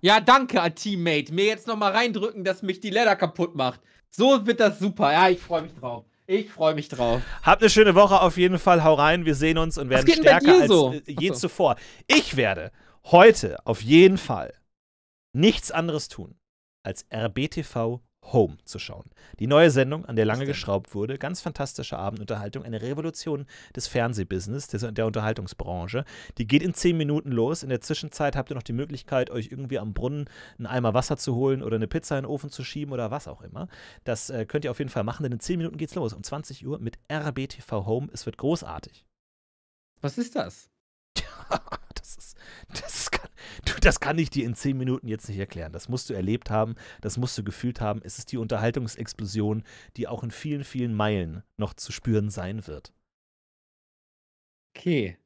Ja, danke, Teammate. Mir jetzt nochmal reindrücken, dass mich die Ladder kaputt macht. So wird das super. Ja, ich freue mich drauf. Ich freue mich drauf. Habt eine schöne Woche auf jeden Fall. Hau rein. Wir sehen uns und werden stärker als äh, je Achso. zuvor. Ich werde heute auf jeden Fall nichts anderes tun, als RBTV Home zu schauen. Die neue Sendung, an der lange geschraubt wurde, ganz fantastische Abendunterhaltung, eine Revolution des Fernsehbusiness, des, der Unterhaltungsbranche. Die geht in zehn Minuten los. In der Zwischenzeit habt ihr noch die Möglichkeit, euch irgendwie am Brunnen einen Eimer Wasser zu holen oder eine Pizza in den Ofen zu schieben oder was auch immer. Das äh, könnt ihr auf jeden Fall machen, denn in zehn Minuten geht's los. Um 20 Uhr mit RBTV Home. Es wird großartig. Was ist das? das ist, das ist Du, das kann ich dir in zehn Minuten jetzt nicht erklären. Das musst du erlebt haben, das musst du gefühlt haben. Es ist die Unterhaltungsexplosion, die auch in vielen, vielen Meilen noch zu spüren sein wird. Okay.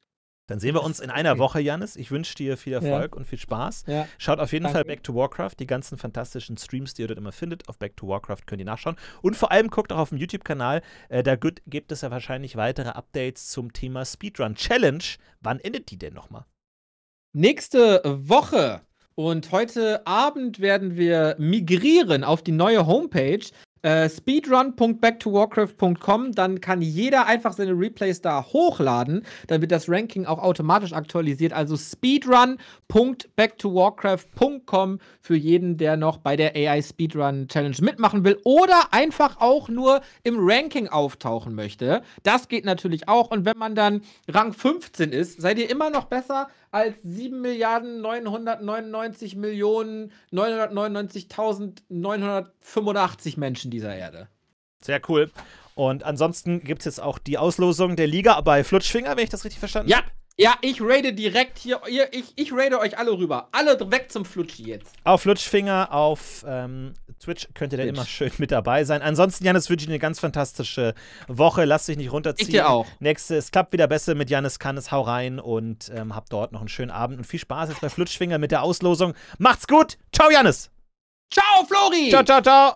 Dann sehen wir uns in einer okay. Woche, Janis. Ich wünsche dir viel Erfolg ja. und viel Spaß. Ja. Schaut auf jeden Danke. Fall Back to Warcraft, die ganzen fantastischen Streams, die ihr dort immer findet. Auf Back to Warcraft könnt ihr nachschauen. Und vor allem guckt auch auf dem YouTube-Kanal. Äh, da gibt es ja wahrscheinlich weitere Updates zum Thema Speedrun Challenge. Wann endet die denn nochmal? nächste Woche. Und heute Abend werden wir migrieren auf die neue Homepage äh, speedrun.backtowarcraft.com. Dann kann jeder einfach seine Replays da hochladen. Dann wird das Ranking auch automatisch aktualisiert. Also speedrun.backtowarcraft.com für jeden, der noch bei der AI Speedrun Challenge mitmachen will oder einfach auch nur im Ranking auftauchen möchte. Das geht natürlich auch. Und wenn man dann Rang 15 ist, seid ihr immer noch besser als 7 Milliarden 999 Millionen 999.985 Menschen dieser Erde. Sehr cool. Und ansonsten gibt es jetzt auch die Auslosung der Liga bei Flutschfinger, wenn ich das richtig verstanden habe. Ja. Ja, ich raide direkt hier. Ich, ich raide euch alle rüber. Alle weg zum Flutschi jetzt. Auf Flutschfinger, auf ähm, Twitch könnt ihr da immer schön mit dabei sein. Ansonsten, Janis, wünsche ich eine ganz fantastische Woche. Lass dich nicht runterziehen. Ich dir auch. Nächste, es klappt wieder besser mit Janis Kannes. Hau rein und ähm, habt dort noch einen schönen Abend und viel Spaß jetzt bei Flutschfinger mit der Auslosung. Macht's gut. Ciao, Janis. Ciao, Flori. Ciao, ciao, ciao.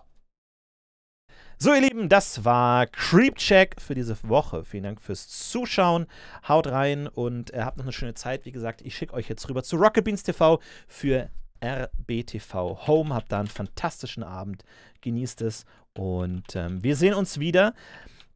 So, ihr Lieben, das war Creepcheck für diese Woche. Vielen Dank fürs Zuschauen. Haut rein und äh, habt noch eine schöne Zeit. Wie gesagt, ich schicke euch jetzt rüber zu Rocket Beans TV für RBTV Home. Habt da einen fantastischen Abend. Genießt es und ähm, wir sehen uns wieder.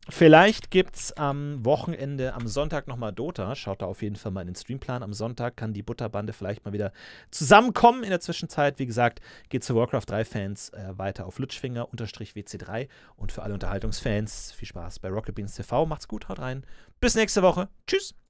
Vielleicht gibt es am Wochenende, am Sonntag nochmal Dota. Schaut da auf jeden Fall mal in den Streamplan. Am Sonntag kann die Butterbande vielleicht mal wieder zusammenkommen. In der Zwischenzeit, wie gesagt, geht zu Warcraft 3-Fans äh, weiter auf Lutschfinger-WC3. Und für alle Unterhaltungsfans, viel Spaß bei Rocket Beans TV. Macht's gut, haut rein. Bis nächste Woche. Tschüss.